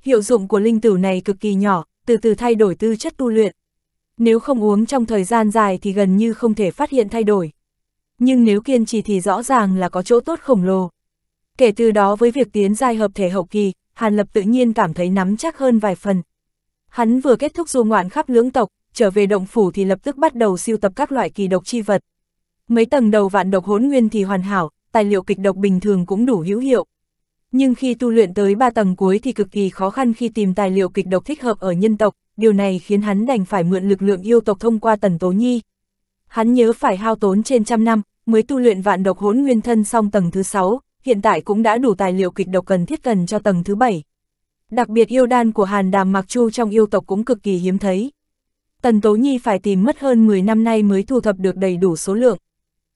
Hiệu dụng của linh tử này cực kỳ nhỏ, từ từ thay đổi tư chất tu luyện. Nếu không uống trong thời gian dài thì gần như không thể phát hiện thay đổi. Nhưng nếu kiên trì thì rõ ràng là có chỗ tốt khổng lồ. Kể từ đó với việc tiến giai hợp thể hậu kỳ, Hàn Lập tự nhiên cảm thấy nắm chắc hơn vài phần. Hắn vừa kết thúc du ngoạn khắp lưỡng tộc, trở về động phủ thì lập tức bắt đầu siêu tập các loại kỳ độc chi vật. Mấy tầng đầu vạn độc hỗn nguyên thì hoàn hảo, tài liệu kịch độc bình thường cũng đủ hữu hiệu. Nhưng khi tu luyện tới ba tầng cuối thì cực kỳ khó khăn khi tìm tài liệu kịch độc thích hợp ở nhân tộc, điều này khiến hắn đành phải mượn lực lượng yêu tộc thông qua Tần Tố Nhi. Hắn nhớ phải hao tốn trên trăm năm, mới tu luyện vạn độc hỗn nguyên thân xong tầng thứ sáu hiện tại cũng đã đủ tài liệu kịch độc cần thiết cần cho tầng thứ bảy Đặc biệt yêu đan của Hàn Đàm Mạc Chu trong yêu tộc cũng cực kỳ hiếm thấy. Tần Tố Nhi phải tìm mất hơn 10 năm nay mới thu thập được đầy đủ số lượng.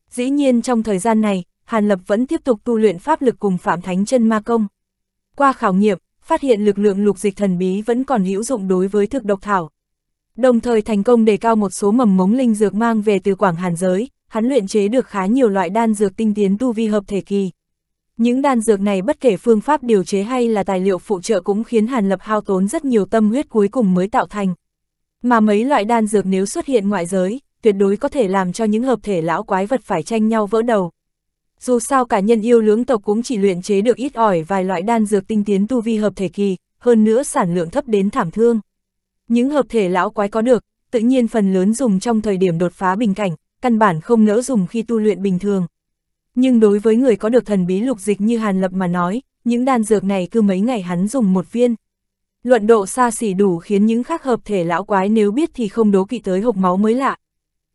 Dĩ nhiên trong thời gian này, Hàn Lập vẫn tiếp tục tu luyện pháp lực cùng Phạm Thánh chân ma công. Qua khảo nghiệm, phát hiện lực lượng lục dịch thần bí vẫn còn hữu dụng đối với thực độc thảo. Đồng thời thành công đề cao một số mầm mống linh dược mang về từ Quảng Hàn giới, hắn luyện chế được khá nhiều loại đan dược tinh tiến tu vi hợp thể kỳ. Những đan dược này bất kể phương pháp điều chế hay là tài liệu phụ trợ cũng khiến Hàn Lập hao tốn rất nhiều tâm huyết cuối cùng mới tạo thành. Mà mấy loại đan dược nếu xuất hiện ngoại giới, tuyệt đối có thể làm cho những hợp thể lão quái vật phải tranh nhau vỡ đầu. Dù sao cả nhân yêu lưỡng tộc cũng chỉ luyện chế được ít ỏi vài loại đan dược tinh tiến tu vi hợp thể kỳ, hơn nữa sản lượng thấp đến thảm thương. Những hợp thể lão quái có được, tự nhiên phần lớn dùng trong thời điểm đột phá bình cảnh, căn bản không nỡ dùng khi tu luyện bình thường. Nhưng đối với người có được thần bí lục dịch như Hàn Lập mà nói, những đan dược này cứ mấy ngày hắn dùng một viên. Luận độ xa xỉ đủ khiến những khác hợp thể lão quái nếu biết thì không đố kỵ tới hộp máu mới lạ.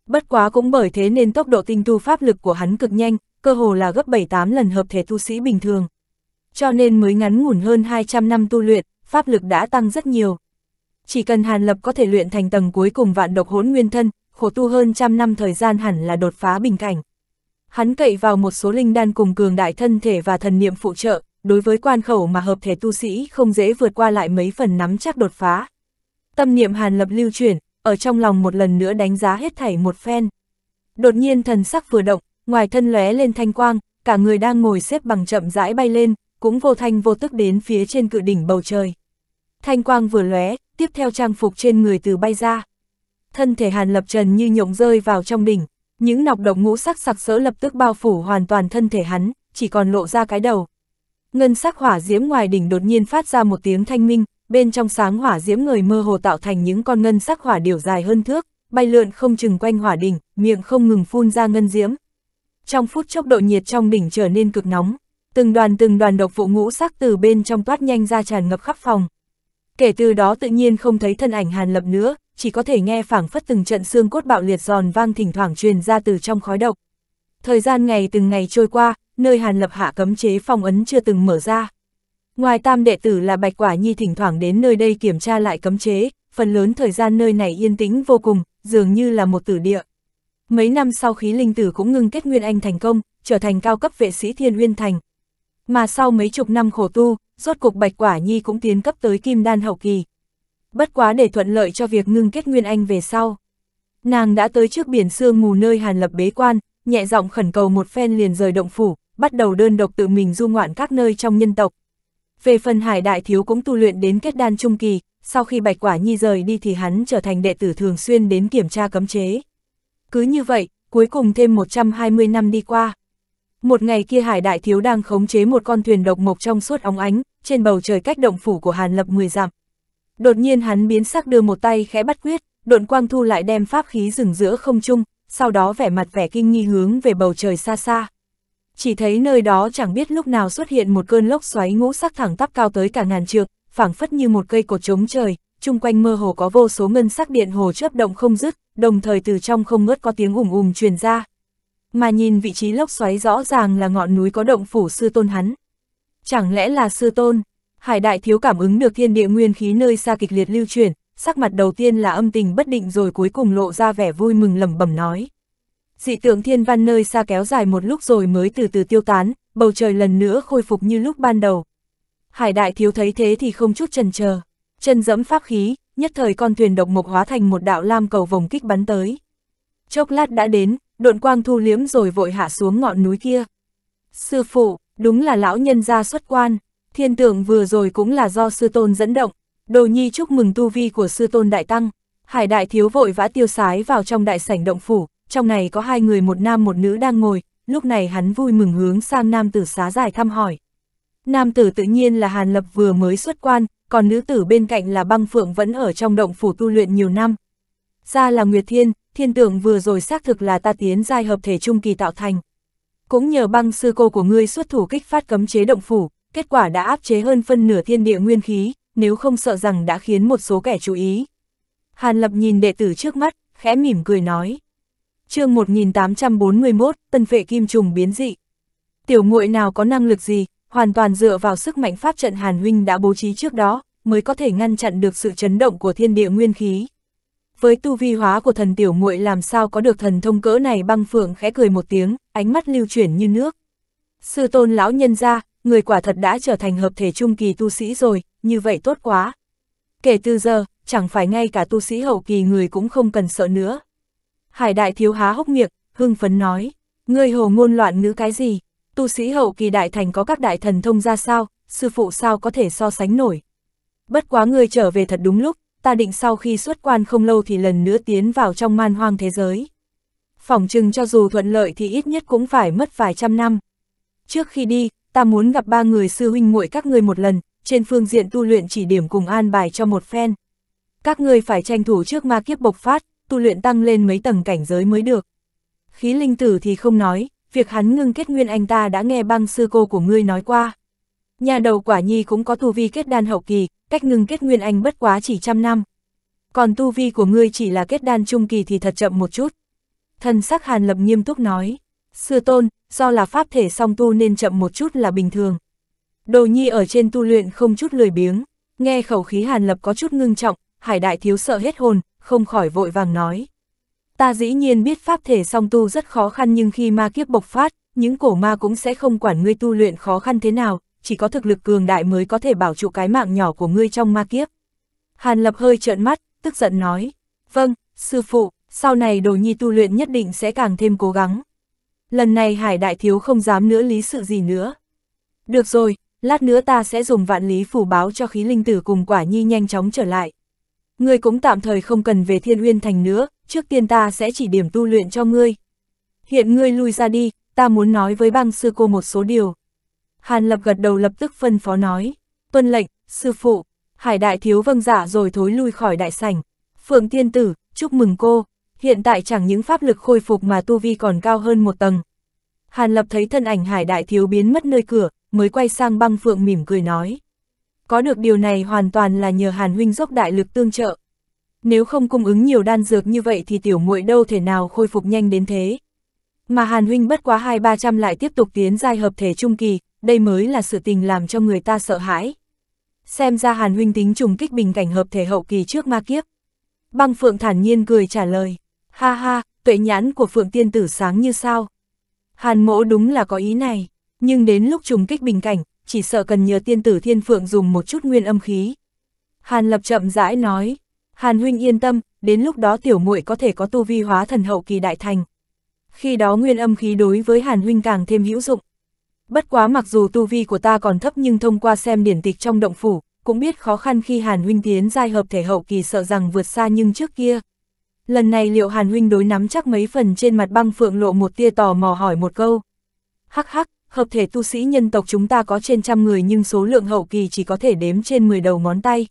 Bất quá cũng bởi thế nên tốc độ tinh tu pháp lực của hắn cực nhanh, cơ hồ là gấp 7-8 lần hợp thể tu sĩ bình thường. Cho nên mới ngắn ngủn hơn 200 năm tu luyện, pháp lực đã tăng rất nhiều. Chỉ cần Hàn Lập có thể luyện thành tầng cuối cùng vạn độc hỗn nguyên thân, khổ tu hơn trăm năm thời gian hẳn là đột phá bình cảnh. Hắn cậy vào một số linh đan cùng cường đại thân thể và thần niệm phụ trợ, đối với quan khẩu mà hợp thể tu sĩ không dễ vượt qua lại mấy phần nắm chắc đột phá. Tâm niệm Hàn Lập lưu chuyển, ở trong lòng một lần nữa đánh giá hết thảy một phen. Đột nhiên thần sắc vừa động, ngoài thân lóe lên thanh quang, cả người đang ngồi xếp bằng chậm rãi bay lên, cũng vô thanh vô tức đến phía trên cự đỉnh bầu trời. Thanh quang vừa lóe, tiếp theo trang phục trên người từ bay ra. Thân thể Hàn Lập Trần như nhộng rơi vào trong đỉnh, những nọc độc ngũ sắc sặc sỡ lập tức bao phủ hoàn toàn thân thể hắn, chỉ còn lộ ra cái đầu. Ngân sắc hỏa diễm ngoài đỉnh đột nhiên phát ra một tiếng thanh minh, bên trong sáng hỏa diễm người mơ hồ tạo thành những con ngân sắc hỏa điểu dài hơn thước, bay lượn không chừng quanh hỏa đỉnh, miệng không ngừng phun ra ngân diễm trong phút chốc độ nhiệt trong đỉnh trở nên cực nóng, từng đoàn từng đoàn độc vụ ngũ sắc từ bên trong toát nhanh ra tràn ngập khắp phòng. Kể từ đó tự nhiên không thấy thân ảnh Hàn Lập nữa, chỉ có thể nghe phảng phất từng trận xương cốt bạo liệt giòn vang thỉnh thoảng truyền ra từ trong khói độc. Thời gian ngày từng ngày trôi qua, nơi Hàn Lập hạ cấm chế phong ấn chưa từng mở ra. Ngoài tam đệ tử là Bạch Quả Nhi thỉnh thoảng đến nơi đây kiểm tra lại cấm chế, phần lớn thời gian nơi này yên tĩnh vô cùng, dường như là một tử địa. Mấy năm sau khí linh tử cũng ngưng kết nguyên anh thành công, trở thành cao cấp vệ sĩ thiên nguyên thành. Mà sau mấy chục năm khổ tu, rốt cục bạch quả nhi cũng tiến cấp tới kim đan hậu kỳ. Bất quá để thuận lợi cho việc ngưng kết nguyên anh về sau. Nàng đã tới trước biển sương mù nơi hàn lập bế quan, nhẹ giọng khẩn cầu một phen liền rời động phủ, bắt đầu đơn độc tự mình du ngoạn các nơi trong nhân tộc. Về phần hải đại thiếu cũng tu luyện đến kết đan trung kỳ, sau khi bạch quả nhi rời đi thì hắn trở thành đệ tử thường xuyên đến kiểm tra cấm chế. Cứ như vậy, cuối cùng thêm 120 năm đi qua. Một ngày kia hải đại thiếu đang khống chế một con thuyền độc mộc trong suốt óng ánh, trên bầu trời cách động phủ của Hàn Lập 10 dặm. Đột nhiên hắn biến sắc đưa một tay khẽ bắt quyết, độn quang thu lại đem pháp khí rừng giữa không trung, sau đó vẻ mặt vẻ kinh nghi hướng về bầu trời xa xa. Chỉ thấy nơi đó chẳng biết lúc nào xuất hiện một cơn lốc xoáy ngũ sắc thẳng tắp cao tới cả ngàn trượng, phảng phất như một cây cột chống trời, chung quanh mơ hồ có vô số ngân sắc điện hồ chớp động không dứt, đồng thời từ trong không ngớt có tiếng ùm ùm truyền ra. Mà nhìn vị trí lốc xoáy rõ ràng là ngọn núi có động phủ sư tôn hắn. Chẳng lẽ là sư tôn? Hải đại thiếu cảm ứng được thiên địa nguyên khí nơi xa kịch liệt lưu chuyển, sắc mặt đầu tiên là âm tình bất định rồi cuối cùng lộ ra vẻ vui mừng lẩm bẩm nói. Dị tượng thiên văn nơi xa kéo dài một lúc rồi mới từ từ tiêu tán, bầu trời lần nữa khôi phục như lúc ban đầu. Hải đại thiếu thấy thế thì không chút chần chờ, Chân dẫm pháp khí, nhất thời con thuyền độc mộc hóa thành một đạo lam cầu vòng kích bắn tới. Chốc lát đã đến, độn quang thu liếm rồi vội hạ xuống ngọn núi kia. Sư phụ, đúng là lão nhân gia xuất quan, thiên tượng vừa rồi cũng là do sư tôn dẫn động, đồ nhi chúc mừng tu vi của sư tôn đại tăng. Hải đại thiếu vội vã tiêu sái vào trong đại sảnh động phủ, trong này có hai người một nam một nữ đang ngồi, lúc này hắn vui mừng hướng sang nam tử xá giải thăm hỏi. Nam tử tự nhiên là Hàn Lập vừa mới xuất quan, còn nữ tử bên cạnh là băng phượng vẫn ở trong động phủ tu luyện nhiều năm. Ra là Nguyệt Thiên, thiên tượng vừa rồi xác thực là ta tiến giai hợp thể trung kỳ tạo thành. Cũng nhờ băng sư cô của ngươi xuất thủ kích phát cấm chế động phủ, kết quả đã áp chế hơn phân nửa thiên địa nguyên khí, nếu không sợ rằng đã khiến một số kẻ chú ý. Hàn Lập nhìn đệ tử trước mắt, khẽ mỉm cười nói. chương 1841, tân vệ kim trùng biến dị. Tiểu muội nào có năng lực gì, hoàn toàn dựa vào sức mạnh pháp trận Hàn Huynh đã bố trí trước đó, mới có thể ngăn chặn được sự chấn động của thiên địa nguyên khí. Với tu vi hóa của thần tiểu muội làm sao có được thần thông cỡ này băng phượng khẽ cười một tiếng, ánh mắt lưu chuyển như nước. Sư tôn lão nhân ra, người quả thật đã trở thành hợp thể trung kỳ tu sĩ rồi, như vậy tốt quá. Kể từ giờ, chẳng phải ngay cả tu sĩ hậu kỳ người cũng không cần sợ nữa. Hải đại thiếu há hốc miệng, hưng phấn nói, ngươi hồ ngôn loạn ngữ cái gì, tu sĩ hậu kỳ đại thành có các đại thần thông ra sao, sư phụ sao có thể so sánh nổi. Bất quá ngươi trở về thật đúng lúc, ta định sau khi xuất quan không lâu thì lần nữa tiến vào trong man hoang thế giới. Phỏng chừng cho dù thuận lợi thì ít nhất cũng phải mất vài trăm năm. Trước khi đi, ta muốn gặp ba người sư huynh muội các ngươi một lần, trên phương diện tu luyện chỉ điểm cùng an bài cho một phen. Các ngươi phải tranh thủ trước ma kiếp bộc phát, tu luyện tăng lên mấy tầng cảnh giới mới được. Khí linh tử thì không nói, việc hắn ngưng kết nguyên anh ta đã nghe băng sư cô của ngươi nói qua. Nhà đầu quả nhi cũng có tu vi kết đan hậu kỳ, cách ngưng kết nguyên anh bất quá chỉ trăm năm. Còn tu vi của ngươi chỉ là kết đan trung kỳ thì thật chậm một chút. Thần sắc hàn lập nghiêm túc nói, sư tôn, do là pháp thể song tu nên chậm một chút là bình thường. Đồ nhi ở trên tu luyện không chút lười biếng, nghe khẩu khí hàn lập có chút ngưng trọng, hải đại thiếu sợ hết hồn, không khỏi vội vàng nói. Ta dĩ nhiên biết pháp thể song tu rất khó khăn nhưng khi ma kiếp bộc phát, những cổ ma cũng sẽ không quản ngươi tu luyện khó khăn thế nào, chỉ có thực lực cường đại mới có thể bảo trụ cái mạng nhỏ của ngươi trong ma kiếp. Hàn Lập hơi trợn mắt, tức giận nói, vâng, sư phụ, sau này đồ nhi tu luyện nhất định sẽ càng thêm cố gắng. Lần này Hải Đại Thiếu không dám nữa lý sự gì nữa. Được rồi, lát nữa ta sẽ dùng vạn lý phủ báo cho khí linh tử cùng quả nhi nhanh chóng trở lại ngươi cũng tạm thời không cần về thiên uyên thành nữa, trước tiên ta sẽ chỉ điểm tu luyện cho ngươi. Hiện ngươi lui ra đi, ta muốn nói với băng sư cô một số điều. Hàn lập gật đầu lập tức phân phó nói, tuân lệnh, sư phụ, hải đại thiếu vâng giả dạ rồi thối lui khỏi đại sảnh. Phượng tiên tử, chúc mừng cô, hiện tại chẳng những pháp lực khôi phục mà tu vi còn cao hơn một tầng. Hàn lập thấy thân ảnh hải đại thiếu biến mất nơi cửa, mới quay sang băng phượng mỉm cười nói có được điều này hoàn toàn là nhờ Hàn huynh dốc đại lực tương trợ. Nếu không cung ứng nhiều đan dược như vậy thì tiểu muội đâu thể nào khôi phục nhanh đến thế. Mà Hàn huynh bất quá hai ba trăm lại tiếp tục tiến giai hợp thể trung kỳ, đây mới là sự tình làm cho người ta sợ hãi. Xem ra Hàn huynh tính trùng kích bình cảnh hợp thể hậu kỳ trước ma kiếp. Băng Phượng thản nhiên cười trả lời, ha ha, tuệ nhãn của Phượng tiên tử sáng như sao. Hàn mỗ đúng là có ý này, nhưng đến lúc trùng kích bình cảnh, chỉ sợ cần nhờ tiên tử thiên phượng dùng một chút nguyên âm khí. Hàn lập chậm rãi nói, Hàn huynh yên tâm, đến lúc đó tiểu muội có thể có tu vi hóa thần hậu kỳ đại thành. Khi đó nguyên âm khí đối với Hàn huynh càng thêm hữu dụng. Bất quá mặc dù tu vi của ta còn thấp nhưng thông qua xem điển tịch trong động phủ, cũng biết khó khăn khi Hàn huynh tiến giai hợp thể hậu kỳ sợ rằng vượt xa nhưng trước kia. Lần này liệu Hàn huynh đối nắm chắc mấy phần trên mặt băng phượng lộ một tia tò mò hỏi một câu. Hắc hắc, hợp thể tu sĩ nhân tộc chúng ta có trên trăm người nhưng số lượng hậu kỳ chỉ có thể đếm trên 10 đầu ngón tay.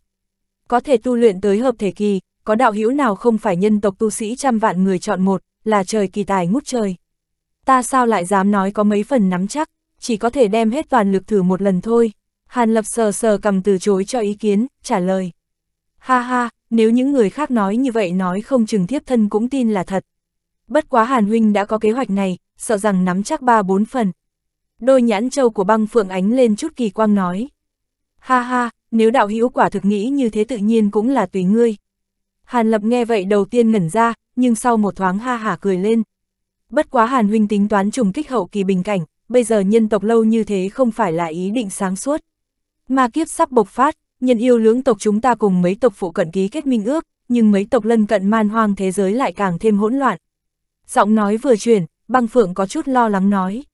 Có thể tu luyện tới hợp thể kỳ, có đạo hữu nào không phải nhân tộc tu sĩ trăm vạn người chọn một, là trời kỳ tài ngút trời. Ta sao lại dám nói có mấy phần nắm chắc, chỉ có thể đem hết toàn lực thử một lần thôi. Hàn Lập sờ sờ cầm từ chối cho ý kiến, trả lời. Ha ha, nếu những người khác nói như vậy nói không chừng thiếp thân cũng tin là thật. Bất quá Hàn Huynh đã có kế hoạch này, sợ rằng nắm chắc ba bốn phần, đôi nhãn châu của băng phượng ánh lên chút kỳ quang nói. Ha ha, nếu đạo hữu quả thực nghĩ như thế tự nhiên cũng là tùy ngươi. Hàn lập nghe vậy đầu tiên ngẩn ra, nhưng sau một thoáng ha hả cười lên. Bất quá Hàn huynh tính toán trùng kích hậu kỳ bình cảnh, bây giờ nhân tộc lâu như thế không phải là ý định sáng suốt. Mà kiếp sắp bộc phát, nhân yêu lưỡng tộc chúng ta cùng mấy tộc phụ cận ký kết minh ước, nhưng mấy tộc lân cận man hoang thế giới lại càng thêm hỗn loạn. Giọng nói vừa chuyển, băng phượng có chút lo lắng nói.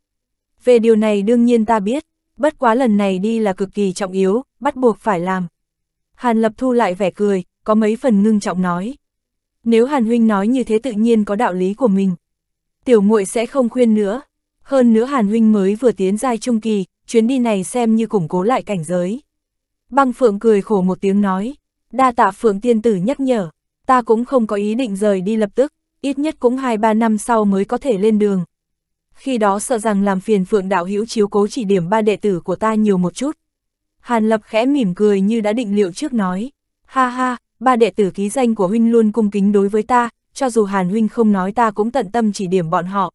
Về điều này đương nhiên ta biết, bất quá lần này đi là cực kỳ trọng yếu, bắt buộc phải làm. Hàn Lập thu lại vẻ cười, có mấy phần ngưng trọng nói. Nếu Hàn Huynh nói như thế tự nhiên có đạo lý của mình. Tiểu muội sẽ không khuyên nữa. Hơn nữa Hàn Huynh mới vừa tiến giai trung kỳ, chuyến đi này xem như củng cố lại cảnh giới. Băng Phượng cười khổ một tiếng nói. Đa tạ Phượng tiên tử nhắc nhở, ta cũng không có ý định rời đi lập tức, ít nhất cũng 2-3 năm sau mới có thể lên đường, khi đó sợ rằng làm phiền phượng đạo hữu chiếu cố chỉ điểm ba đệ tử của ta nhiều một chút. Hàn Lập khẽ mỉm cười như đã định liệu trước nói, ha ha, ba đệ tử ký danh của huynh luôn cung kính đối với ta, cho dù Hàn huynh không nói ta cũng tận tâm chỉ điểm bọn họ.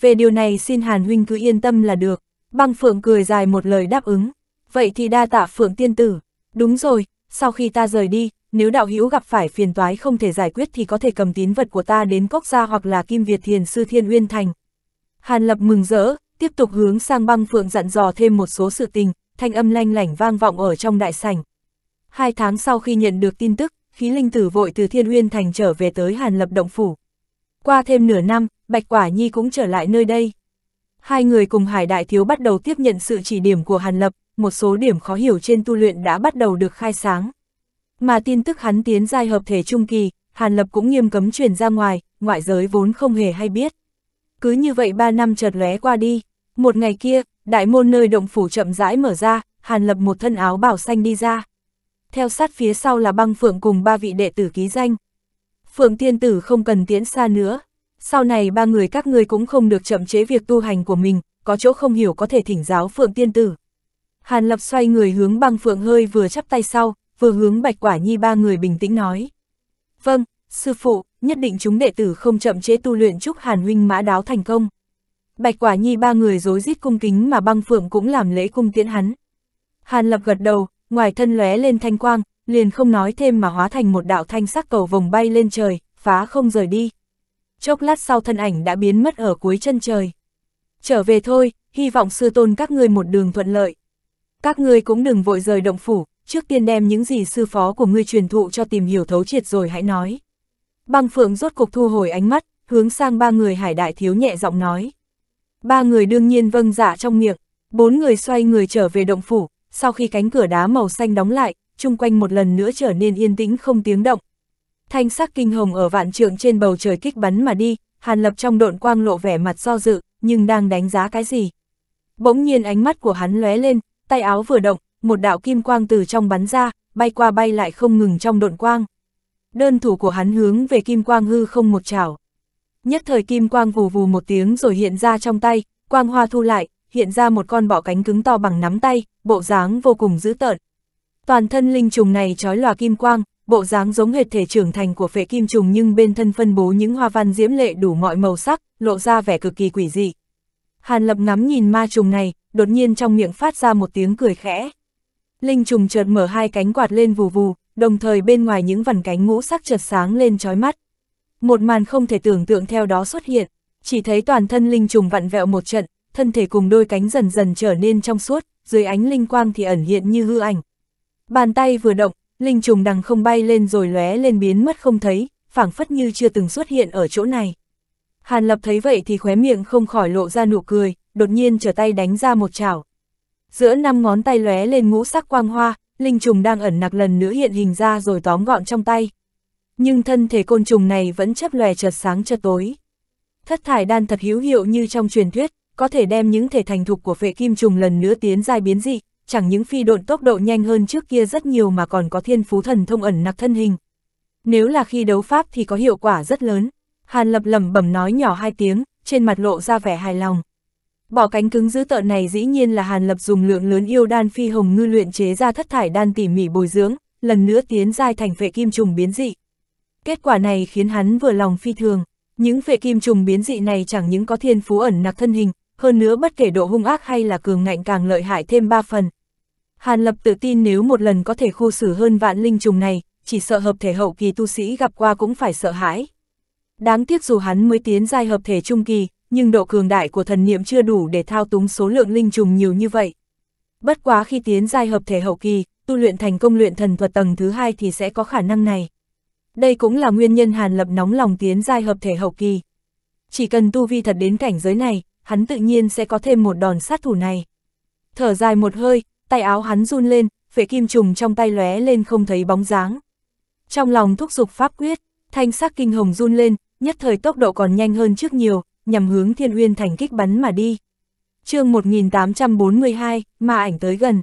Về điều này xin Hàn huynh cứ yên tâm là được, băng phượng cười dài một lời đáp ứng, vậy thì đa tạ phượng tiên tử, đúng rồi, sau khi ta rời đi, nếu đạo hữu gặp phải phiền toái không thể giải quyết thì có thể cầm tín vật của ta đến cốc gia hoặc là kim Việt thiền sư thiên uyên thành, Hàn Lập mừng rỡ, tiếp tục hướng sang băng phượng dặn dò thêm một số sự tình, thanh âm lanh lảnh vang vọng ở trong đại sảnh. Hai tháng sau khi nhận được tin tức, khí linh tử vội từ Thiên Uyên Thành trở về tới Hàn Lập Động Phủ. Qua thêm nửa năm, Bạch Quả Nhi cũng trở lại nơi đây. Hai người cùng Hải Đại Thiếu bắt đầu tiếp nhận sự chỉ điểm của Hàn Lập, một số điểm khó hiểu trên tu luyện đã bắt đầu được khai sáng. Mà tin tức hắn tiến giai hợp thể trung kỳ, Hàn Lập cũng nghiêm cấm truyền ra ngoài, ngoại giới vốn không hề hay biết. Cứ như vậy ba năm chợt lóe qua đi, một ngày kia, đại môn nơi động phủ chậm rãi mở ra, Hàn Lập một thân áo bảo xanh đi ra. Theo sát phía sau là băng phượng cùng ba vị đệ tử ký danh. Phượng tiên tử không cần tiến xa nữa, sau này ba người các ngươi cũng không được chậm chế việc tu hành của mình, có chỗ không hiểu có thể thỉnh giáo Phượng tiên tử. Hàn Lập xoay người hướng băng phượng hơi vừa chắp tay sau, vừa hướng bạch quả nhi ba người bình tĩnh nói. Vâng, Sư phụ, nhất định chúng đệ tử không chậm chế tu luyện chúc Hàn huynh mã đáo thành công. Bạch Quả Nhi ba người dối rít cung kính mà băng phượng cũng làm lễ cung tiễn hắn. Hàn Lập gật đầu, ngoài thân lóe lên thanh quang, liền không nói thêm mà hóa thành một đạo thanh sắc cầu vòng bay lên trời, phá không rời đi. Chốc lát sau thân ảnh đã biến mất ở cuối chân trời. Trở về thôi, hy vọng sư tôn các ngươi một đường thuận lợi. Các ngươi cũng đừng vội rời động phủ, trước tiên đem những gì sư phó của ngươi truyền thụ cho tìm hiểu thấu triệt rồi hãy nói. Băng Phượng rốt cục thu hồi ánh mắt, hướng sang ba người hải đại thiếu nhẹ giọng nói. Ba người đương nhiên vâng dạ trong miệng, bốn người xoay người trở về động phủ, sau khi cánh cửa đá màu xanh đóng lại, chung quanh một lần nữa trở nên yên tĩnh không tiếng động. Thanh sắc kinh hồng ở vạn trượng trên bầu trời kích bắn mà đi, Hàn Lập trong độn quang lộ vẻ mặt do dự, nhưng đang đánh giá cái gì. Bỗng nhiên ánh mắt của hắn lóe lên, tay áo vừa động, một đạo kim quang từ trong bắn ra, bay qua bay lại không ngừng trong độn quang đơn thủ của hắn hướng về kim quang hư không một chảo. Nhất thời kim quang vù vù một tiếng rồi hiện ra trong tay, quang hoa thu lại, hiện ra một con bọ cánh cứng to bằng nắm tay, bộ dáng vô cùng dữ tợn. Toàn thân linh trùng này trói lòa kim quang, bộ dáng giống hệt thể trưởng thành của phệ kim trùng nhưng bên thân phân bố những hoa văn diễm lệ đủ mọi màu sắc, lộ ra vẻ cực kỳ quỷ dị. Hàn Lập ngắm nhìn ma trùng này, đột nhiên trong miệng phát ra một tiếng cười khẽ. Linh trùng chợt mở hai cánh quạt lên vù vù, đồng thời bên ngoài những vằn cánh ngũ sắc chợt sáng lên trói mắt. Một màn không thể tưởng tượng theo đó xuất hiện, chỉ thấy toàn thân linh trùng vặn vẹo một trận, thân thể cùng đôi cánh dần dần trở nên trong suốt, dưới ánh linh quang thì ẩn hiện như hư ảnh. Bàn tay vừa động, linh trùng đằng không bay lên rồi lóe lên biến mất không thấy, phảng phất như chưa từng xuất hiện ở chỗ này. Hàn Lập thấy vậy thì khóe miệng không khỏi lộ ra nụ cười, đột nhiên trở tay đánh ra một chảo. Giữa năm ngón tay lóe lên ngũ sắc quang hoa, linh trùng đang ẩn nặc lần nữa hiện hình ra rồi tóm gọn trong tay. Nhưng thân thể côn trùng này vẫn chấp lòe chợt sáng chợt tối. Thất thải đan thật hữu hiệu như trong truyền thuyết, có thể đem những thể thành thục của phệ kim trùng lần nữa tiến dài biến dị, chẳng những phi độn tốc độ nhanh hơn trước kia rất nhiều mà còn có thiên phú thần thông ẩn nặc thân hình. Nếu là khi đấu pháp thì có hiệu quả rất lớn. Hàn lập lẩm bẩm nói nhỏ hai tiếng, trên mặt lộ ra vẻ hài lòng. Bỏ cánh cứng giữ tợn này dĩ nhiên là Hàn Lập dùng lượng lớn yêu đan phi hồng ngư luyện chế ra thất thải đan tỉ mỉ bồi dưỡng, lần nữa tiến giai thành vệ kim trùng biến dị. Kết quả này khiến hắn vừa lòng phi thường, những vệ kim trùng biến dị này chẳng những có thiên phú ẩn nặc thân hình, hơn nữa bất kể độ hung ác hay là cường ngạnh càng lợi hại thêm ba phần. Hàn Lập tự tin nếu một lần có thể khu xử hơn vạn linh trùng này, chỉ sợ hợp thể hậu kỳ tu sĩ gặp qua cũng phải sợ hãi. Đáng tiếc dù hắn mới tiến giai hợp thể trung kỳ, nhưng độ cường đại của thần niệm chưa đủ để thao túng số lượng linh trùng nhiều như vậy. Bất quá khi tiến giai hợp thể hậu kỳ, tu luyện thành công luyện thần thuật tầng thứ hai thì sẽ có khả năng này. Đây cũng là nguyên nhân Hàn Lập nóng lòng tiến giai hợp thể hậu kỳ. Chỉ cần tu vi thật đến cảnh giới này, hắn tự nhiên sẽ có thêm một đòn sát thủ này. Thở dài một hơi, tay áo hắn run lên, phệ kim trùng trong tay lóe lên không thấy bóng dáng. Trong lòng thúc dục pháp quyết, thanh sắc kinh hồng run lên, nhất thời tốc độ còn nhanh hơn trước nhiều, nhằm hướng Thiên Uyên Thành kích bắn mà đi. chương 1842, mà ảnh tới gần.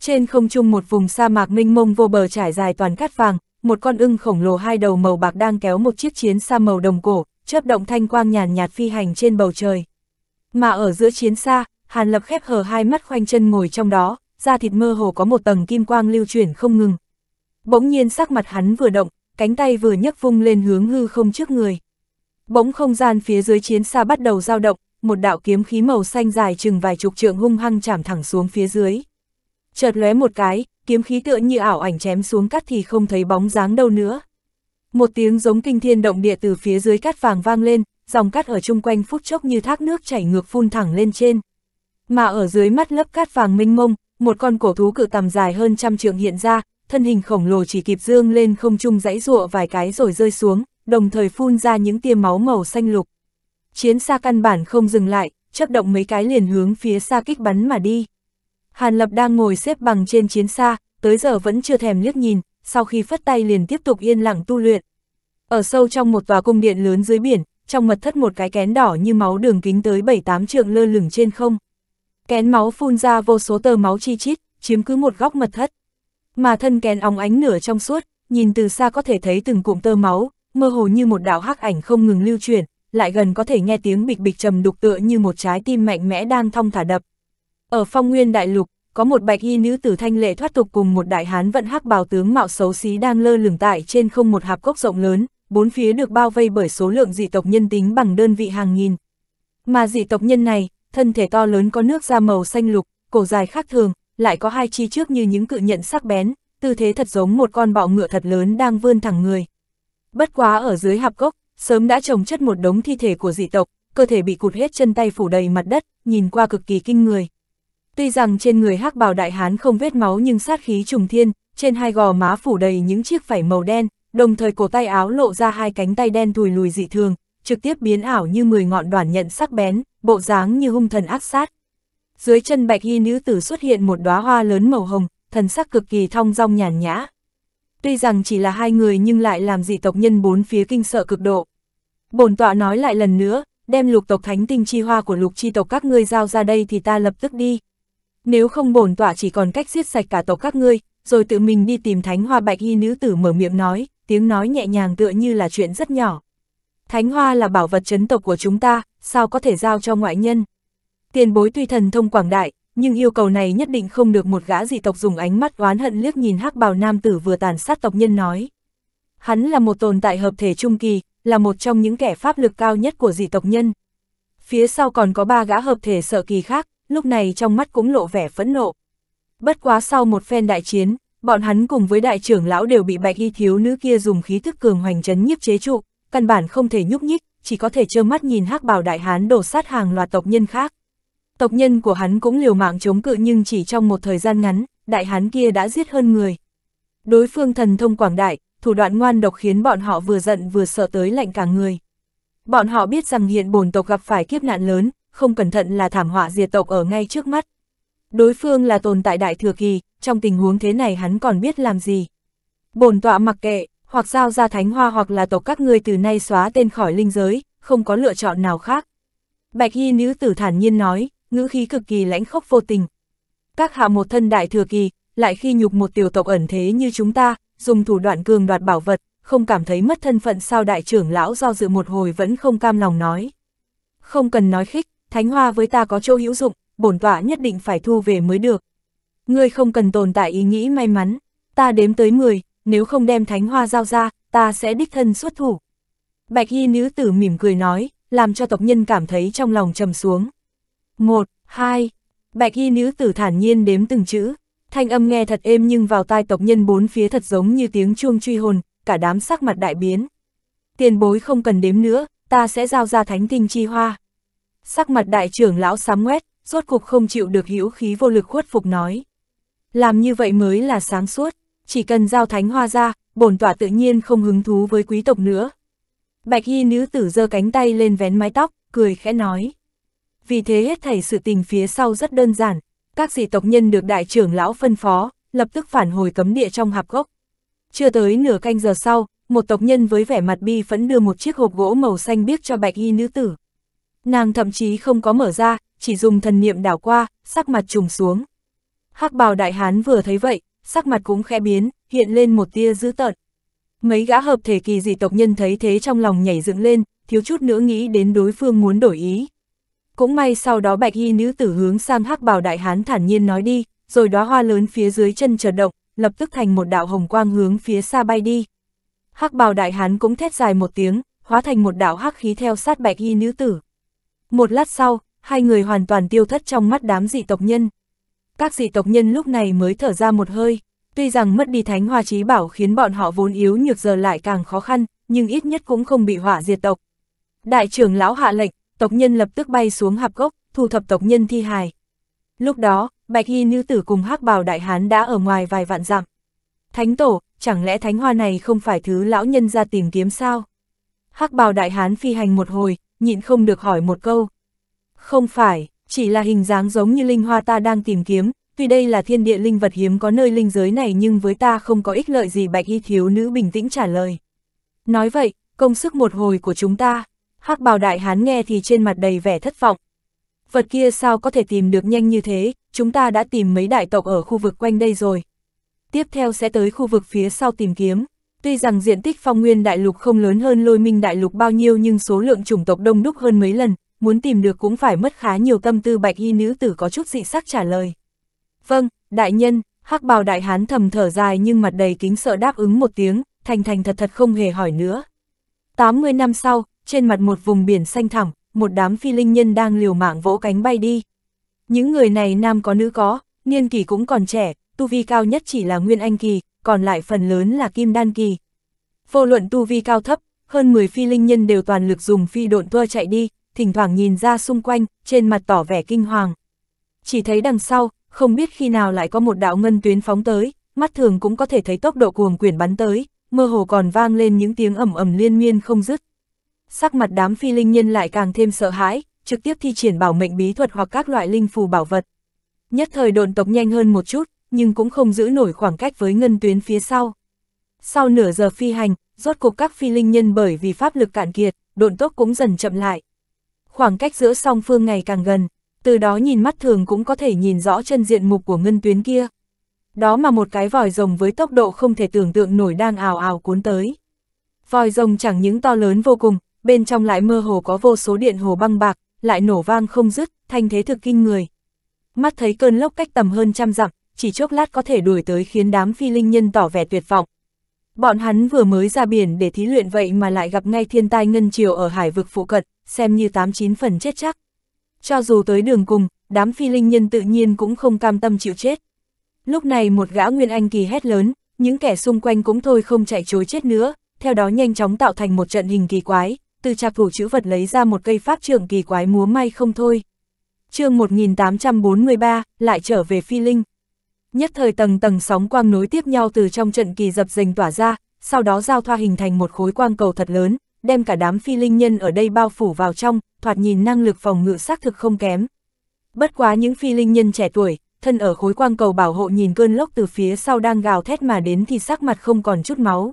Trên không trung một vùng sa mạc mênh mông vô bờ trải dài toàn cát vàng, một con ưng khổng lồ hai đầu màu bạc đang kéo một chiếc chiến xa màu đồng cổ, chớp động thanh quang nhàn nhạt phi hành trên bầu trời. Mà ở giữa chiến xa, Hàn Lập khép hờ hai mắt khoanh chân ngồi trong đó, da thịt mơ hồ có một tầng kim quang lưu chuyển không ngừng. Bỗng nhiên sắc mặt hắn vừa động, cánh tay vừa nhấc vung lên hướng hư không trước người. Bỗng không gian phía dưới chiến xa bắt đầu dao động, một đạo kiếm khí màu xanh dài chừng vài chục trượng hung hăng chạm thẳng xuống phía dưới. Chợt lóe một cái, kiếm khí tựa như ảo ảnh chém xuống cắt thì không thấy bóng dáng đâu nữa. Một tiếng giống kinh thiên động địa từ phía dưới cát vàng vang lên, dòng cát ở chung quanh phút chốc như thác nước chảy ngược phun thẳng lên trên. Mà ở dưới mắt lớp cát vàng minh mông, một con cổ thú cự tầm dài hơn trăm trượng hiện ra, thân hình khổng lồ chỉ kịp dương lên không trung dãy rụa vài cái rồi rơi xuống, đồng thời phun ra những tia máu màu xanh lục. Chiến xa căn bản không dừng lại, chấp động mấy cái liền hướng phía xa kích bắn mà đi. Hàn Lập đang ngồi xếp bằng trên chiến xa, tới giờ vẫn chưa thèm liếc nhìn, sau khi phất tay liền tiếp tục yên lặng tu luyện. Ở sâu trong một tòa cung điện lớn dưới biển, trong mật thất một cái kén đỏ như máu đường kính tới 7-8 trượng lơ lửng trên không. Kén máu phun ra vô số tờ máu chi chít, chiếm cứ một góc mật thất. Mà thân kén óng ánh nửa trong suốt, nhìn từ xa có thể thấy từng cụm tơ máu, mơ hồ như một đạo hắc ảnh không ngừng lưu chuyển, lại gần có thể nghe tiếng bịch bịch trầm đục tựa như một trái tim mạnh mẽ đang thong thả đập. Ở phong nguyên đại lục, có một bạch y nữ tử thanh lệ thoát tục cùng một đại hán vận hắc bào tướng mạo xấu xí đang lơ lửng tại trên không một hạp cốc rộng lớn, bốn phía được bao vây bởi số lượng dị tộc nhân tính bằng đơn vị hàng nghìn. Mà dị tộc nhân này, thân thể to lớn có nước da màu xanh lục, cổ dài khác thường, lại có hai chi trước như những cự nhận sắc bén, tư thế thật giống một con bọ ngựa thật lớn đang vươn thẳng người. Bất quá ở dưới hạp gốc sớm đã trồng chất một đống thi thể của dị tộc, cơ thể bị cụt hết chân tay phủ đầy mặt đất, nhìn qua cực kỳ kinh người. Tuy rằng trên người hắc bào đại hán không vết máu nhưng sát khí trùng thiên, trên hai gò má phủ đầy những chiếc phẩy màu đen, đồng thời cổ tay áo lộ ra hai cánh tay đen thùi lùi dị thường, trực tiếp biến ảo như 10 ngọn đoàn nhận sắc bén, bộ dáng như hung thần ác sát. Dưới chân bạch y nữ tử xuất hiện một đóa hoa lớn màu hồng, thần sắc cực kỳ thong dong nhàn nhã tuy rằng chỉ là hai người nhưng lại làm dị tộc nhân bốn phía kinh sợ cực độ. Bổn tọa nói lại lần nữa, đem lục tộc thánh tinh chi hoa của lục chi tộc các ngươi giao ra đây thì ta lập tức đi. Nếu không bổn tọa chỉ còn cách giết sạch cả tộc các ngươi, rồi tự mình đi tìm thánh hoa bạch y nữ tử mở miệng nói, tiếng nói nhẹ nhàng tựa như là chuyện rất nhỏ. Thánh hoa là bảo vật chấn tộc của chúng ta, sao có thể giao cho ngoại nhân? Tiền bối tuy thần thông quảng đại, nhưng yêu cầu này nhất định không được một gã dị tộc dùng ánh mắt oán hận liếc nhìn hắc bào nam tử vừa tàn sát tộc nhân nói. Hắn là một tồn tại hợp thể trung kỳ, là một trong những kẻ pháp lực cao nhất của dị tộc nhân. Phía sau còn có ba gã hợp thể sợ kỳ khác, lúc này trong mắt cũng lộ vẻ phẫn nộ. Bất quá sau một phen đại chiến, bọn hắn cùng với đại trưởng lão đều bị bạch y thiếu nữ kia dùng khí thức cường hoành chấn nhiếp chế trụ, căn bản không thể nhúc nhích, chỉ có thể trơ mắt nhìn hắc bào đại hán đổ sát hàng loạt tộc nhân khác. Tộc nhân của hắn cũng liều mạng chống cự nhưng chỉ trong một thời gian ngắn, đại hán kia đã giết hơn người. Đối phương thần thông quảng đại, thủ đoạn ngoan độc khiến bọn họ vừa giận vừa sợ tới lạnh cả người. Bọn họ biết rằng hiện bổn tộc gặp phải kiếp nạn lớn, không cẩn thận là thảm họa diệt tộc ở ngay trước mắt. Đối phương là tồn tại đại thừa kỳ, trong tình huống thế này hắn còn biết làm gì. Bổn tọa mặc kệ, hoặc giao ra thánh hoa hoặc là tộc các ngươi từ nay xóa tên khỏi linh giới, không có lựa chọn nào khác. Bạch Y nữ tử thản nhiên nói, ngữ khí cực kỳ lãnh khốc vô tình. Các hạ một thân đại thừa kỳ, lại khi nhục một tiểu tộc ẩn thế như chúng ta, dùng thủ đoạn cường đoạt bảo vật, không cảm thấy mất thân phận sao đại trưởng lão do dự một hồi vẫn không cam lòng nói. Không cần nói khích, thánh hoa với ta có chỗ hữu dụng, bổn tọa nhất định phải thu về mới được. Ngươi không cần tồn tại ý nghĩ may mắn, ta đếm tới 10, nếu không đem thánh hoa giao ra, ta sẽ đích thân xuất thủ. Bạch y nữ tử mỉm cười nói, làm cho tộc nhân cảm thấy trong lòng trầm xuống một, hai. Bạch y nữ tử thản nhiên đếm từng chữ, thanh âm nghe thật êm nhưng vào tai tộc nhân bốn phía thật giống như tiếng chuông truy hồn, cả đám sắc mặt đại biến. Tiền bối không cần đếm nữa, ta sẽ giao ra thánh tinh chi hoa. Sắc mặt đại trưởng lão sám quét, rốt cục không chịu được hữu khí vô lực khuất phục nói. Làm như vậy mới là sáng suốt, chỉ cần giao thánh hoa ra, bổn tỏa tự nhiên không hứng thú với quý tộc nữa. Bạch y nữ tử giơ cánh tay lên vén mái tóc, cười khẽ nói vì thế hết thảy sự tình phía sau rất đơn giản, các dị tộc nhân được đại trưởng lão phân phó, lập tức phản hồi cấm địa trong hạp gốc. Chưa tới nửa canh giờ sau, một tộc nhân với vẻ mặt bi phẫn đưa một chiếc hộp gỗ màu xanh biếc cho bạch y nữ tử. Nàng thậm chí không có mở ra, chỉ dùng thần niệm đảo qua, sắc mặt trùng xuống. hắc bào đại hán vừa thấy vậy, sắc mặt cũng khẽ biến, hiện lên một tia dữ tợn. Mấy gã hợp thể kỳ dị tộc nhân thấy thế trong lòng nhảy dựng lên, thiếu chút nữa nghĩ đến đối phương muốn đổi ý. Cũng may sau đó bạch y nữ tử hướng sang hắc bào đại hán thản nhiên nói đi, rồi đóa hoa lớn phía dưới chân chợt động, lập tức thành một đạo hồng quang hướng phía xa bay đi. Hắc bào đại hán cũng thét dài một tiếng, hóa thành một đạo hắc khí theo sát bạch y nữ tử. Một lát sau, hai người hoàn toàn tiêu thất trong mắt đám dị tộc nhân. Các dị tộc nhân lúc này mới thở ra một hơi, tuy rằng mất đi thánh hoa trí bảo khiến bọn họ vốn yếu nhược giờ lại càng khó khăn, nhưng ít nhất cũng không bị hỏa diệt tộc. Đại trưởng lão hạ lệnh, tộc nhân lập tức bay xuống hạp gốc, thu thập tộc nhân thi hài. Lúc đó, bạch y nữ tử cùng hắc bào đại hán đã ở ngoài vài vạn dặm. Thánh tổ, chẳng lẽ thánh hoa này không phải thứ lão nhân ra tìm kiếm sao? hắc bào đại hán phi hành một hồi, nhịn không được hỏi một câu. Không phải, chỉ là hình dáng giống như linh hoa ta đang tìm kiếm, tuy đây là thiên địa linh vật hiếm có nơi linh giới này nhưng với ta không có ích lợi gì bạch y thiếu nữ bình tĩnh trả lời. Nói vậy, công sức một hồi của chúng ta, hắc bào đại hán nghe thì trên mặt đầy vẻ thất vọng. Vật kia sao có thể tìm được nhanh như thế, chúng ta đã tìm mấy đại tộc ở khu vực quanh đây rồi. Tiếp theo sẽ tới khu vực phía sau tìm kiếm. Tuy rằng diện tích phong nguyên đại lục không lớn hơn lôi minh đại lục bao nhiêu nhưng số lượng chủng tộc đông đúc hơn mấy lần, muốn tìm được cũng phải mất khá nhiều tâm tư bạch y nữ tử có chút dị sắc trả lời. Vâng, đại nhân, hắc bào đại hán thầm thở dài nhưng mặt đầy kính sợ đáp ứng một tiếng, thành thành thật thật không hề hỏi nữa. 80 năm sau, trên mặt một vùng biển xanh thẳm, một đám phi linh nhân đang liều mạng vỗ cánh bay đi. Những người này nam có nữ có, niên kỳ cũng còn trẻ, tu vi cao nhất chỉ là nguyên anh kỳ, còn lại phần lớn là kim đan kỳ. Vô luận tu vi cao thấp, hơn 10 phi linh nhân đều toàn lực dùng phi độn tua chạy đi, thỉnh thoảng nhìn ra xung quanh, trên mặt tỏ vẻ kinh hoàng. Chỉ thấy đằng sau, không biết khi nào lại có một đạo ngân tuyến phóng tới, mắt thường cũng có thể thấy tốc độ cuồng quyển bắn tới, mơ hồ còn vang lên những tiếng ầm ầm liên miên không dứt, sắc mặt đám phi linh nhân lại càng thêm sợ hãi, trực tiếp thi triển bảo mệnh bí thuật hoặc các loại linh phù bảo vật. Nhất thời độn tộc nhanh hơn một chút, nhưng cũng không giữ nổi khoảng cách với ngân tuyến phía sau. Sau nửa giờ phi hành, rốt cuộc các phi linh nhân bởi vì pháp lực cạn kiệt, độn tốc cũng dần chậm lại. Khoảng cách giữa song phương ngày càng gần, từ đó nhìn mắt thường cũng có thể nhìn rõ chân diện mục của ngân tuyến kia. Đó mà một cái vòi rồng với tốc độ không thể tưởng tượng nổi đang ào ào cuốn tới. Vòi rồng chẳng những to lớn vô cùng, bên trong lại mơ hồ có vô số điện hồ băng bạc, lại nổ vang không dứt, thanh thế thực kinh người. Mắt thấy cơn lốc cách tầm hơn trăm dặm, chỉ chốc lát có thể đuổi tới khiến đám phi linh nhân tỏ vẻ tuyệt vọng. Bọn hắn vừa mới ra biển để thí luyện vậy mà lại gặp ngay thiên tai ngân triều ở hải vực phụ cận, xem như tám chín phần chết chắc. Cho dù tới đường cùng, đám phi linh nhân tự nhiên cũng không cam tâm chịu chết. Lúc này một gã nguyên anh kỳ hét lớn, những kẻ xung quanh cũng thôi không chạy chối chết nữa, theo đó nhanh chóng tạo thành một trận hình kỳ quái, từ chạp thủ chữ vật lấy ra một cây pháp trưởng kỳ quái múa may không thôi. chương 1843, lại trở về phi linh. Nhất thời tầng tầng sóng quang nối tiếp nhau từ trong trận kỳ dập dềnh tỏa ra, sau đó giao thoa hình thành một khối quang cầu thật lớn, đem cả đám phi linh nhân ở đây bao phủ vào trong, thoạt nhìn năng lực phòng ngự xác thực không kém. Bất quá những phi linh nhân trẻ tuổi, thân ở khối quang cầu bảo hộ nhìn cơn lốc từ phía sau đang gào thét mà đến thì sắc mặt không còn chút máu.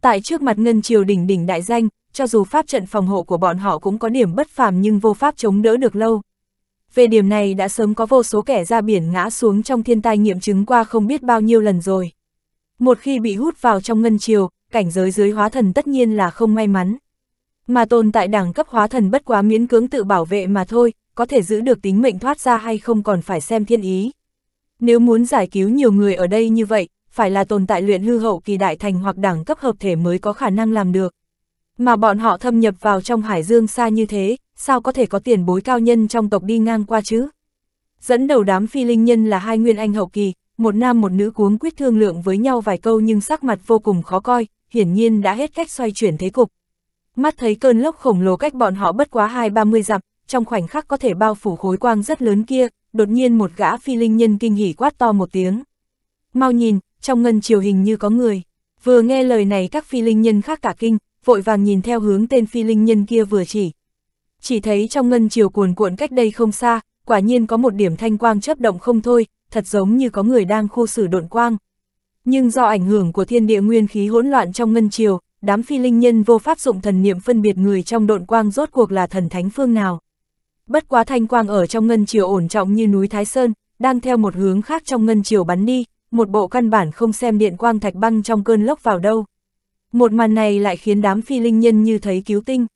Tại trước mặt ngân triều đỉnh đỉnh đại danh, cho dù pháp trận phòng hộ của bọn họ cũng có điểm bất phàm nhưng vô pháp chống đỡ được lâu. Về điểm này đã sớm có vô số kẻ ra biển ngã xuống trong thiên tai nghiệm chứng qua không biết bao nhiêu lần rồi. Một khi bị hút vào trong ngân triều, cảnh giới dưới hóa thần tất nhiên là không may mắn. Mà tồn tại đẳng cấp hóa thần bất quá miễn cưỡng tự bảo vệ mà thôi, có thể giữ được tính mệnh thoát ra hay không còn phải xem thiên ý. Nếu muốn giải cứu nhiều người ở đây như vậy, phải là tồn tại luyện hư hậu kỳ đại thành hoặc đẳng cấp hợp thể mới có khả năng làm được. Mà bọn họ thâm nhập vào trong hải dương xa như thế, sao có thể có tiền bối cao nhân trong tộc đi ngang qua chứ? Dẫn đầu đám phi linh nhân là hai nguyên anh hậu kỳ, một nam một nữ cuống quyết thương lượng với nhau vài câu nhưng sắc mặt vô cùng khó coi, hiển nhiên đã hết cách xoay chuyển thế cục. Mắt thấy cơn lốc khổng lồ cách bọn họ bất quá hai ba mươi dặm, trong khoảnh khắc có thể bao phủ khối quang rất lớn kia, đột nhiên một gã phi linh nhân kinh hỉ quát to một tiếng. Mau nhìn, trong ngân chiều hình như có người. Vừa nghe lời này các phi linh nhân khác cả kinh, vội vàng nhìn theo hướng tên phi linh nhân kia vừa chỉ. Chỉ thấy trong ngân chiều cuồn cuộn cách đây không xa, quả nhiên có một điểm thanh quang chấp động không thôi, thật giống như có người đang khu xử độn quang. Nhưng do ảnh hưởng của thiên địa nguyên khí hỗn loạn trong ngân chiều, đám phi linh nhân vô pháp dụng thần niệm phân biệt người trong độn quang rốt cuộc là thần thánh phương nào. Bất quá thanh quang ở trong ngân chiều ổn trọng như núi Thái Sơn, đang theo một hướng khác trong ngân chiều bắn đi, một bộ căn bản không xem điện quang thạch băng trong cơn lốc vào đâu. Một màn này lại khiến đám phi linh nhân như thấy cứu tinh.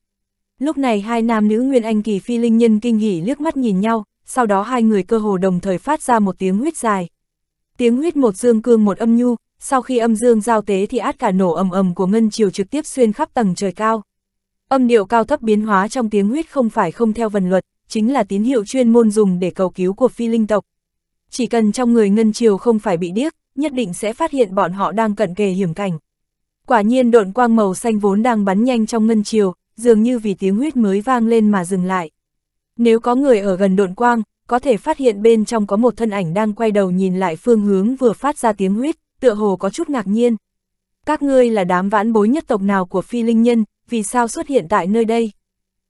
Lúc này hai nam nữ nguyên anh kỳ phi linh nhân kinh hỉ liếc mắt nhìn nhau, sau đó hai người cơ hồ đồng thời phát ra một tiếng huyết dài. Tiếng huyết một dương cương một âm nhu, sau khi âm dương giao tế thì át cả nổ ầm ầm của ngân chiều trực tiếp xuyên khắp tầng trời cao. Âm điệu cao thấp biến hóa trong tiếng huyết không phải không theo vần luật, chính là tín hiệu chuyên môn dùng để cầu cứu của phi linh tộc. Chỉ cần trong người ngân chiều không phải bị điếc, nhất định sẽ phát hiện bọn họ đang cận kề hiểm cảnh. Quả nhiên độn quang màu xanh vốn đang bắn nhanh trong ngân chiều, dường như vì tiếng huyết mới vang lên mà dừng lại. Nếu có người ở gần độn quang, có thể phát hiện bên trong có một thân ảnh đang quay đầu nhìn lại phương hướng vừa phát ra tiếng huyết, tựa hồ có chút ngạc nhiên. Các ngươi là đám vãn bối nhất tộc nào của phi linh nhân, vì sao xuất hiện tại nơi đây?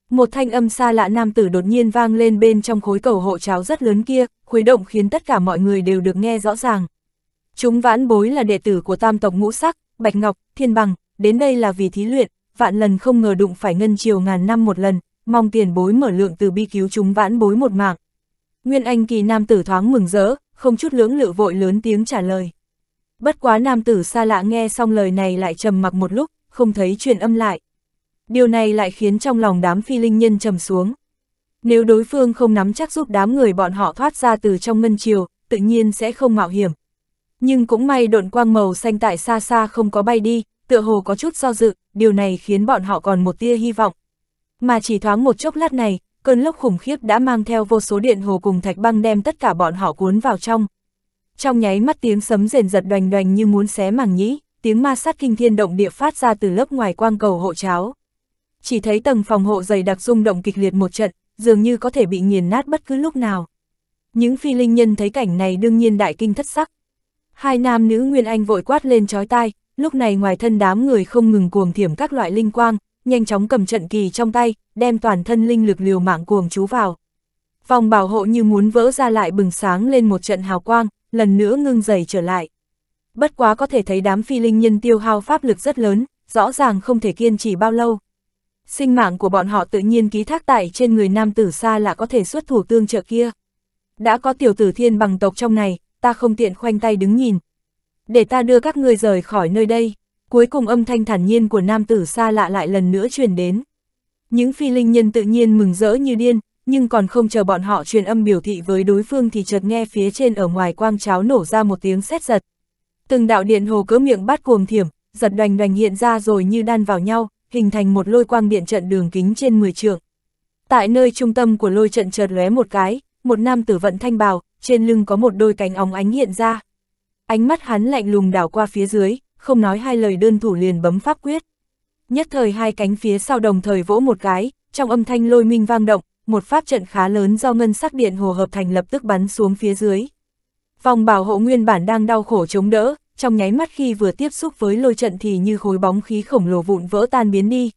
Một thanh âm xa lạ nam tử đột nhiên vang lên bên trong khối cầu hộ cháo rất lớn kia, khuấy động khiến tất cả mọi người đều được nghe rõ ràng. Chúng vãn bối là đệ tử của tam tộc ngũ sắc, Bạch Ngọc, Thiên Bằng, đến đây là vì thí luyện, vạn lần không ngờ đụng phải ngân chiều ngàn năm một lần, mong tiền bối mở lượng từ bi cứu chúng vãn bối một mạng. Nguyên Anh kỳ nam tử thoáng mừng rỡ, không chút lưỡng lự vội lớn tiếng trả lời. Bất quá nam tử xa lạ nghe xong lời này lại trầm mặc một lúc, không thấy truyền âm lại. Điều này lại khiến trong lòng đám phi linh nhân trầm xuống. Nếu đối phương không nắm chắc giúp đám người bọn họ thoát ra từ trong ngân triều, tự nhiên sẽ không mạo hiểm, nhưng cũng may độn quang màu xanh tại xa xa không có bay đi, tựa hồ có chút do dự, điều này khiến bọn họ còn một tia hy vọng. Mà chỉ thoáng một chốc lát này, cơn lốc khủng khiếp đã mang theo vô số điện hồ cùng thạch băng đem tất cả bọn họ cuốn vào trong. Trong nháy mắt tiếng sấm rền giật đoành đoành như muốn xé màng nhĩ, tiếng ma sát kinh thiên động địa phát ra từ lớp ngoài quang cầu hộ cháo. Chỉ thấy tầng phòng hộ dày đặc rung động kịch liệt một trận, dường như có thể bị nghiền nát bất cứ lúc nào. Những phi linh nhân thấy cảnh này đương nhiên đại kinh thất sắc. Hai nam nữ Nguyên Anh vội quát lên chói tai, lúc này ngoài thân đám người không ngừng cuồng thiểm các loại linh quang, nhanh chóng cầm trận kỳ trong tay, đem toàn thân linh lực liều mạng cuồng chú vào. Vòng bảo hộ như muốn vỡ ra lại bừng sáng lên một trận hào quang, lần nữa ngưng dày trở lại. Bất quá có thể thấy đám phi linh nhân tiêu hao pháp lực rất lớn, rõ ràng không thể kiên trì bao lâu. Sinh mạng của bọn họ tự nhiên ký thác tại trên người nam tử xa là có thể xuất thủ tương trợ kia. Đã có tiểu tử thiên bằng tộc trong này, ta không tiện khoanh tay đứng nhìn. Để ta đưa các ngươi rời khỏi nơi đây, cuối cùng âm thanh thản nhiên của nam tử xa lạ lại lần nữa truyền đến. Những phi linh nhân tự nhiên mừng rỡ như điên, nhưng còn không chờ bọn họ truyền âm biểu thị với đối phương thì chợt nghe phía trên ở ngoài quang cháo nổ ra một tiếng sét giật. Từng đạo điện hồ cỡ miệng bát cuồng thiểm, giật đoành đoành hiện ra rồi như đan vào nhau, hình thành một lôi quang điện trận đường kính trên 10 trượng. Tại nơi trung tâm của lôi trận chợt lóe một cái, một nam tử vận thanh bào, trên lưng có một đôi cánh óng ánh hiện ra. Ánh mắt hắn lạnh lùng đảo qua phía dưới, không nói hai lời đơn thủ liền bấm pháp quyết. Nhất thời hai cánh phía sau đồng thời vỗ một cái, trong âm thanh lôi minh vang động, một pháp trận khá lớn do ngân sắc điện hồ hợp thành lập tức bắn xuống phía dưới. Vòng bảo hộ nguyên bản đang đau khổ chống đỡ, trong nháy mắt khi vừa tiếp xúc với lôi trận thì như khối bóng khí khổng lồ vụn vỡ tan biến đi.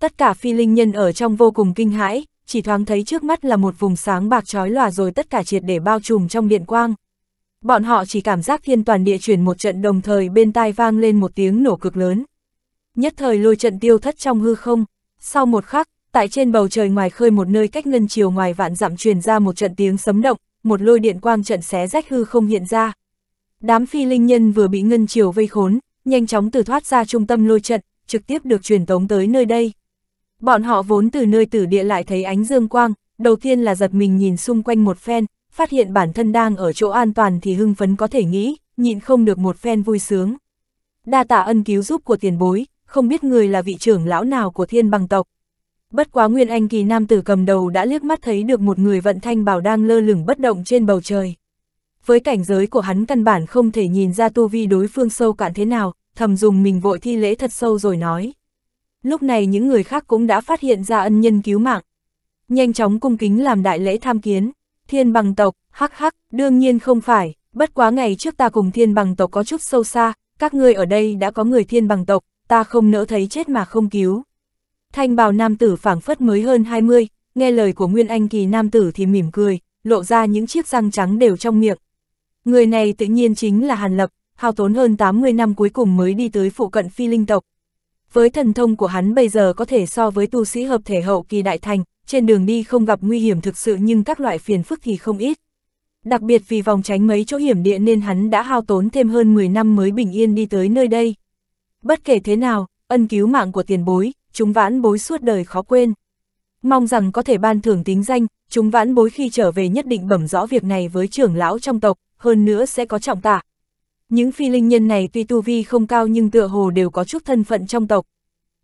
Tất cả phi linh nhân ở trong vô cùng kinh hãi, chỉ thoáng thấy trước mắt là một vùng sáng bạc trói lòa rồi tất cả triệt để bao trùm trong điện quang. Bọn họ chỉ cảm giác thiên toàn địa chuyển một trận đồng thời bên tai vang lên một tiếng nổ cực lớn. Nhất thời lôi trận tiêu thất trong hư không, sau một khắc, tại trên bầu trời ngoài khơi một nơi cách ngân chiều ngoài vạn dặm truyền ra một trận tiếng sấm động, một lôi điện quang trận xé rách hư không hiện ra. Đám phi linh nhân vừa bị ngân chiều vây khốn, nhanh chóng từ thoát ra trung tâm lôi trận, trực tiếp được truyền tống tới nơi đây. Bọn họ vốn từ nơi tử địa lại thấy ánh dương quang, đầu tiên là giật mình nhìn xung quanh một phen, phát hiện bản thân đang ở chỗ an toàn thì hưng phấn có thể nghĩ, nhịn không được một phen vui sướng. Đa tạ ân cứu giúp của tiền bối, không biết người là vị trưởng lão nào của thiên bằng tộc. Bất quá Nguyên Anh kỳ nam tử cầm đầu đã liếc mắt thấy được một người vận thanh bảo đang lơ lửng bất động trên bầu trời. Với cảnh giới của hắn căn bản không thể nhìn ra tu vi đối phương sâu cạn thế nào, thầm dùng mình vội thi lễ thật sâu rồi nói lúc này những người khác cũng đã phát hiện ra ân nhân cứu mạng. Nhanh chóng cung kính làm đại lễ tham kiến, thiên bằng tộc, hắc hắc, đương nhiên không phải, bất quá ngày trước ta cùng thiên bằng tộc có chút sâu xa, các ngươi ở đây đã có người thiên bằng tộc, ta không nỡ thấy chết mà không cứu. Thanh bào nam tử phảng phất mới hơn 20, nghe lời của Nguyên Anh kỳ nam tử thì mỉm cười, lộ ra những chiếc răng trắng đều trong miệng. Người này tự nhiên chính là Hàn Lập, hao tốn hơn 80 năm cuối cùng mới đi tới phụ cận phi linh tộc, với thần thông của hắn bây giờ có thể so với tu sĩ hợp thể hậu kỳ đại thành, trên đường đi không gặp nguy hiểm thực sự nhưng các loại phiền phức thì không ít. Đặc biệt vì vòng tránh mấy chỗ hiểm địa nên hắn đã hao tốn thêm hơn 10 năm mới bình yên đi tới nơi đây. Bất kể thế nào, ân cứu mạng của tiền bối, chúng vãn bối suốt đời khó quên. Mong rằng có thể ban thưởng tính danh, chúng vãn bối khi trở về nhất định bẩm rõ việc này với trưởng lão trong tộc, hơn nữa sẽ có trọng tả những phi linh nhân này tuy tu vi không cao nhưng tựa hồ đều có chút thân phận trong tộc.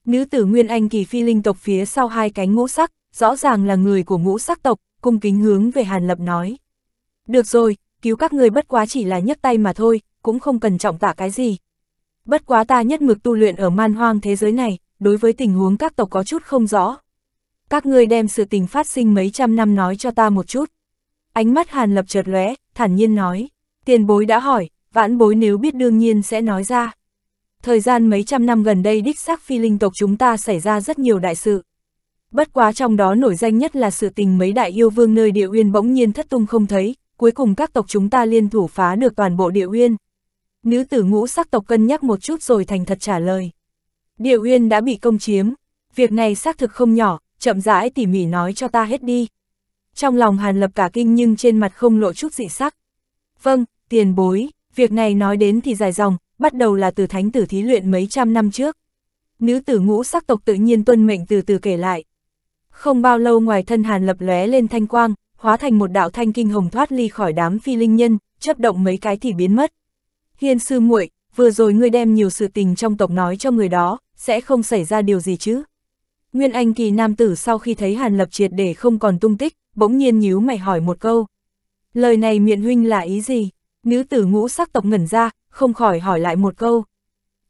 Nữ tử Nguyên Anh kỳ phi linh tộc phía sau hai cánh ngũ sắc, rõ ràng là người của ngũ sắc tộc, cung kính hướng về Hàn Lập nói. Được rồi, cứu các người bất quá chỉ là nhấc tay mà thôi, cũng không cần trọng tả cái gì. Bất quá ta nhất mực tu luyện ở man hoang thế giới này, đối với tình huống các tộc có chút không rõ. Các ngươi đem sự tình phát sinh mấy trăm năm nói cho ta một chút. Ánh mắt Hàn Lập chợt lóe, thản nhiên nói, tiền bối đã hỏi, vãn bối nếu biết đương nhiên sẽ nói ra. Thời gian mấy trăm năm gần đây đích xác phi linh tộc chúng ta xảy ra rất nhiều đại sự. Bất quá trong đó nổi danh nhất là sự tình mấy đại yêu vương nơi địa uyên bỗng nhiên thất tung không thấy, cuối cùng các tộc chúng ta liên thủ phá được toàn bộ địa uyên. Nữ tử ngũ sắc tộc cân nhắc một chút rồi thành thật trả lời. Địa uyên đã bị công chiếm, việc này xác thực không nhỏ, chậm rãi tỉ mỉ nói cho ta hết đi. Trong lòng Hàn Lập cả kinh nhưng trên mặt không lộ chút dị sắc. Vâng, tiền bối, Việc này nói đến thì dài dòng, bắt đầu là từ thánh tử thí luyện mấy trăm năm trước. Nữ tử ngũ sắc tộc tự nhiên tuân mệnh từ từ kể lại. Không bao lâu ngoài thân hàn lập lóe lên thanh quang, hóa thành một đạo thanh kinh hồng thoát ly khỏi đám phi linh nhân, chấp động mấy cái thì biến mất. Hiên sư muội, vừa rồi ngươi đem nhiều sự tình trong tộc nói cho người đó, sẽ không xảy ra điều gì chứ? Nguyên Anh kỳ nam tử sau khi thấy Hàn Lập triệt để không còn tung tích, bỗng nhiên nhíu mày hỏi một câu. Lời này Miện huynh là ý gì? nữ tử ngũ sắc tộc ngẩn ra, không khỏi hỏi lại một câu.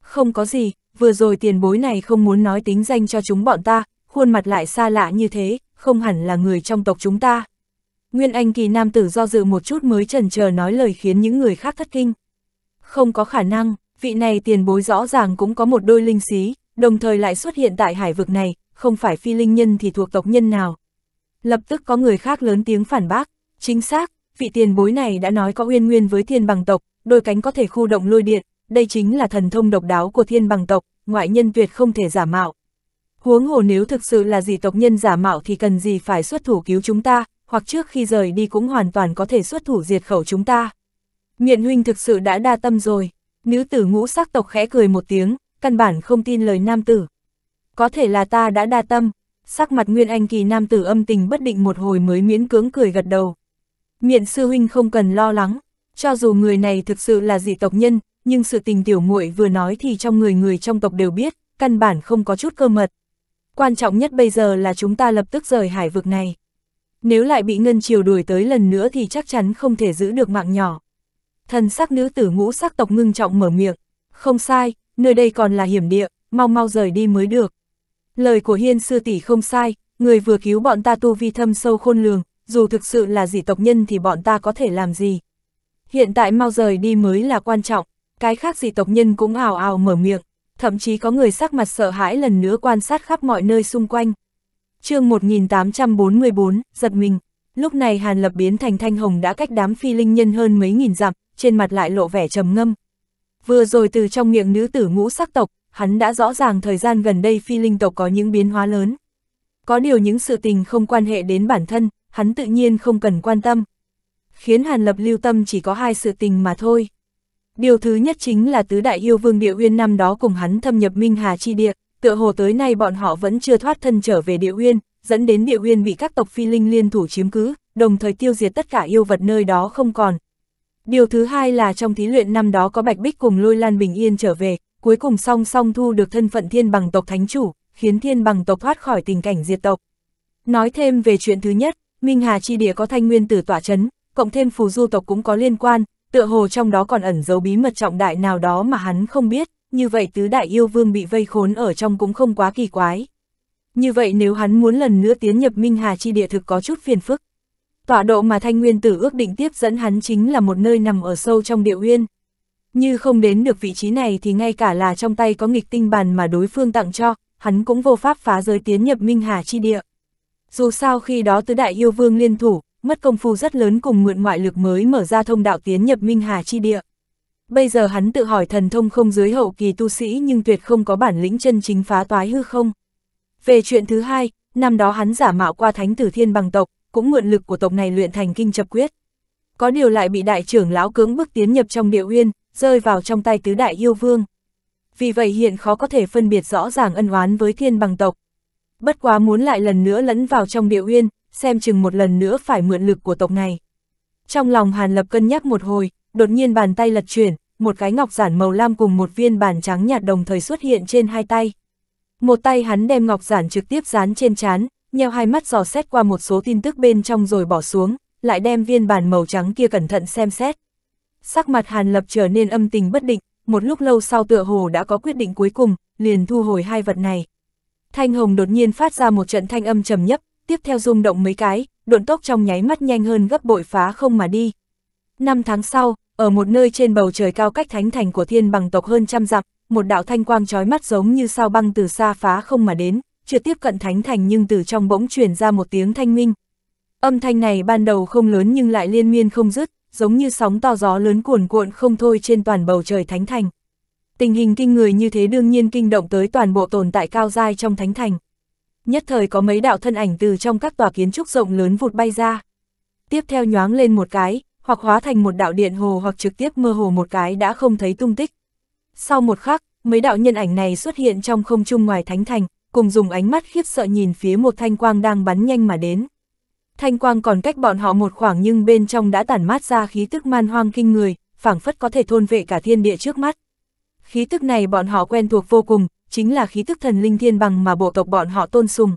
Không có gì, vừa rồi tiền bối này không muốn nói tính danh cho chúng bọn ta, khuôn mặt lại xa lạ như thế, không hẳn là người trong tộc chúng ta. Nguyên Anh kỳ nam tử do dự một chút mới trần chờ nói lời khiến những người khác thất kinh. Không có khả năng, vị này tiền bối rõ ràng cũng có một đôi linh xí, đồng thời lại xuất hiện tại hải vực này, không phải phi linh nhân thì thuộc tộc nhân nào. Lập tức có người khác lớn tiếng phản bác, chính xác, vị tiền bối này đã nói có uyên nguyên với thiên bằng tộc, đôi cánh có thể khu động lôi điện, đây chính là thần thông độc đáo của thiên bằng tộc, ngoại nhân tuyệt không thể giả mạo. Huống hồ nếu thực sự là dị tộc nhân giả mạo thì cần gì phải xuất thủ cứu chúng ta, hoặc trước khi rời đi cũng hoàn toàn có thể xuất thủ diệt khẩu chúng ta. Miện huynh thực sự đã đa tâm rồi, nữ tử ngũ sắc tộc khẽ cười một tiếng, căn bản không tin lời nam tử. Có thể là ta đã đa tâm, sắc mặt nguyên anh kỳ nam tử âm tình bất định một hồi mới miễn cưỡng cười gật đầu. Miện sư huynh không cần lo lắng, cho dù người này thực sự là dị tộc nhân, nhưng sự tình tiểu muội vừa nói thì trong người người trong tộc đều biết, căn bản không có chút cơ mật. Quan trọng nhất bây giờ là chúng ta lập tức rời hải vực này. Nếu lại bị Ngân Triều đuổi tới lần nữa thì chắc chắn không thể giữ được mạng nhỏ. Thần sắc nữ tử ngũ sắc tộc ngưng trọng mở miệng. Không sai, nơi đây còn là hiểm địa, mau mau rời đi mới được. Lời của Hiên sư tỷ không sai, người vừa cứu bọn ta tu vi thâm sâu khôn lường, dù thực sự là dị tộc nhân thì bọn ta có thể làm gì. Hiện tại mau rời đi mới là quan trọng, cái khác dị tộc nhân cũng ào ào mở miệng, thậm chí có người sắc mặt sợ hãi lần nữa quan sát khắp mọi nơi xung quanh. chương 1844, giật mình, lúc này Hàn Lập biến thành Thanh Hồng đã cách đám phi linh nhân hơn mấy nghìn dặm, trên mặt lại lộ vẻ trầm ngâm. Vừa rồi từ trong miệng nữ tử ngũ sắc tộc, hắn đã rõ ràng thời gian gần đây phi linh tộc có những biến hóa lớn. Có điều những sự tình không quan hệ đến bản thân, hắn tự nhiên không cần quan tâm. Khiến Hàn Lập lưu tâm chỉ có hai sự tình mà thôi. Điều thứ nhất chính là tứ đại yêu vương địa uyên năm đó cùng hắn thâm nhập Minh Hà chi địa, tựa hồ tới nay bọn họ vẫn chưa thoát thân trở về địa uyên, dẫn đến địa uyên bị các tộc phi linh liên thủ chiếm cứ, đồng thời tiêu diệt tất cả yêu vật nơi đó không còn. Điều thứ hai là trong thí luyện năm đó có Bạch Bích cùng Lôi Lan Bình Yên trở về, cuối cùng song song thu được thân phận thiên bằng tộc thánh chủ, khiến thiên bằng tộc thoát khỏi tình cảnh diệt tộc. Nói thêm về chuyện thứ nhất, Minh Hà chi địa có thanh nguyên tử tỏa chấn, cộng thêm phù du tộc cũng có liên quan, tựa hồ trong đó còn ẩn dấu bí mật trọng đại nào đó mà hắn không biết, như vậy tứ đại yêu vương bị vây khốn ở trong cũng không quá kỳ quái. Như vậy nếu hắn muốn lần nữa tiến nhập Minh Hà chi địa thực có chút phiền phức. Tọa độ mà Thanh Nguyên Tử ước định tiếp dẫn hắn chính là một nơi nằm ở sâu trong địa uyên. Như không đến được vị trí này thì ngay cả là trong tay có nghịch tinh bàn mà đối phương tặng cho, hắn cũng vô pháp phá giới tiến nhập Minh Hà chi địa. Dù sao khi đó tứ đại yêu vương liên thủ, mất công phu rất lớn cùng mượn ngoại lực mới mở ra thông đạo tiến nhập Minh Hà chi địa. Bây giờ hắn tự hỏi thần thông không dưới hậu kỳ tu sĩ nhưng tuyệt không có bản lĩnh chân chính phá toái hư không. Về chuyện thứ hai, năm đó hắn giả mạo qua thánh tử thiên bằng tộc, cũng mượn lực của tộc này luyện thành kinh chập quyết. Có điều lại bị đại trưởng lão cưỡng bức tiến nhập trong địa uyên, rơi vào trong tay tứ đại yêu vương. Vì vậy hiện khó có thể phân biệt rõ ràng ân oán với thiên bằng tộc, bất quá muốn lại lần nữa lẫn vào trong địa uyên, xem chừng một lần nữa phải mượn lực của tộc này. Trong lòng Hàn Lập cân nhắc một hồi, đột nhiên bàn tay lật chuyển, một cái ngọc giản màu lam cùng một viên bản trắng nhạt đồng thời xuất hiện trên hai tay. Một tay hắn đem ngọc giản trực tiếp dán trên chán, nheo hai mắt dò xét qua một số tin tức bên trong rồi bỏ xuống, lại đem viên bản màu trắng kia cẩn thận xem xét. Sắc mặt Hàn Lập trở nên âm tình bất định, một lúc lâu sau tựa hồ đã có quyết định cuối cùng, liền thu hồi hai vật này. Thanh Hồng đột nhiên phát ra một trận thanh âm trầm nhấp, tiếp theo rung động mấy cái, độn tốc trong nháy mắt nhanh hơn gấp bội phá không mà đi. Năm tháng sau, ở một nơi trên bầu trời cao cách thánh thành của thiên bằng tộc hơn trăm dặm, một đạo thanh quang trói mắt giống như sao băng từ xa phá không mà đến, chưa tiếp cận thánh thành nhưng từ trong bỗng truyền ra một tiếng thanh minh. Âm thanh này ban đầu không lớn nhưng lại liên miên không dứt, giống như sóng to gió lớn cuồn cuộn không thôi trên toàn bầu trời thánh thành. Tình hình kinh người như thế đương nhiên kinh động tới toàn bộ tồn tại cao dai trong thánh thành. Nhất thời có mấy đạo thân ảnh từ trong các tòa kiến trúc rộng lớn vụt bay ra. Tiếp theo nhoáng lên một cái, hoặc hóa thành một đạo điện hồ hoặc trực tiếp mơ hồ một cái đã không thấy tung tích. Sau một khắc, mấy đạo nhân ảnh này xuất hiện trong không trung ngoài thánh thành, cùng dùng ánh mắt khiếp sợ nhìn phía một thanh quang đang bắn nhanh mà đến. Thanh quang còn cách bọn họ một khoảng nhưng bên trong đã tản mát ra khí tức man hoang kinh người, phảng phất có thể thôn vệ cả thiên địa trước mắt. Khí tức này bọn họ quen thuộc vô cùng, chính là khí tức thần linh thiên bằng mà bộ tộc bọn họ tôn sùng.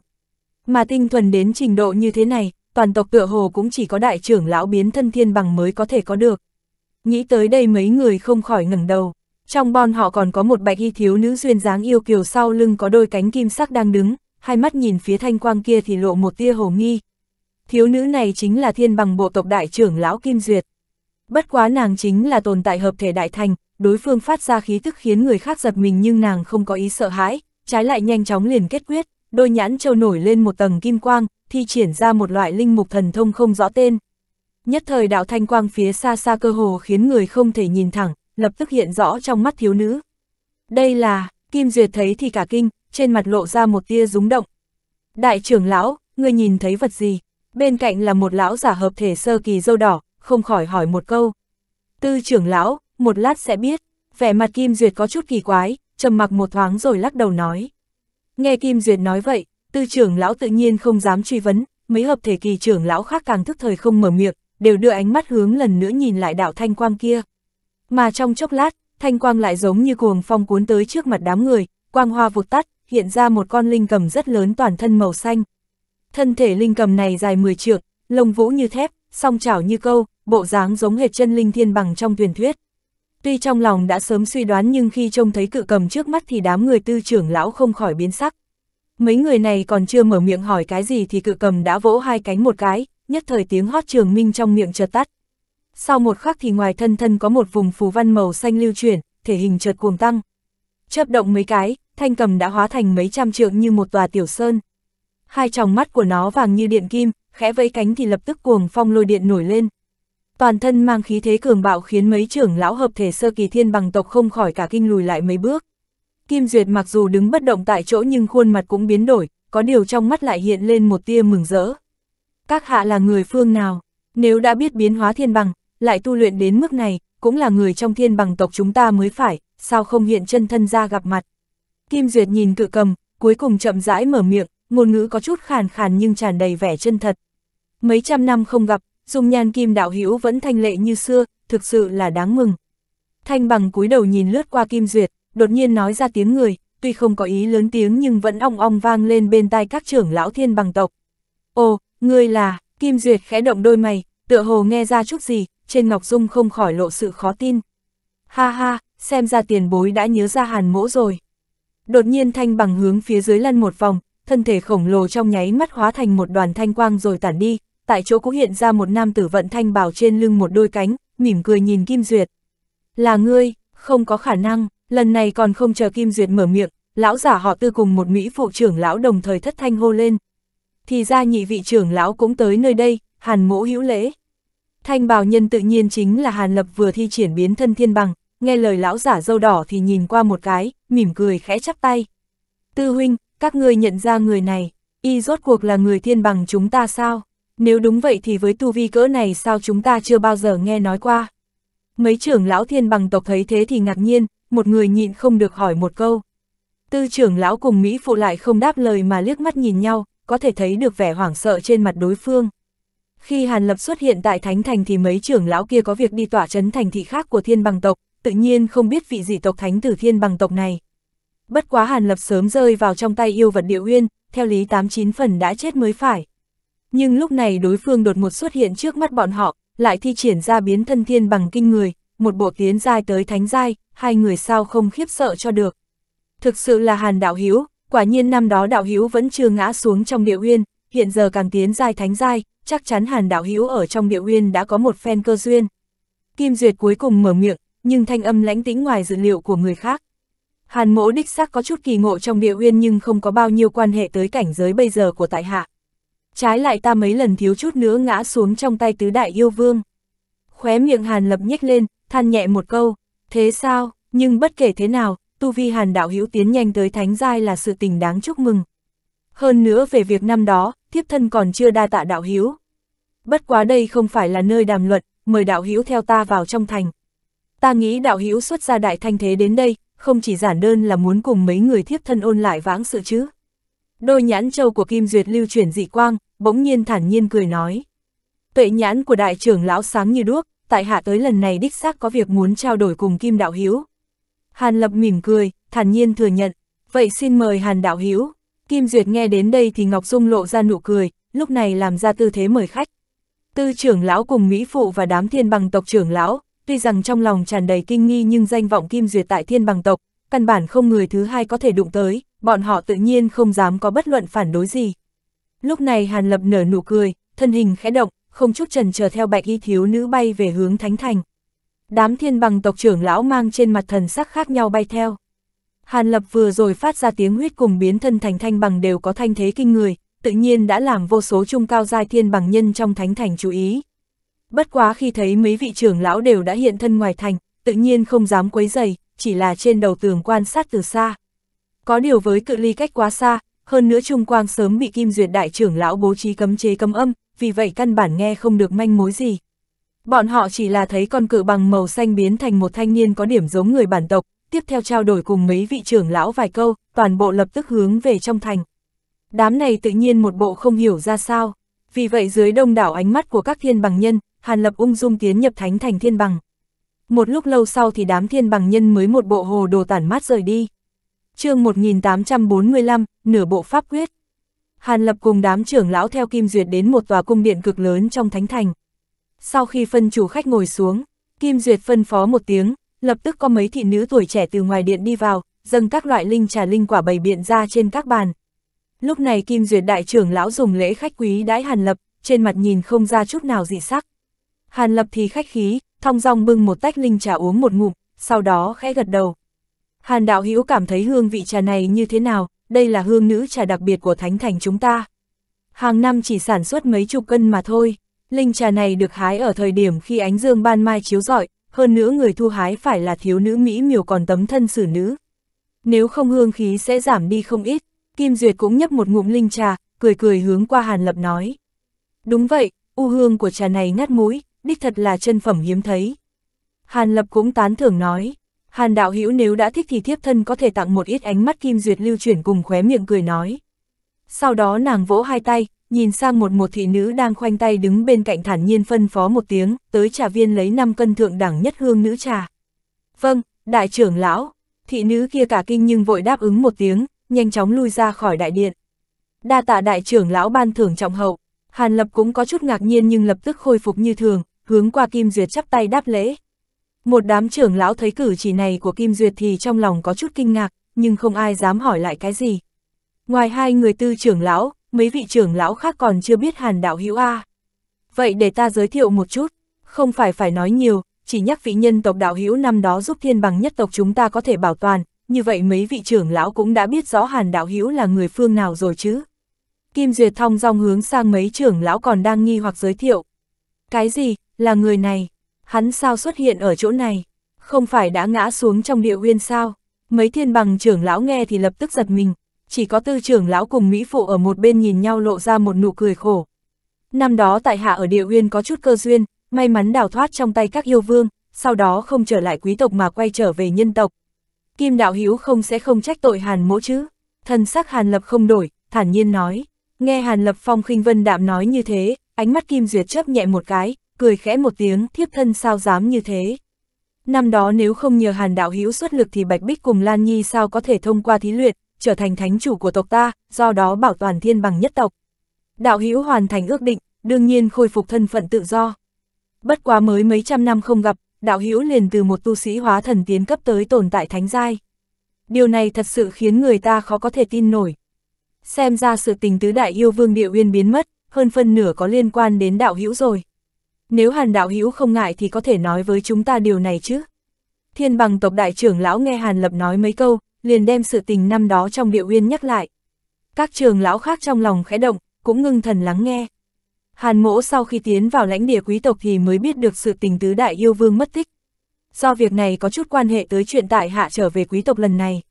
Mà tinh thuần đến trình độ như thế này, toàn tộc tựa hồ cũng chỉ có đại trưởng lão biến thân thiên bằng mới có thể có được. Nghĩ tới đây mấy người không khỏi ngẩng đầu. Trong bọn họ còn có một bạch y thiếu nữ duyên dáng yêu kiều sau lưng có đôi cánh kim sắc đang đứng, hai mắt nhìn phía thanh quang kia thì lộ một tia hồ nghi. Thiếu nữ này chính là thiên bằng bộ tộc đại trưởng lão Kim Duyệt. Bất quá nàng chính là tồn tại hợp thể đại thành, đối phương phát ra khí thức khiến người khác giật mình nhưng nàng không có ý sợ hãi, trái lại nhanh chóng liền kết quyết, đôi nhãn châu nổi lên một tầng kim quang, thi triển ra một loại linh mục thần thông không rõ tên. Nhất thời đạo thanh quang phía xa xa cơ hồ khiến người không thể nhìn thẳng, lập tức hiện rõ trong mắt thiếu nữ. Đây là, Kim Duyệt thấy thì cả kinh, trên mặt lộ ra một tia rúng động. Đại trưởng lão, người nhìn thấy vật gì? Bên cạnh là một lão giả hợp thể sơ kỳ dâu đỏ, không khỏi hỏi một câu. Tư trưởng lão, một lát sẽ biết, vẻ mặt Kim Duyệt có chút kỳ quái, trầm mặc một thoáng rồi lắc đầu nói. Nghe Kim Duyệt nói vậy, tư trưởng lão tự nhiên không dám truy vấn, mấy hợp thể kỳ trưởng lão khác càng thức thời không mở miệng, đều đưa ánh mắt hướng lần nữa nhìn lại đạo thanh quang kia. Mà trong chốc lát, thanh quang lại giống như cuồng phong cuốn tới trước mặt đám người, quang hoa vụt tắt, hiện ra một con linh cầm rất lớn toàn thân màu xanh. Thân thể linh cầm này dài 10 trượng, lông vũ như thép, song chảo như câu, bộ dáng giống hệt chân linh thiên bằng trong truyền thuyết. Tuy trong lòng đã sớm suy đoán nhưng khi trông thấy cự cầm trước mắt thì đám người tư trưởng lão không khỏi biến sắc. Mấy người này còn chưa mở miệng hỏi cái gì thì cự cầm đã vỗ hai cánh một cái, nhất thời tiếng hót trường minh trong miệng chợt tắt. Sau một khắc thì ngoài thân thân có một vùng phù văn màu xanh lưu chuyển, thể hình chợt cuồng tăng. Chớp động mấy cái, thanh cầm đã hóa thành mấy trăm trượng như một tòa tiểu sơn. Hai tròng mắt của nó vàng như điện kim, khẽ vẫy cánh thì lập tức cuồng phong lôi điện nổi lên toàn thân mang khí thế cường bạo khiến mấy trưởng lão hợp thể sơ kỳ thiên bằng tộc không khỏi cả kinh lùi lại mấy bước. Kim Duyệt mặc dù đứng bất động tại chỗ nhưng khuôn mặt cũng biến đổi, có điều trong mắt lại hiện lên một tia mừng rỡ. Các hạ là người phương nào? Nếu đã biết biến hóa thiên bằng, lại tu luyện đến mức này, cũng là người trong thiên bằng tộc chúng ta mới phải, sao không hiện chân thân ra gặp mặt. Kim Duyệt nhìn cự cầm, cuối cùng chậm rãi mở miệng, ngôn ngữ có chút khàn khàn nhưng tràn đầy vẻ chân thật. Mấy trăm năm không gặp, Dung nhan kim đạo hữu vẫn thanh lệ như xưa, thực sự là đáng mừng. Thanh bằng cúi đầu nhìn lướt qua kim duyệt, đột nhiên nói ra tiếng người, tuy không có ý lớn tiếng nhưng vẫn ong ong vang lên bên tai các trưởng lão thiên bằng tộc. Ồ, ngươi là, kim duyệt khẽ động đôi mày, tựa hồ nghe ra chút gì, trên Ngọc Dung không khỏi lộ sự khó tin. Ha ha, xem ra tiền bối đã nhớ ra hàn mỗ rồi. Đột nhiên thanh bằng hướng phía dưới lăn một vòng, thân thể khổng lồ trong nháy mắt hóa thành một đoàn thanh quang rồi tản đi, tại chỗ cũng hiện ra một nam tử vận thanh bảo trên lưng một đôi cánh, mỉm cười nhìn Kim Duyệt. Là ngươi, không có khả năng, lần này còn không chờ Kim Duyệt mở miệng, lão giả họ tư cùng một Mỹ phụ trưởng lão đồng thời thất thanh hô lên. Thì ra nhị vị trưởng lão cũng tới nơi đây, hàn mỗ hữu lễ. Thanh bào nhân tự nhiên chính là hàn lập vừa thi triển biến thân thiên bằng, nghe lời lão giả dâu đỏ thì nhìn qua một cái, mỉm cười khẽ chắp tay. Tư huynh, các ngươi nhận ra người này, y rốt cuộc là người thiên bằng chúng ta sao? Nếu đúng vậy thì với tu vi cỡ này sao chúng ta chưa bao giờ nghe nói qua. Mấy trưởng lão thiên bằng tộc thấy thế thì ngạc nhiên, một người nhịn không được hỏi một câu. Tư trưởng lão cùng Mỹ phụ lại không đáp lời mà liếc mắt nhìn nhau, có thể thấy được vẻ hoảng sợ trên mặt đối phương. Khi Hàn Lập xuất hiện tại Thánh Thành thì mấy trưởng lão kia có việc đi tỏa chấn thành thị khác của thiên bằng tộc, tự nhiên không biết vị dị tộc thánh tử thiên bằng tộc này. Bất quá Hàn Lập sớm rơi vào trong tay yêu vật địa uyên, theo lý 89 phần đã chết mới phải nhưng lúc này đối phương đột một xuất hiện trước mắt bọn họ, lại thi triển ra biến thân thiên bằng kinh người, một bộ tiến giai tới thánh giai, hai người sao không khiếp sợ cho được. Thực sự là Hàn Đạo Hiếu, quả nhiên năm đó Đạo Hiếu vẫn chưa ngã xuống trong địa uyên, hiện giờ càng tiến giai thánh giai, chắc chắn Hàn Đạo Hiếu ở trong địa uyên đã có một phen cơ duyên. Kim Duyệt cuối cùng mở miệng, nhưng thanh âm lãnh tĩnh ngoài dự liệu của người khác. Hàn mỗ đích xác có chút kỳ ngộ trong địa uyên nhưng không có bao nhiêu quan hệ tới cảnh giới bây giờ của tại hạ trái lại ta mấy lần thiếu chút nữa ngã xuống trong tay tứ đại yêu vương. Khóe miệng Hàn Lập nhếch lên, than nhẹ một câu, thế sao, nhưng bất kể thế nào, tu vi Hàn đạo hữu tiến nhanh tới thánh giai là sự tình đáng chúc mừng. Hơn nữa về việc năm đó, thiếp thân còn chưa đa tạ đạo hữu. Bất quá đây không phải là nơi đàm luận, mời đạo hữu theo ta vào trong thành. Ta nghĩ đạo hữu xuất ra đại thanh thế đến đây, không chỉ giản đơn là muốn cùng mấy người thiếp thân ôn lại vãng sự chứ. Đôi nhãn châu của Kim Duyệt lưu chuyển dị quang, bỗng nhiên thản nhiên cười nói. Tuệ nhãn của đại trưởng lão sáng như đuốc, tại hạ tới lần này đích xác có việc muốn trao đổi cùng Kim Đạo Hiếu. Hàn Lập mỉm cười, thản nhiên thừa nhận, vậy xin mời Hàn Đạo Hiếu. Kim Duyệt nghe đến đây thì Ngọc Dung lộ ra nụ cười, lúc này làm ra tư thế mời khách. Tư trưởng lão cùng Mỹ Phụ và đám thiên bằng tộc trưởng lão, tuy rằng trong lòng tràn đầy kinh nghi nhưng danh vọng Kim Duyệt tại thiên bằng tộc, căn bản không người thứ hai có thể đụng tới, bọn họ tự nhiên không dám có bất luận phản đối gì. Lúc này Hàn Lập nở nụ cười, thân hình khẽ động, không chút trần chờ theo bạch y thiếu nữ bay về hướng thánh thành. Đám thiên bằng tộc trưởng lão mang trên mặt thần sắc khác nhau bay theo. Hàn Lập vừa rồi phát ra tiếng huyết cùng biến thân thành thanh bằng đều có thanh thế kinh người, tự nhiên đã làm vô số trung cao giai thiên bằng nhân trong thánh thành chú ý. Bất quá khi thấy mấy vị trưởng lão đều đã hiện thân ngoài thành, tự nhiên không dám quấy dày, chỉ là trên đầu tường quan sát từ xa. Có điều với cự ly cách quá xa, hơn nữa Trung Quang sớm bị Kim Duyệt đại trưởng lão bố trí cấm chế cấm âm, vì vậy căn bản nghe không được manh mối gì. Bọn họ chỉ là thấy con cự bằng màu xanh biến thành một thanh niên có điểm giống người bản tộc, tiếp theo trao đổi cùng mấy vị trưởng lão vài câu, toàn bộ lập tức hướng về trong thành. Đám này tự nhiên một bộ không hiểu ra sao, vì vậy dưới đông đảo ánh mắt của các thiên bằng nhân, Hàn Lập ung dung tiến nhập thánh thành thiên bằng. Một lúc lâu sau thì đám thiên bằng nhân mới một bộ hồ đồ tản mát rời đi chương 1845, nửa bộ pháp quyết. Hàn Lập cùng đám trưởng lão theo Kim Duyệt đến một tòa cung điện cực lớn trong Thánh Thành. Sau khi phân chủ khách ngồi xuống, Kim Duyệt phân phó một tiếng, lập tức có mấy thị nữ tuổi trẻ từ ngoài điện đi vào, dâng các loại linh trà linh quả bày biện ra trên các bàn. Lúc này Kim Duyệt đại trưởng lão dùng lễ khách quý đãi Hàn Lập, trên mặt nhìn không ra chút nào dị sắc. Hàn Lập thì khách khí, thong dong bưng một tách linh trà uống một ngụm, sau đó khẽ gật đầu, Hàn đạo hữu cảm thấy hương vị trà này như thế nào, đây là hương nữ trà đặc biệt của thánh thành chúng ta. Hàng năm chỉ sản xuất mấy chục cân mà thôi, linh trà này được hái ở thời điểm khi ánh dương ban mai chiếu rọi, hơn nữa người thu hái phải là thiếu nữ Mỹ miều còn tấm thân xử nữ. Nếu không hương khí sẽ giảm đi không ít, Kim Duyệt cũng nhấp một ngụm linh trà, cười cười hướng qua Hàn Lập nói. Đúng vậy, u hương của trà này ngắt mũi, đích thật là chân phẩm hiếm thấy. Hàn Lập cũng tán thưởng nói, Hàn đạo hữu nếu đã thích thì thiếp thân có thể tặng một ít ánh mắt kim duyệt lưu chuyển cùng khóe miệng cười nói. Sau đó nàng vỗ hai tay, nhìn sang một một thị nữ đang khoanh tay đứng bên cạnh thản nhiên phân phó một tiếng, tới trà viên lấy 5 cân thượng đẳng nhất hương nữ trà. Vâng, đại trưởng lão, thị nữ kia cả kinh nhưng vội đáp ứng một tiếng, nhanh chóng lui ra khỏi đại điện. Đa tạ đại trưởng lão ban thưởng trọng hậu, Hàn Lập cũng có chút ngạc nhiên nhưng lập tức khôi phục như thường, hướng qua Kim Duyệt chắp tay đáp lễ. Một đám trưởng lão thấy cử chỉ này của Kim Duyệt thì trong lòng có chút kinh ngạc, nhưng không ai dám hỏi lại cái gì. Ngoài hai người tư trưởng lão, mấy vị trưởng lão khác còn chưa biết hàn đạo hữu A. Vậy để ta giới thiệu một chút, không phải phải nói nhiều, chỉ nhắc vị nhân tộc đạo hữu năm đó giúp thiên bằng nhất tộc chúng ta có thể bảo toàn, như vậy mấy vị trưởng lão cũng đã biết rõ hàn đạo hữu là người phương nào rồi chứ. Kim Duyệt thong dong hướng sang mấy trưởng lão còn đang nghi hoặc giới thiệu. Cái gì, là người này? hắn sao xuất hiện ở chỗ này, không phải đã ngã xuống trong địa huyên sao? Mấy thiên bằng trưởng lão nghe thì lập tức giật mình, chỉ có tư trưởng lão cùng Mỹ Phụ ở một bên nhìn nhau lộ ra một nụ cười khổ. Năm đó tại hạ ở địa huyên có chút cơ duyên, may mắn đào thoát trong tay các yêu vương, sau đó không trở lại quý tộc mà quay trở về nhân tộc. Kim đạo hữu không sẽ không trách tội Hàn mỗ chứ, thân sắc Hàn Lập không đổi, thản nhiên nói. Nghe Hàn Lập Phong khinh vân đạm nói như thế, ánh mắt Kim Duyệt chớp nhẹ một cái, cười khẽ một tiếng, thiếp thân sao dám như thế. Năm đó nếu không nhờ hàn đạo hữu xuất lực thì Bạch Bích cùng Lan Nhi sao có thể thông qua thí luyện, trở thành thánh chủ của tộc ta, do đó bảo toàn thiên bằng nhất tộc. Đạo hữu hoàn thành ước định, đương nhiên khôi phục thân phận tự do. Bất quá mới mấy trăm năm không gặp, đạo hữu liền từ một tu sĩ hóa thần tiến cấp tới tồn tại thánh giai. Điều này thật sự khiến người ta khó có thể tin nổi. Xem ra sự tình tứ đại yêu vương địa uyên biến mất, hơn phân nửa có liên quan đến đạo hữu rồi nếu Hàn đạo hữu không ngại thì có thể nói với chúng ta điều này chứ. Thiên bằng tộc đại trưởng lão nghe Hàn Lập nói mấy câu, liền đem sự tình năm đó trong địa uyên nhắc lại. Các trường lão khác trong lòng khẽ động, cũng ngưng thần lắng nghe. Hàn mỗ sau khi tiến vào lãnh địa quý tộc thì mới biết được sự tình tứ đại yêu vương mất tích. Do việc này có chút quan hệ tới chuyện tại hạ trở về quý tộc lần này.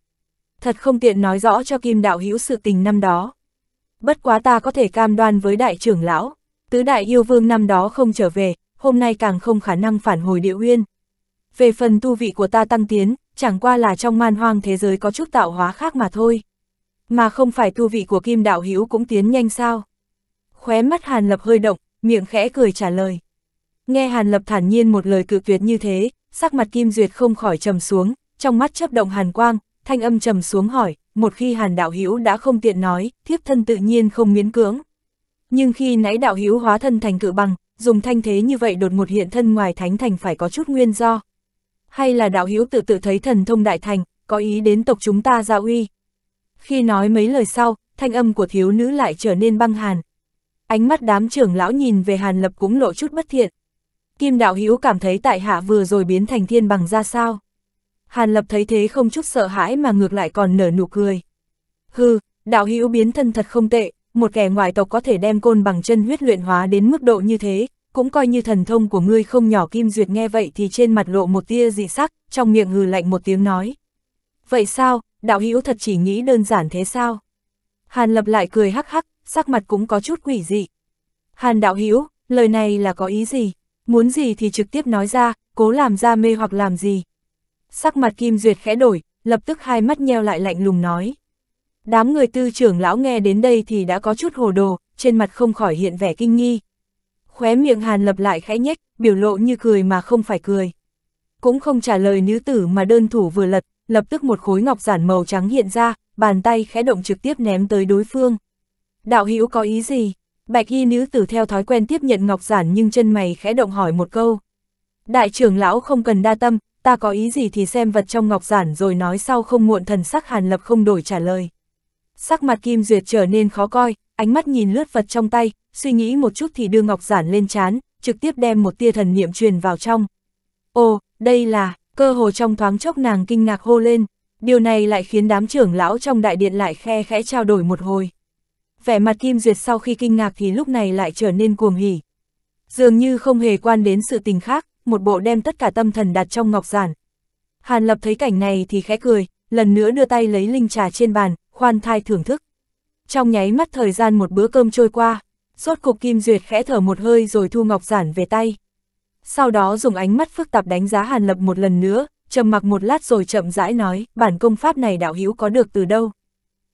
Thật không tiện nói rõ cho kim đạo hữu sự tình năm đó. Bất quá ta có thể cam đoan với đại trưởng lão, tứ đại yêu vương năm đó không trở về, hôm nay càng không khả năng phản hồi địa uyên. Về phần tu vị của ta tăng tiến, chẳng qua là trong man hoang thế giới có chút tạo hóa khác mà thôi. Mà không phải tu vị của kim đạo hữu cũng tiến nhanh sao. Khóe mắt Hàn Lập hơi động, miệng khẽ cười trả lời. Nghe Hàn Lập thản nhiên một lời cự tuyệt như thế, sắc mặt Kim Duyệt không khỏi trầm xuống, trong mắt chấp động hàn quang, thanh âm trầm xuống hỏi, một khi Hàn đạo hữu đã không tiện nói, thiếp thân tự nhiên không miễn cưỡng nhưng khi nãy đạo hữu hóa thân thành cự bằng, dùng thanh thế như vậy đột ngột hiện thân ngoài thánh thành phải có chút nguyên do. Hay là đạo hữu tự tự thấy thần thông đại thành, có ý đến tộc chúng ta gia uy. Khi nói mấy lời sau, thanh âm của thiếu nữ lại trở nên băng hàn. Ánh mắt đám trưởng lão nhìn về Hàn Lập cũng lộ chút bất thiện. Kim đạo hữu cảm thấy tại hạ vừa rồi biến thành thiên bằng ra sao. Hàn Lập thấy thế không chút sợ hãi mà ngược lại còn nở nụ cười. Hừ, đạo hữu biến thân thật không tệ, một kẻ ngoại tộc có thể đem côn bằng chân huyết luyện hóa đến mức độ như thế, cũng coi như thần thông của ngươi không nhỏ kim duyệt nghe vậy thì trên mặt lộ một tia dị sắc, trong miệng hừ lạnh một tiếng nói. Vậy sao, đạo hữu thật chỉ nghĩ đơn giản thế sao? Hàn lập lại cười hắc hắc, sắc mặt cũng có chút quỷ dị. Hàn đạo hữu lời này là có ý gì? Muốn gì thì trực tiếp nói ra, cố làm ra mê hoặc làm gì? Sắc mặt kim duyệt khẽ đổi, lập tức hai mắt nheo lại lạnh lùng nói. Đám người tư trưởng lão nghe đến đây thì đã có chút hồ đồ, trên mặt không khỏi hiện vẻ kinh nghi. Khóe miệng hàn lập lại khẽ nhếch, biểu lộ như cười mà không phải cười. Cũng không trả lời nữ tử mà đơn thủ vừa lật, lập tức một khối ngọc giản màu trắng hiện ra, bàn tay khẽ động trực tiếp ném tới đối phương. Đạo hữu có ý gì? Bạch y nữ tử theo thói quen tiếp nhận ngọc giản nhưng chân mày khẽ động hỏi một câu. Đại trưởng lão không cần đa tâm, ta có ý gì thì xem vật trong ngọc giản rồi nói sau không muộn thần sắc hàn lập không đổi trả lời. Sắc mặt Kim Duyệt trở nên khó coi, ánh mắt nhìn lướt vật trong tay, suy nghĩ một chút thì đưa ngọc giản lên chán, trực tiếp đem một tia thần niệm truyền vào trong. Ồ, đây là, cơ hồ trong thoáng chốc nàng kinh ngạc hô lên, điều này lại khiến đám trưởng lão trong đại điện lại khe khẽ trao đổi một hồi. Vẻ mặt Kim Duyệt sau khi kinh ngạc thì lúc này lại trở nên cuồng hỉ. Dường như không hề quan đến sự tình khác, một bộ đem tất cả tâm thần đặt trong ngọc giản. Hàn Lập thấy cảnh này thì khẽ cười, lần nữa đưa tay lấy linh trà trên bàn, khoan thai thưởng thức. Trong nháy mắt thời gian một bữa cơm trôi qua, rốt cục Kim Duyệt khẽ thở một hơi rồi thu ngọc giản về tay. Sau đó dùng ánh mắt phức tạp đánh giá Hàn Lập một lần nữa, trầm mặc một lát rồi chậm rãi nói, bản công pháp này đạo hữu có được từ đâu?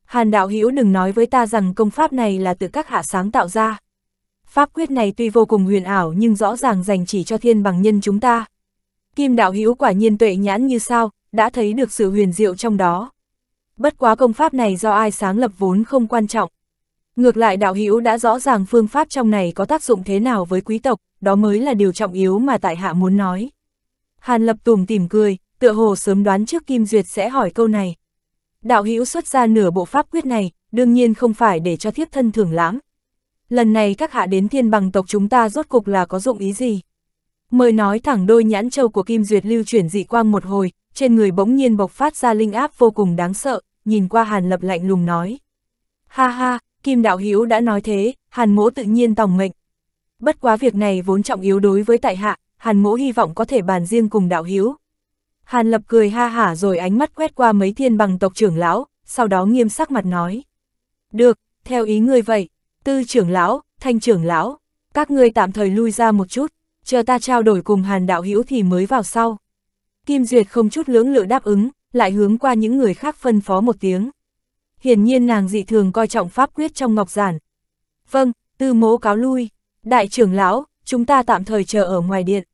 Hàn đạo hữu đừng nói với ta rằng công pháp này là từ các hạ sáng tạo ra. Pháp quyết này tuy vô cùng huyền ảo nhưng rõ ràng dành chỉ cho thiên bằng nhân chúng ta. Kim đạo hữu quả nhiên tuệ nhãn như sao, đã thấy được sự huyền diệu trong đó bất quá công pháp này do ai sáng lập vốn không quan trọng. Ngược lại đạo hữu đã rõ ràng phương pháp trong này có tác dụng thế nào với quý tộc, đó mới là điều trọng yếu mà tại hạ muốn nói. Hàn Lập Tùng tìm cười, tựa hồ sớm đoán trước Kim Duyệt sẽ hỏi câu này. Đạo hữu xuất ra nửa bộ pháp quyết này, đương nhiên không phải để cho thiếp thân thưởng lãm. Lần này các hạ đến thiên bằng tộc chúng ta rốt cục là có dụng ý gì? Mời nói thẳng đôi nhãn châu của Kim Duyệt lưu chuyển dị quang một hồi, trên người bỗng nhiên bộc phát ra linh áp vô cùng đáng sợ, nhìn qua Hàn Lập lạnh lùng nói. Ha ha, Kim Đạo Hiếu đã nói thế, Hàn Mỗ tự nhiên tòng mệnh. Bất quá việc này vốn trọng yếu đối với tại hạ, Hàn Mỗ hy vọng có thể bàn riêng cùng Đạo Hiếu. Hàn Lập cười ha hả rồi ánh mắt quét qua mấy thiên bằng tộc trưởng lão, sau đó nghiêm sắc mặt nói. Được, theo ý ngươi vậy, tư trưởng lão, thanh trưởng lão, các ngươi tạm thời lui ra một chút, chờ ta trao đổi cùng Hàn Đạo Hiếu thì mới vào sau. Kim Duyệt không chút lưỡng lự đáp ứng, lại hướng qua những người khác phân phó một tiếng. Hiển nhiên nàng dị thường coi trọng pháp quyết trong ngọc giản. Vâng, tư mố cáo lui, đại trưởng lão, chúng ta tạm thời chờ ở ngoài điện.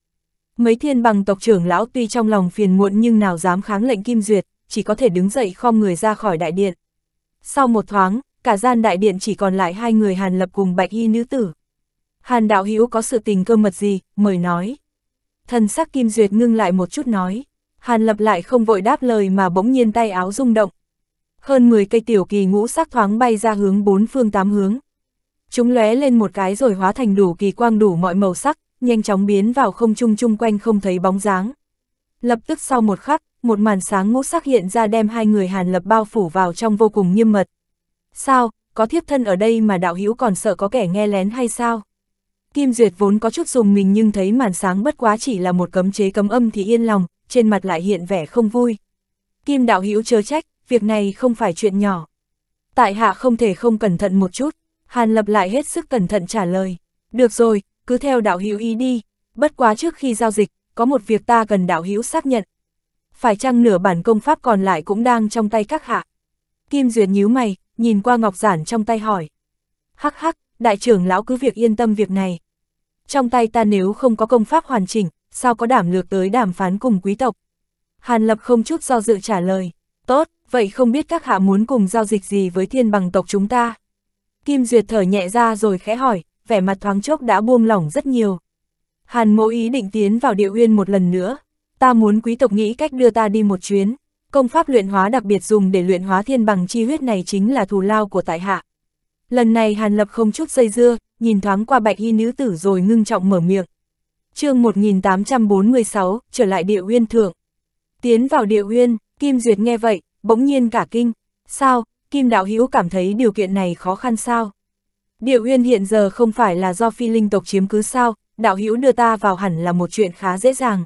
Mấy thiên bằng tộc trưởng lão tuy trong lòng phiền muộn nhưng nào dám kháng lệnh kim duyệt, chỉ có thể đứng dậy khom người ra khỏi đại điện. Sau một thoáng, cả gian đại điện chỉ còn lại hai người Hàn Lập cùng Bạch Y nữ tử. Hàn đạo hữu có sự tình cơ mật gì, mời nói. Thần sắc Kim Duyệt ngưng lại một chút nói. Hàn Lập lại không vội đáp lời mà bỗng nhiên tay áo rung động. Hơn 10 cây tiểu kỳ ngũ sắc thoáng bay ra hướng bốn phương tám hướng. Chúng lóe lên một cái rồi hóa thành đủ kỳ quang đủ mọi màu sắc, nhanh chóng biến vào không trung chung quanh không thấy bóng dáng. Lập tức sau một khắc, một màn sáng ngũ sắc hiện ra đem hai người Hàn Lập bao phủ vào trong vô cùng nghiêm mật. Sao, có thiếp thân ở đây mà đạo hữu còn sợ có kẻ nghe lén hay sao? Kim Duyệt vốn có chút dùng mình nhưng thấy màn sáng bất quá chỉ là một cấm chế cấm âm thì yên lòng, trên mặt lại hiện vẻ không vui. Kim đạo hữu chớ trách, việc này không phải chuyện nhỏ. Tại hạ không thể không cẩn thận một chút, Hàn Lập lại hết sức cẩn thận trả lời. Được rồi, cứ theo đạo hữu ý đi, bất quá trước khi giao dịch, có một việc ta cần đạo hữu xác nhận. Phải chăng nửa bản công pháp còn lại cũng đang trong tay các hạ? Kim Duyệt nhíu mày, nhìn qua ngọc giản trong tay hỏi. Hắc hắc, đại trưởng lão cứ việc yên tâm việc này. Trong tay ta nếu không có công pháp hoàn chỉnh, sao có đảm lược tới đàm phán cùng quý tộc. Hàn Lập không chút do dự trả lời, tốt, vậy không biết các hạ muốn cùng giao dịch gì với thiên bằng tộc chúng ta. Kim Duyệt thở nhẹ ra rồi khẽ hỏi, vẻ mặt thoáng chốc đã buông lỏng rất nhiều. Hàn mộ ý định tiến vào địa huyên một lần nữa, ta muốn quý tộc nghĩ cách đưa ta đi một chuyến. Công pháp luyện hóa đặc biệt dùng để luyện hóa thiên bằng chi huyết này chính là thù lao của tại hạ. Lần này Hàn Lập không chút dây dưa, nhìn thoáng qua bạch y nữ tử rồi ngưng trọng mở miệng chương 1846, trở lại địa uyên thượng. Tiến vào địa uyên, Kim Duyệt nghe vậy, bỗng nhiên cả kinh. Sao, Kim Đạo Hữu cảm thấy điều kiện này khó khăn sao? Địa uyên hiện giờ không phải là do phi linh tộc chiếm cứ sao, Đạo Hữu đưa ta vào hẳn là một chuyện khá dễ dàng.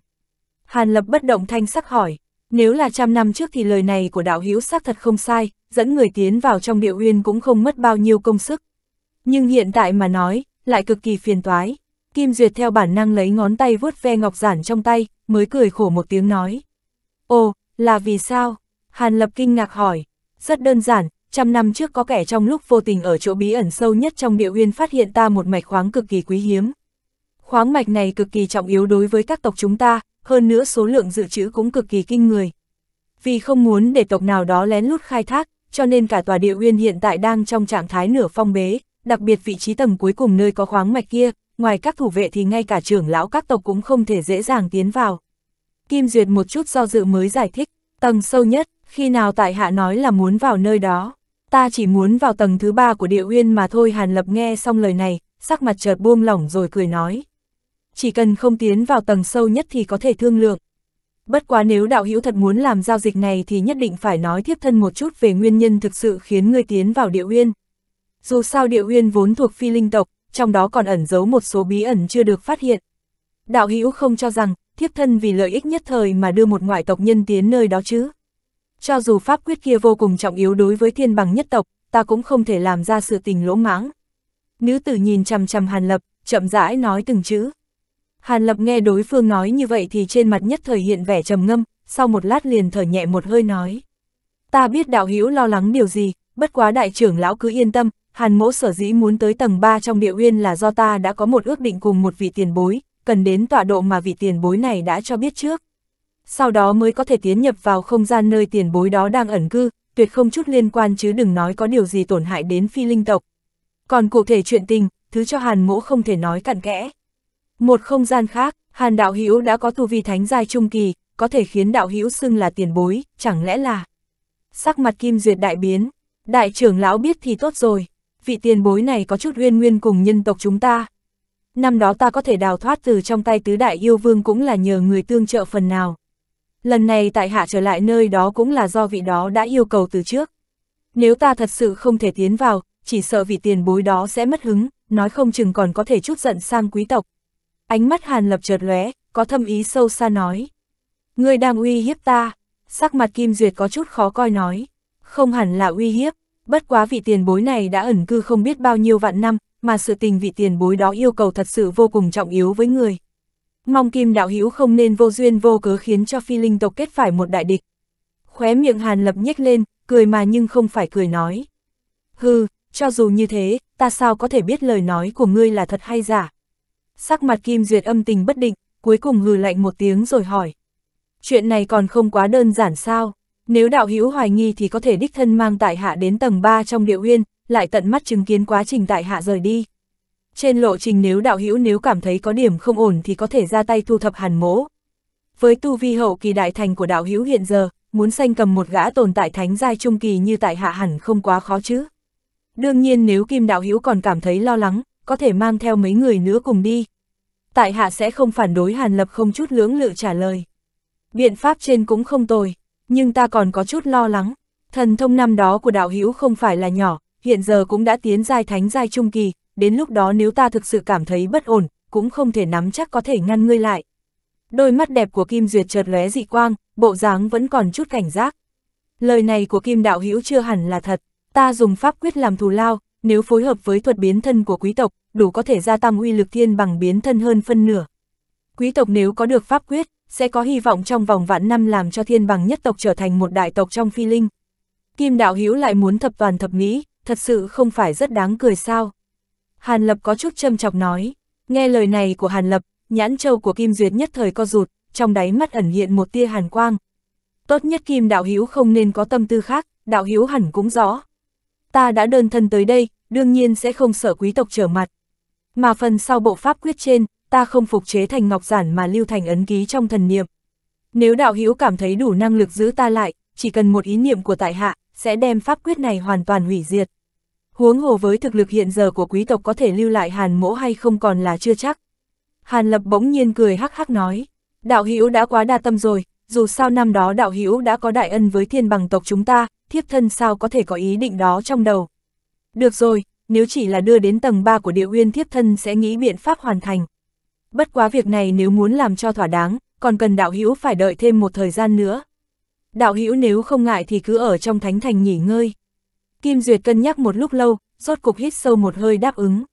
Hàn Lập bất động thanh sắc hỏi, nếu là trăm năm trước thì lời này của Đạo Hữu xác thật không sai, dẫn người tiến vào trong địa uyên cũng không mất bao nhiêu công sức. Nhưng hiện tại mà nói, lại cực kỳ phiền toái. Kim Duyệt theo bản năng lấy ngón tay vuốt ve ngọc giản trong tay, mới cười khổ một tiếng nói. Ồ, là vì sao? Hàn Lập kinh ngạc hỏi. Rất đơn giản, trăm năm trước có kẻ trong lúc vô tình ở chỗ bí ẩn sâu nhất trong địa uyên phát hiện ta một mạch khoáng cực kỳ quý hiếm. Khoáng mạch này cực kỳ trọng yếu đối với các tộc chúng ta, hơn nữa số lượng dự trữ cũng cực kỳ kinh người. Vì không muốn để tộc nào đó lén lút khai thác, cho nên cả tòa địa uyên hiện tại đang trong trạng thái nửa phong bế, đặc biệt vị trí tầng cuối cùng nơi có khoáng mạch kia, ngoài các thủ vệ thì ngay cả trưởng lão các tộc cũng không thể dễ dàng tiến vào. Kim Duyệt một chút do dự mới giải thích, tầng sâu nhất, khi nào tại hạ nói là muốn vào nơi đó, ta chỉ muốn vào tầng thứ ba của địa uyên mà thôi Hàn Lập nghe xong lời này, sắc mặt chợt buông lỏng rồi cười nói. Chỉ cần không tiến vào tầng sâu nhất thì có thể thương lượng. Bất quá nếu đạo hữu thật muốn làm giao dịch này thì nhất định phải nói thiếp thân một chút về nguyên nhân thực sự khiến ngươi tiến vào địa uyên. Dù sao địa uyên vốn thuộc phi linh tộc, trong đó còn ẩn giấu một số bí ẩn chưa được phát hiện. Đạo hữu không cho rằng, thiếp thân vì lợi ích nhất thời mà đưa một ngoại tộc nhân tiến nơi đó chứ. Cho dù pháp quyết kia vô cùng trọng yếu đối với thiên bằng nhất tộc, ta cũng không thể làm ra sự tình lỗ mãng. Nữ tử nhìn chằm chằm Hàn Lập, chậm rãi nói từng chữ. Hàn Lập nghe đối phương nói như vậy thì trên mặt nhất thời hiện vẻ trầm ngâm, sau một lát liền thở nhẹ một hơi nói. Ta biết đạo hữu lo lắng điều gì, bất quá đại trưởng lão cứ yên tâm, Hàn mỗ sở dĩ muốn tới tầng 3 trong địa uyên là do ta đã có một ước định cùng một vị tiền bối, cần đến tọa độ mà vị tiền bối này đã cho biết trước. Sau đó mới có thể tiến nhập vào không gian nơi tiền bối đó đang ẩn cư, tuyệt không chút liên quan chứ đừng nói có điều gì tổn hại đến phi linh tộc. Còn cụ thể chuyện tình, thứ cho Hàn mỗ không thể nói cặn kẽ. Một không gian khác, Hàn đạo hữu đã có tu vi thánh giai trung kỳ, có thể khiến đạo hữu xưng là tiền bối, chẳng lẽ là... Sắc mặt kim duyệt đại biến, đại trưởng lão biết thì tốt rồi vị tiền bối này có chút uyên nguyên cùng nhân tộc chúng ta. Năm đó ta có thể đào thoát từ trong tay tứ đại yêu vương cũng là nhờ người tương trợ phần nào. Lần này tại hạ trở lại nơi đó cũng là do vị đó đã yêu cầu từ trước. Nếu ta thật sự không thể tiến vào, chỉ sợ vị tiền bối đó sẽ mất hứng, nói không chừng còn có thể chút giận sang quý tộc. Ánh mắt Hàn Lập chợt lóe, có thâm ý sâu xa nói. Ngươi đang uy hiếp ta, sắc mặt Kim Duyệt có chút khó coi nói. Không hẳn là uy hiếp, Bất quá vị tiền bối này đã ẩn cư không biết bao nhiêu vạn năm, mà sự tình vị tiền bối đó yêu cầu thật sự vô cùng trọng yếu với người. Mong kim đạo hữu không nên vô duyên vô cớ khiến cho phi linh tộc kết phải một đại địch. Khóe miệng hàn lập nhếch lên, cười mà nhưng không phải cười nói. Hừ, cho dù như thế, ta sao có thể biết lời nói của ngươi là thật hay giả. Sắc mặt kim duyệt âm tình bất định, cuối cùng hừ lạnh một tiếng rồi hỏi. Chuyện này còn không quá đơn giản sao? Nếu đạo hữu hoài nghi thì có thể đích thân mang tại hạ đến tầng 3 trong địa uyên, lại tận mắt chứng kiến quá trình tại hạ rời đi. Trên lộ trình nếu đạo hữu nếu cảm thấy có điểm không ổn thì có thể ra tay thu thập hàn mố. Với tu vi hậu kỳ đại thành của đạo hữu hiện giờ, muốn sanh cầm một gã tồn tại thánh giai trung kỳ như tại hạ hẳn không quá khó chứ. Đương nhiên nếu kim đạo hữu còn cảm thấy lo lắng, có thể mang theo mấy người nữa cùng đi. Tại hạ sẽ không phản đối hàn lập không chút lưỡng lự trả lời. Biện pháp trên cũng không tồi nhưng ta còn có chút lo lắng. Thần thông năm đó của đạo hữu không phải là nhỏ, hiện giờ cũng đã tiến giai thánh giai trung kỳ, đến lúc đó nếu ta thực sự cảm thấy bất ổn, cũng không thể nắm chắc có thể ngăn ngươi lại. Đôi mắt đẹp của Kim Duyệt chợt lóe dị quang, bộ dáng vẫn còn chút cảnh giác. Lời này của Kim Đạo Hữu chưa hẳn là thật, ta dùng pháp quyết làm thù lao, nếu phối hợp với thuật biến thân của quý tộc, đủ có thể gia tăng uy lực thiên bằng biến thân hơn phân nửa. Quý tộc nếu có được pháp quyết, sẽ có hy vọng trong vòng vạn năm làm cho thiên bằng nhất tộc trở thành một đại tộc trong phi linh. Kim đạo hữu lại muốn thập toàn thập mỹ, thật sự không phải rất đáng cười sao. Hàn Lập có chút châm chọc nói, nghe lời này của Hàn Lập, nhãn châu của Kim Duyệt nhất thời co rụt, trong đáy mắt ẩn hiện một tia hàn quang. Tốt nhất Kim đạo hữu không nên có tâm tư khác, đạo hữu hẳn cũng rõ. Ta đã đơn thân tới đây, đương nhiên sẽ không sợ quý tộc trở mặt. Mà phần sau bộ pháp quyết trên, ta không phục chế thành ngọc giản mà lưu thành ấn ký trong thần niệm. Nếu đạo hữu cảm thấy đủ năng lực giữ ta lại, chỉ cần một ý niệm của tại hạ, sẽ đem pháp quyết này hoàn toàn hủy diệt. Huống hồ với thực lực hiện giờ của quý tộc có thể lưu lại hàn mỗ hay không còn là chưa chắc. Hàn lập bỗng nhiên cười hắc hắc nói, đạo hữu đã quá đa tâm rồi, dù sao năm đó đạo hữu đã có đại ân với thiên bằng tộc chúng ta, thiếp thân sao có thể có ý định đó trong đầu. Được rồi, nếu chỉ là đưa đến tầng 3 của địa uyên thiếp thân sẽ nghĩ biện pháp hoàn thành bất quá việc này nếu muốn làm cho thỏa đáng, còn cần đạo hữu phải đợi thêm một thời gian nữa. Đạo hữu nếu không ngại thì cứ ở trong thánh thành nghỉ ngơi. Kim Duyệt cân nhắc một lúc lâu, rốt cục hít sâu một hơi đáp ứng.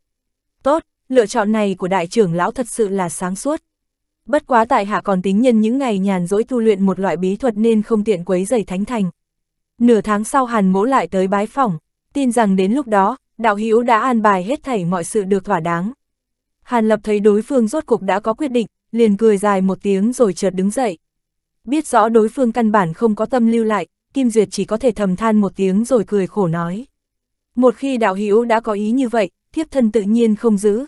Tốt, lựa chọn này của đại trưởng lão thật sự là sáng suốt. Bất quá tại hạ còn tính nhân những ngày nhàn rỗi tu luyện một loại bí thuật nên không tiện quấy giày thánh thành. Nửa tháng sau Hàn Mỗ lại tới bái phòng, tin rằng đến lúc đó, đạo hữu đã an bài hết thảy mọi sự được thỏa đáng. Hàn Lập thấy đối phương rốt cục đã có quyết định, liền cười dài một tiếng rồi chợt đứng dậy. Biết rõ đối phương căn bản không có tâm lưu lại, Kim Duyệt chỉ có thể thầm than một tiếng rồi cười khổ nói. Một khi đạo hữu đã có ý như vậy, thiếp thân tự nhiên không giữ.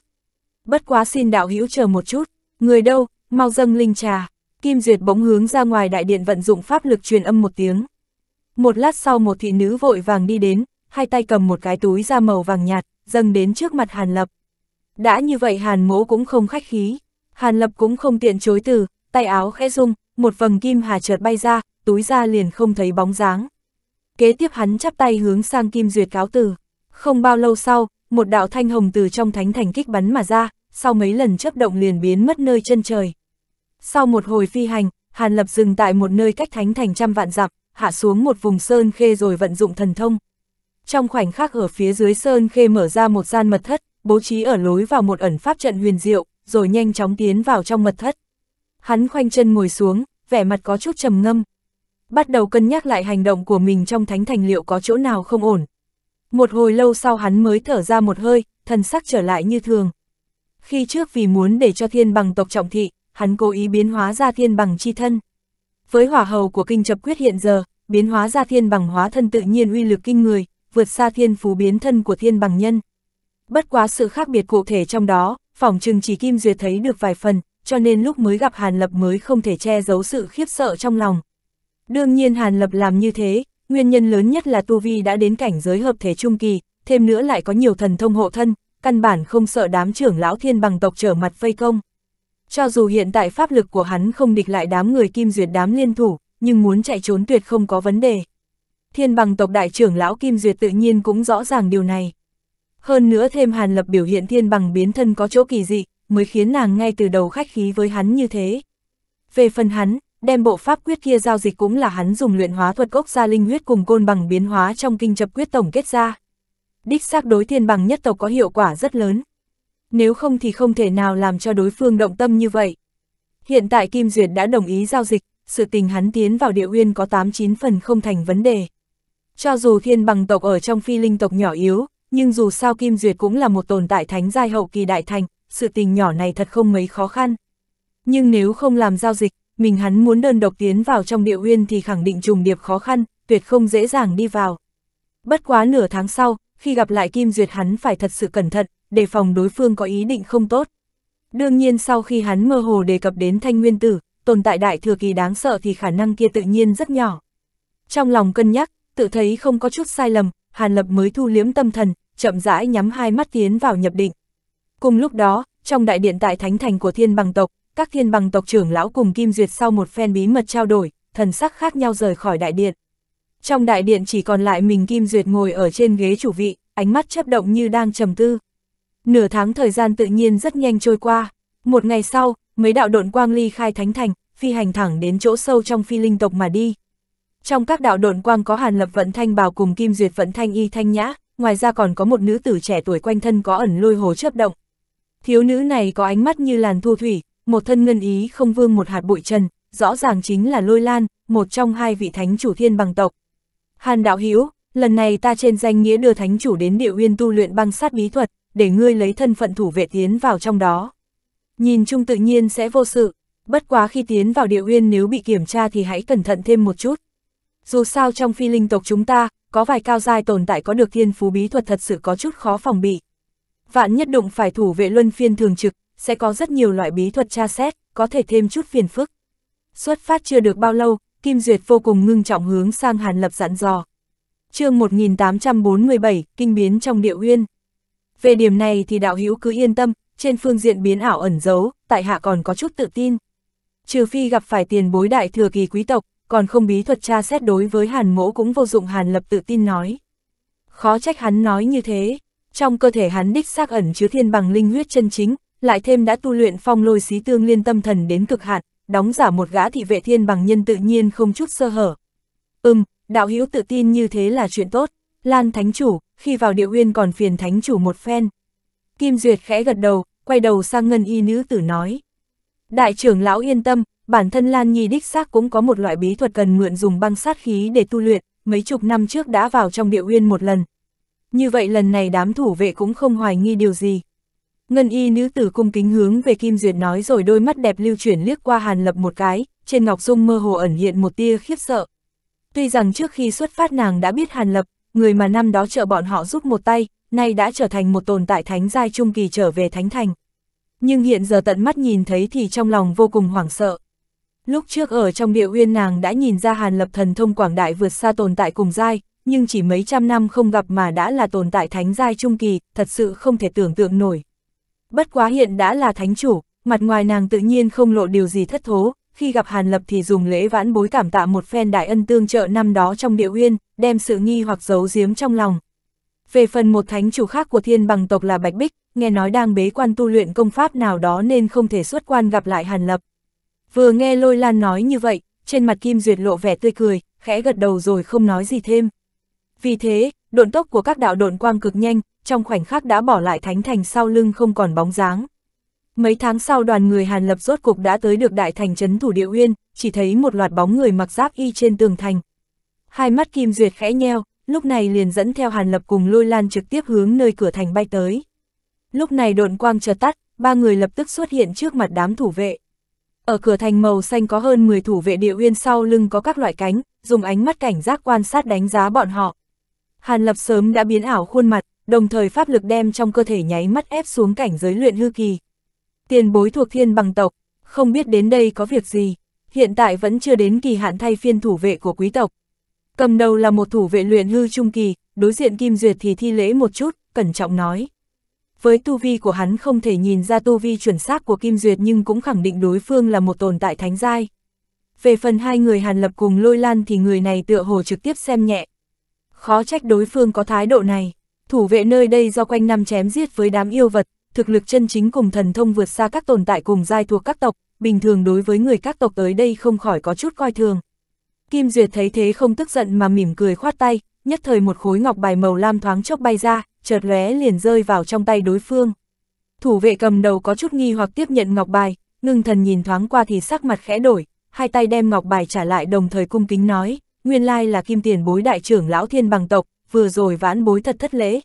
Bất quá xin đạo hữu chờ một chút, người đâu, mau dâng linh trà. Kim Duyệt bỗng hướng ra ngoài đại điện vận dụng pháp lực truyền âm một tiếng. Một lát sau một thị nữ vội vàng đi đến, hai tay cầm một cái túi da màu vàng nhạt, dâng đến trước mặt Hàn Lập. Đã như vậy hàn mỗ cũng không khách khí. Hàn lập cũng không tiện chối từ, tay áo khẽ rung, một vầng kim hà chợt bay ra, túi ra liền không thấy bóng dáng. Kế tiếp hắn chắp tay hướng sang Kim Duyệt cáo từ. Không bao lâu sau, một đạo thanh hồng từ trong thánh thành kích bắn mà ra, sau mấy lần chớp động liền biến mất nơi chân trời. Sau một hồi phi hành, Hàn Lập dừng tại một nơi cách thánh thành trăm vạn dặm, hạ xuống một vùng sơn khê rồi vận dụng thần thông. Trong khoảnh khắc ở phía dưới sơn khê mở ra một gian mật thất, bố trí ở lối vào một ẩn pháp trận huyền diệu, rồi nhanh chóng tiến vào trong mật thất. Hắn khoanh chân ngồi xuống, vẻ mặt có chút trầm ngâm. Bắt đầu cân nhắc lại hành động của mình trong thánh thành liệu có chỗ nào không ổn. Một hồi lâu sau hắn mới thở ra một hơi, thần sắc trở lại như thường. Khi trước vì muốn để cho thiên bằng tộc trọng thị, hắn cố ý biến hóa ra thiên bằng chi thân. Với hỏa hầu của kinh chập quyết hiện giờ, biến hóa ra thiên bằng hóa thân tự nhiên uy lực kinh người, vượt xa thiên phú biến thân của thiên bằng nhân bất quá sự khác biệt cụ thể trong đó, phỏng chừng chỉ Kim Duyệt thấy được vài phần, cho nên lúc mới gặp Hàn Lập mới không thể che giấu sự khiếp sợ trong lòng. Đương nhiên Hàn Lập làm như thế, nguyên nhân lớn nhất là Tu Vi đã đến cảnh giới hợp thể trung kỳ, thêm nữa lại có nhiều thần thông hộ thân, căn bản không sợ đám trưởng lão thiên bằng tộc trở mặt vây công. Cho dù hiện tại pháp lực của hắn không địch lại đám người Kim Duyệt đám liên thủ, nhưng muốn chạy trốn tuyệt không có vấn đề. Thiên bằng tộc đại trưởng lão Kim Duyệt tự nhiên cũng rõ ràng điều này hơn nữa thêm Hàn Lập biểu hiện thiên bằng biến thân có chỗ kỳ dị, mới khiến nàng ngay từ đầu khách khí với hắn như thế. Về phần hắn, đem bộ pháp quyết kia giao dịch cũng là hắn dùng luyện hóa thuật gốc ra linh huyết cùng côn bằng biến hóa trong kinh chập quyết tổng kết ra. Đích xác đối thiên bằng nhất tộc có hiệu quả rất lớn. Nếu không thì không thể nào làm cho đối phương động tâm như vậy. Hiện tại Kim Duyệt đã đồng ý giao dịch, sự tình hắn tiến vào địa uyên có 89 phần không thành vấn đề. Cho dù thiên bằng tộc ở trong phi linh tộc nhỏ yếu, nhưng dù sao Kim Duyệt cũng là một tồn tại thánh giai hậu kỳ đại thành, sự tình nhỏ này thật không mấy khó khăn. Nhưng nếu không làm giao dịch, mình hắn muốn đơn độc tiến vào trong địa uyên thì khẳng định trùng điệp khó khăn, tuyệt không dễ dàng đi vào. Bất quá nửa tháng sau, khi gặp lại Kim Duyệt hắn phải thật sự cẩn thận, đề phòng đối phương có ý định không tốt. Đương nhiên sau khi hắn mơ hồ đề cập đến thanh nguyên tử, tồn tại đại thừa kỳ đáng sợ thì khả năng kia tự nhiên rất nhỏ. Trong lòng cân nhắc, tự thấy không có chút sai lầm, Hàn Lập mới thu liếm tâm thần, chậm rãi nhắm hai mắt tiến vào nhập định. Cùng lúc đó, trong đại điện tại thánh thành của thiên bằng tộc, các thiên bằng tộc trưởng lão cùng Kim Duyệt sau một phen bí mật trao đổi, thần sắc khác nhau rời khỏi đại điện. Trong đại điện chỉ còn lại mình Kim Duyệt ngồi ở trên ghế chủ vị, ánh mắt chấp động như đang trầm tư. Nửa tháng thời gian tự nhiên rất nhanh trôi qua. Một ngày sau, mấy đạo độn quang ly khai thánh thành, phi hành thẳng đến chỗ sâu trong phi linh tộc mà đi. Trong các đạo độn quang có Hàn Lập vận thanh bào cùng Kim Duyệt vận thanh y thanh nhã, ngoài ra còn có một nữ tử trẻ tuổi quanh thân có ẩn lôi hồ chớp động. Thiếu nữ này có ánh mắt như làn thu thủy, một thân ngân ý không vương một hạt bụi trần, rõ ràng chính là Lôi Lan, một trong hai vị thánh chủ thiên bằng tộc. Hàn đạo hiếu lần này ta trên danh nghĩa đưa thánh chủ đến địa uyên tu luyện băng sát bí thuật, để ngươi lấy thân phận thủ vệ tiến vào trong đó. Nhìn chung tự nhiên sẽ vô sự, bất quá khi tiến vào địa uyên nếu bị kiểm tra thì hãy cẩn thận thêm một chút. Dù sao trong phi linh tộc chúng ta, có vài cao giai tồn tại có được thiên phú bí thuật thật sự có chút khó phòng bị. Vạn nhất động phải thủ vệ luân phiên thường trực, sẽ có rất nhiều loại bí thuật tra xét, có thể thêm chút phiền phức. Xuất phát chưa được bao lâu, Kim Duyệt vô cùng ngưng trọng hướng sang Hàn Lập dặn dò. chương 1847, Kinh biến trong địa huyên Về điểm này thì đạo hữu cứ yên tâm, trên phương diện biến ảo ẩn giấu, tại hạ còn có chút tự tin. Trừ phi gặp phải tiền bối đại thừa kỳ quý tộc, còn không bí thuật tra xét đối với hàn mỗ cũng vô dụng hàn lập tự tin nói. Khó trách hắn nói như thế, trong cơ thể hắn đích xác ẩn chứa thiên bằng linh huyết chân chính, lại thêm đã tu luyện phong lôi xí tương liên tâm thần đến cực hạn, đóng giả một gã thị vệ thiên bằng nhân tự nhiên không chút sơ hở. Ừm, đạo hữu tự tin như thế là chuyện tốt, Lan Thánh Chủ, khi vào địa uyên còn phiền Thánh Chủ một phen. Kim Duyệt khẽ gật đầu, quay đầu sang ngân y nữ tử nói. Đại trưởng lão yên tâm, bản thân Lan Nhi đích xác cũng có một loại bí thuật cần mượn dùng băng sát khí để tu luyện, mấy chục năm trước đã vào trong địa uyên một lần. Như vậy lần này đám thủ vệ cũng không hoài nghi điều gì. Ngân y nữ tử cung kính hướng về Kim Duyệt nói rồi đôi mắt đẹp lưu chuyển liếc qua Hàn Lập một cái, trên ngọc dung mơ hồ ẩn hiện một tia khiếp sợ. Tuy rằng trước khi xuất phát nàng đã biết Hàn Lập, người mà năm đó trợ bọn họ giúp một tay, nay đã trở thành một tồn tại thánh giai trung kỳ trở về thánh thành. Nhưng hiện giờ tận mắt nhìn thấy thì trong lòng vô cùng hoảng sợ. Lúc trước ở trong địa huyên nàng đã nhìn ra Hàn Lập thần thông quảng đại vượt xa tồn tại cùng giai, nhưng chỉ mấy trăm năm không gặp mà đã là tồn tại thánh giai trung kỳ, thật sự không thể tưởng tượng nổi. Bất quá hiện đã là thánh chủ, mặt ngoài nàng tự nhiên không lộ điều gì thất thố, khi gặp Hàn Lập thì dùng lễ vãn bối cảm tạ một phen đại ân tương trợ năm đó trong địa huyên đem sự nghi hoặc giấu giếm trong lòng. Về phần một thánh chủ khác của thiên bằng tộc là Bạch Bích, nghe nói đang bế quan tu luyện công pháp nào đó nên không thể xuất quan gặp lại Hàn Lập. Vừa nghe lôi lan nói như vậy, trên mặt Kim Duyệt lộ vẻ tươi cười, khẽ gật đầu rồi không nói gì thêm. Vì thế, độn tốc của các đạo độn quang cực nhanh, trong khoảnh khắc đã bỏ lại thánh thành sau lưng không còn bóng dáng. Mấy tháng sau đoàn người Hàn Lập rốt cục đã tới được đại thành trấn thủ địa uyên, chỉ thấy một loạt bóng người mặc giáp y trên tường thành. Hai mắt Kim Duyệt khẽ nheo, lúc này liền dẫn theo Hàn Lập cùng lôi lan trực tiếp hướng nơi cửa thành bay tới. Lúc này độn quang chợt tắt, ba người lập tức xuất hiện trước mặt đám thủ vệ. Ở cửa thành màu xanh có hơn 10 thủ vệ địa uyên sau lưng có các loại cánh, dùng ánh mắt cảnh giác quan sát đánh giá bọn họ. Hàn Lập sớm đã biến ảo khuôn mặt, đồng thời pháp lực đem trong cơ thể nháy mắt ép xuống cảnh giới luyện hư kỳ. Tiền bối thuộc thiên bằng tộc, không biết đến đây có việc gì, hiện tại vẫn chưa đến kỳ hạn thay phiên thủ vệ của quý tộc. Cầm đầu là một thủ vệ luyện hư trung kỳ, đối diện Kim Duyệt thì thi lễ một chút, cẩn trọng nói với tu vi của hắn không thể nhìn ra tu vi chuẩn xác của Kim Duyệt nhưng cũng khẳng định đối phương là một tồn tại thánh giai. Về phần hai người Hàn Lập cùng lôi lan thì người này tựa hồ trực tiếp xem nhẹ. Khó trách đối phương có thái độ này, thủ vệ nơi đây do quanh năm chém giết với đám yêu vật, thực lực chân chính cùng thần thông vượt xa các tồn tại cùng giai thuộc các tộc, bình thường đối với người các tộc tới đây không khỏi có chút coi thường. Kim Duyệt thấy thế không tức giận mà mỉm cười khoát tay, nhất thời một khối ngọc bài màu lam thoáng chốc bay ra, chợt lóe liền rơi vào trong tay đối phương. Thủ vệ cầm đầu có chút nghi hoặc tiếp nhận ngọc bài, ngưng thần nhìn thoáng qua thì sắc mặt khẽ đổi, hai tay đem ngọc bài trả lại đồng thời cung kính nói, nguyên lai là kim tiền bối đại trưởng lão thiên bằng tộc, vừa rồi vãn bối thật thất lễ.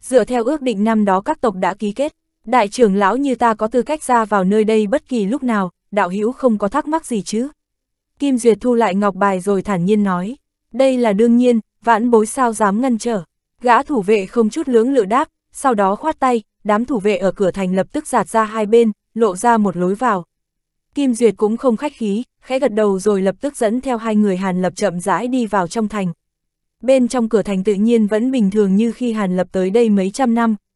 Dựa theo ước định năm đó các tộc đã ký kết, đại trưởng lão như ta có tư cách ra vào nơi đây bất kỳ lúc nào, đạo hữu không có thắc mắc gì chứ. Kim Duyệt thu lại ngọc bài rồi thản nhiên nói, đây là đương nhiên, vãn bối sao dám ngăn trở. Gã thủ vệ không chút lưỡng lự đáp, sau đó khoát tay, đám thủ vệ ở cửa thành lập tức giạt ra hai bên, lộ ra một lối vào. Kim Duyệt cũng không khách khí, khẽ gật đầu rồi lập tức dẫn theo hai người Hàn Lập chậm rãi đi vào trong thành. Bên trong cửa thành tự nhiên vẫn bình thường như khi Hàn Lập tới đây mấy trăm năm,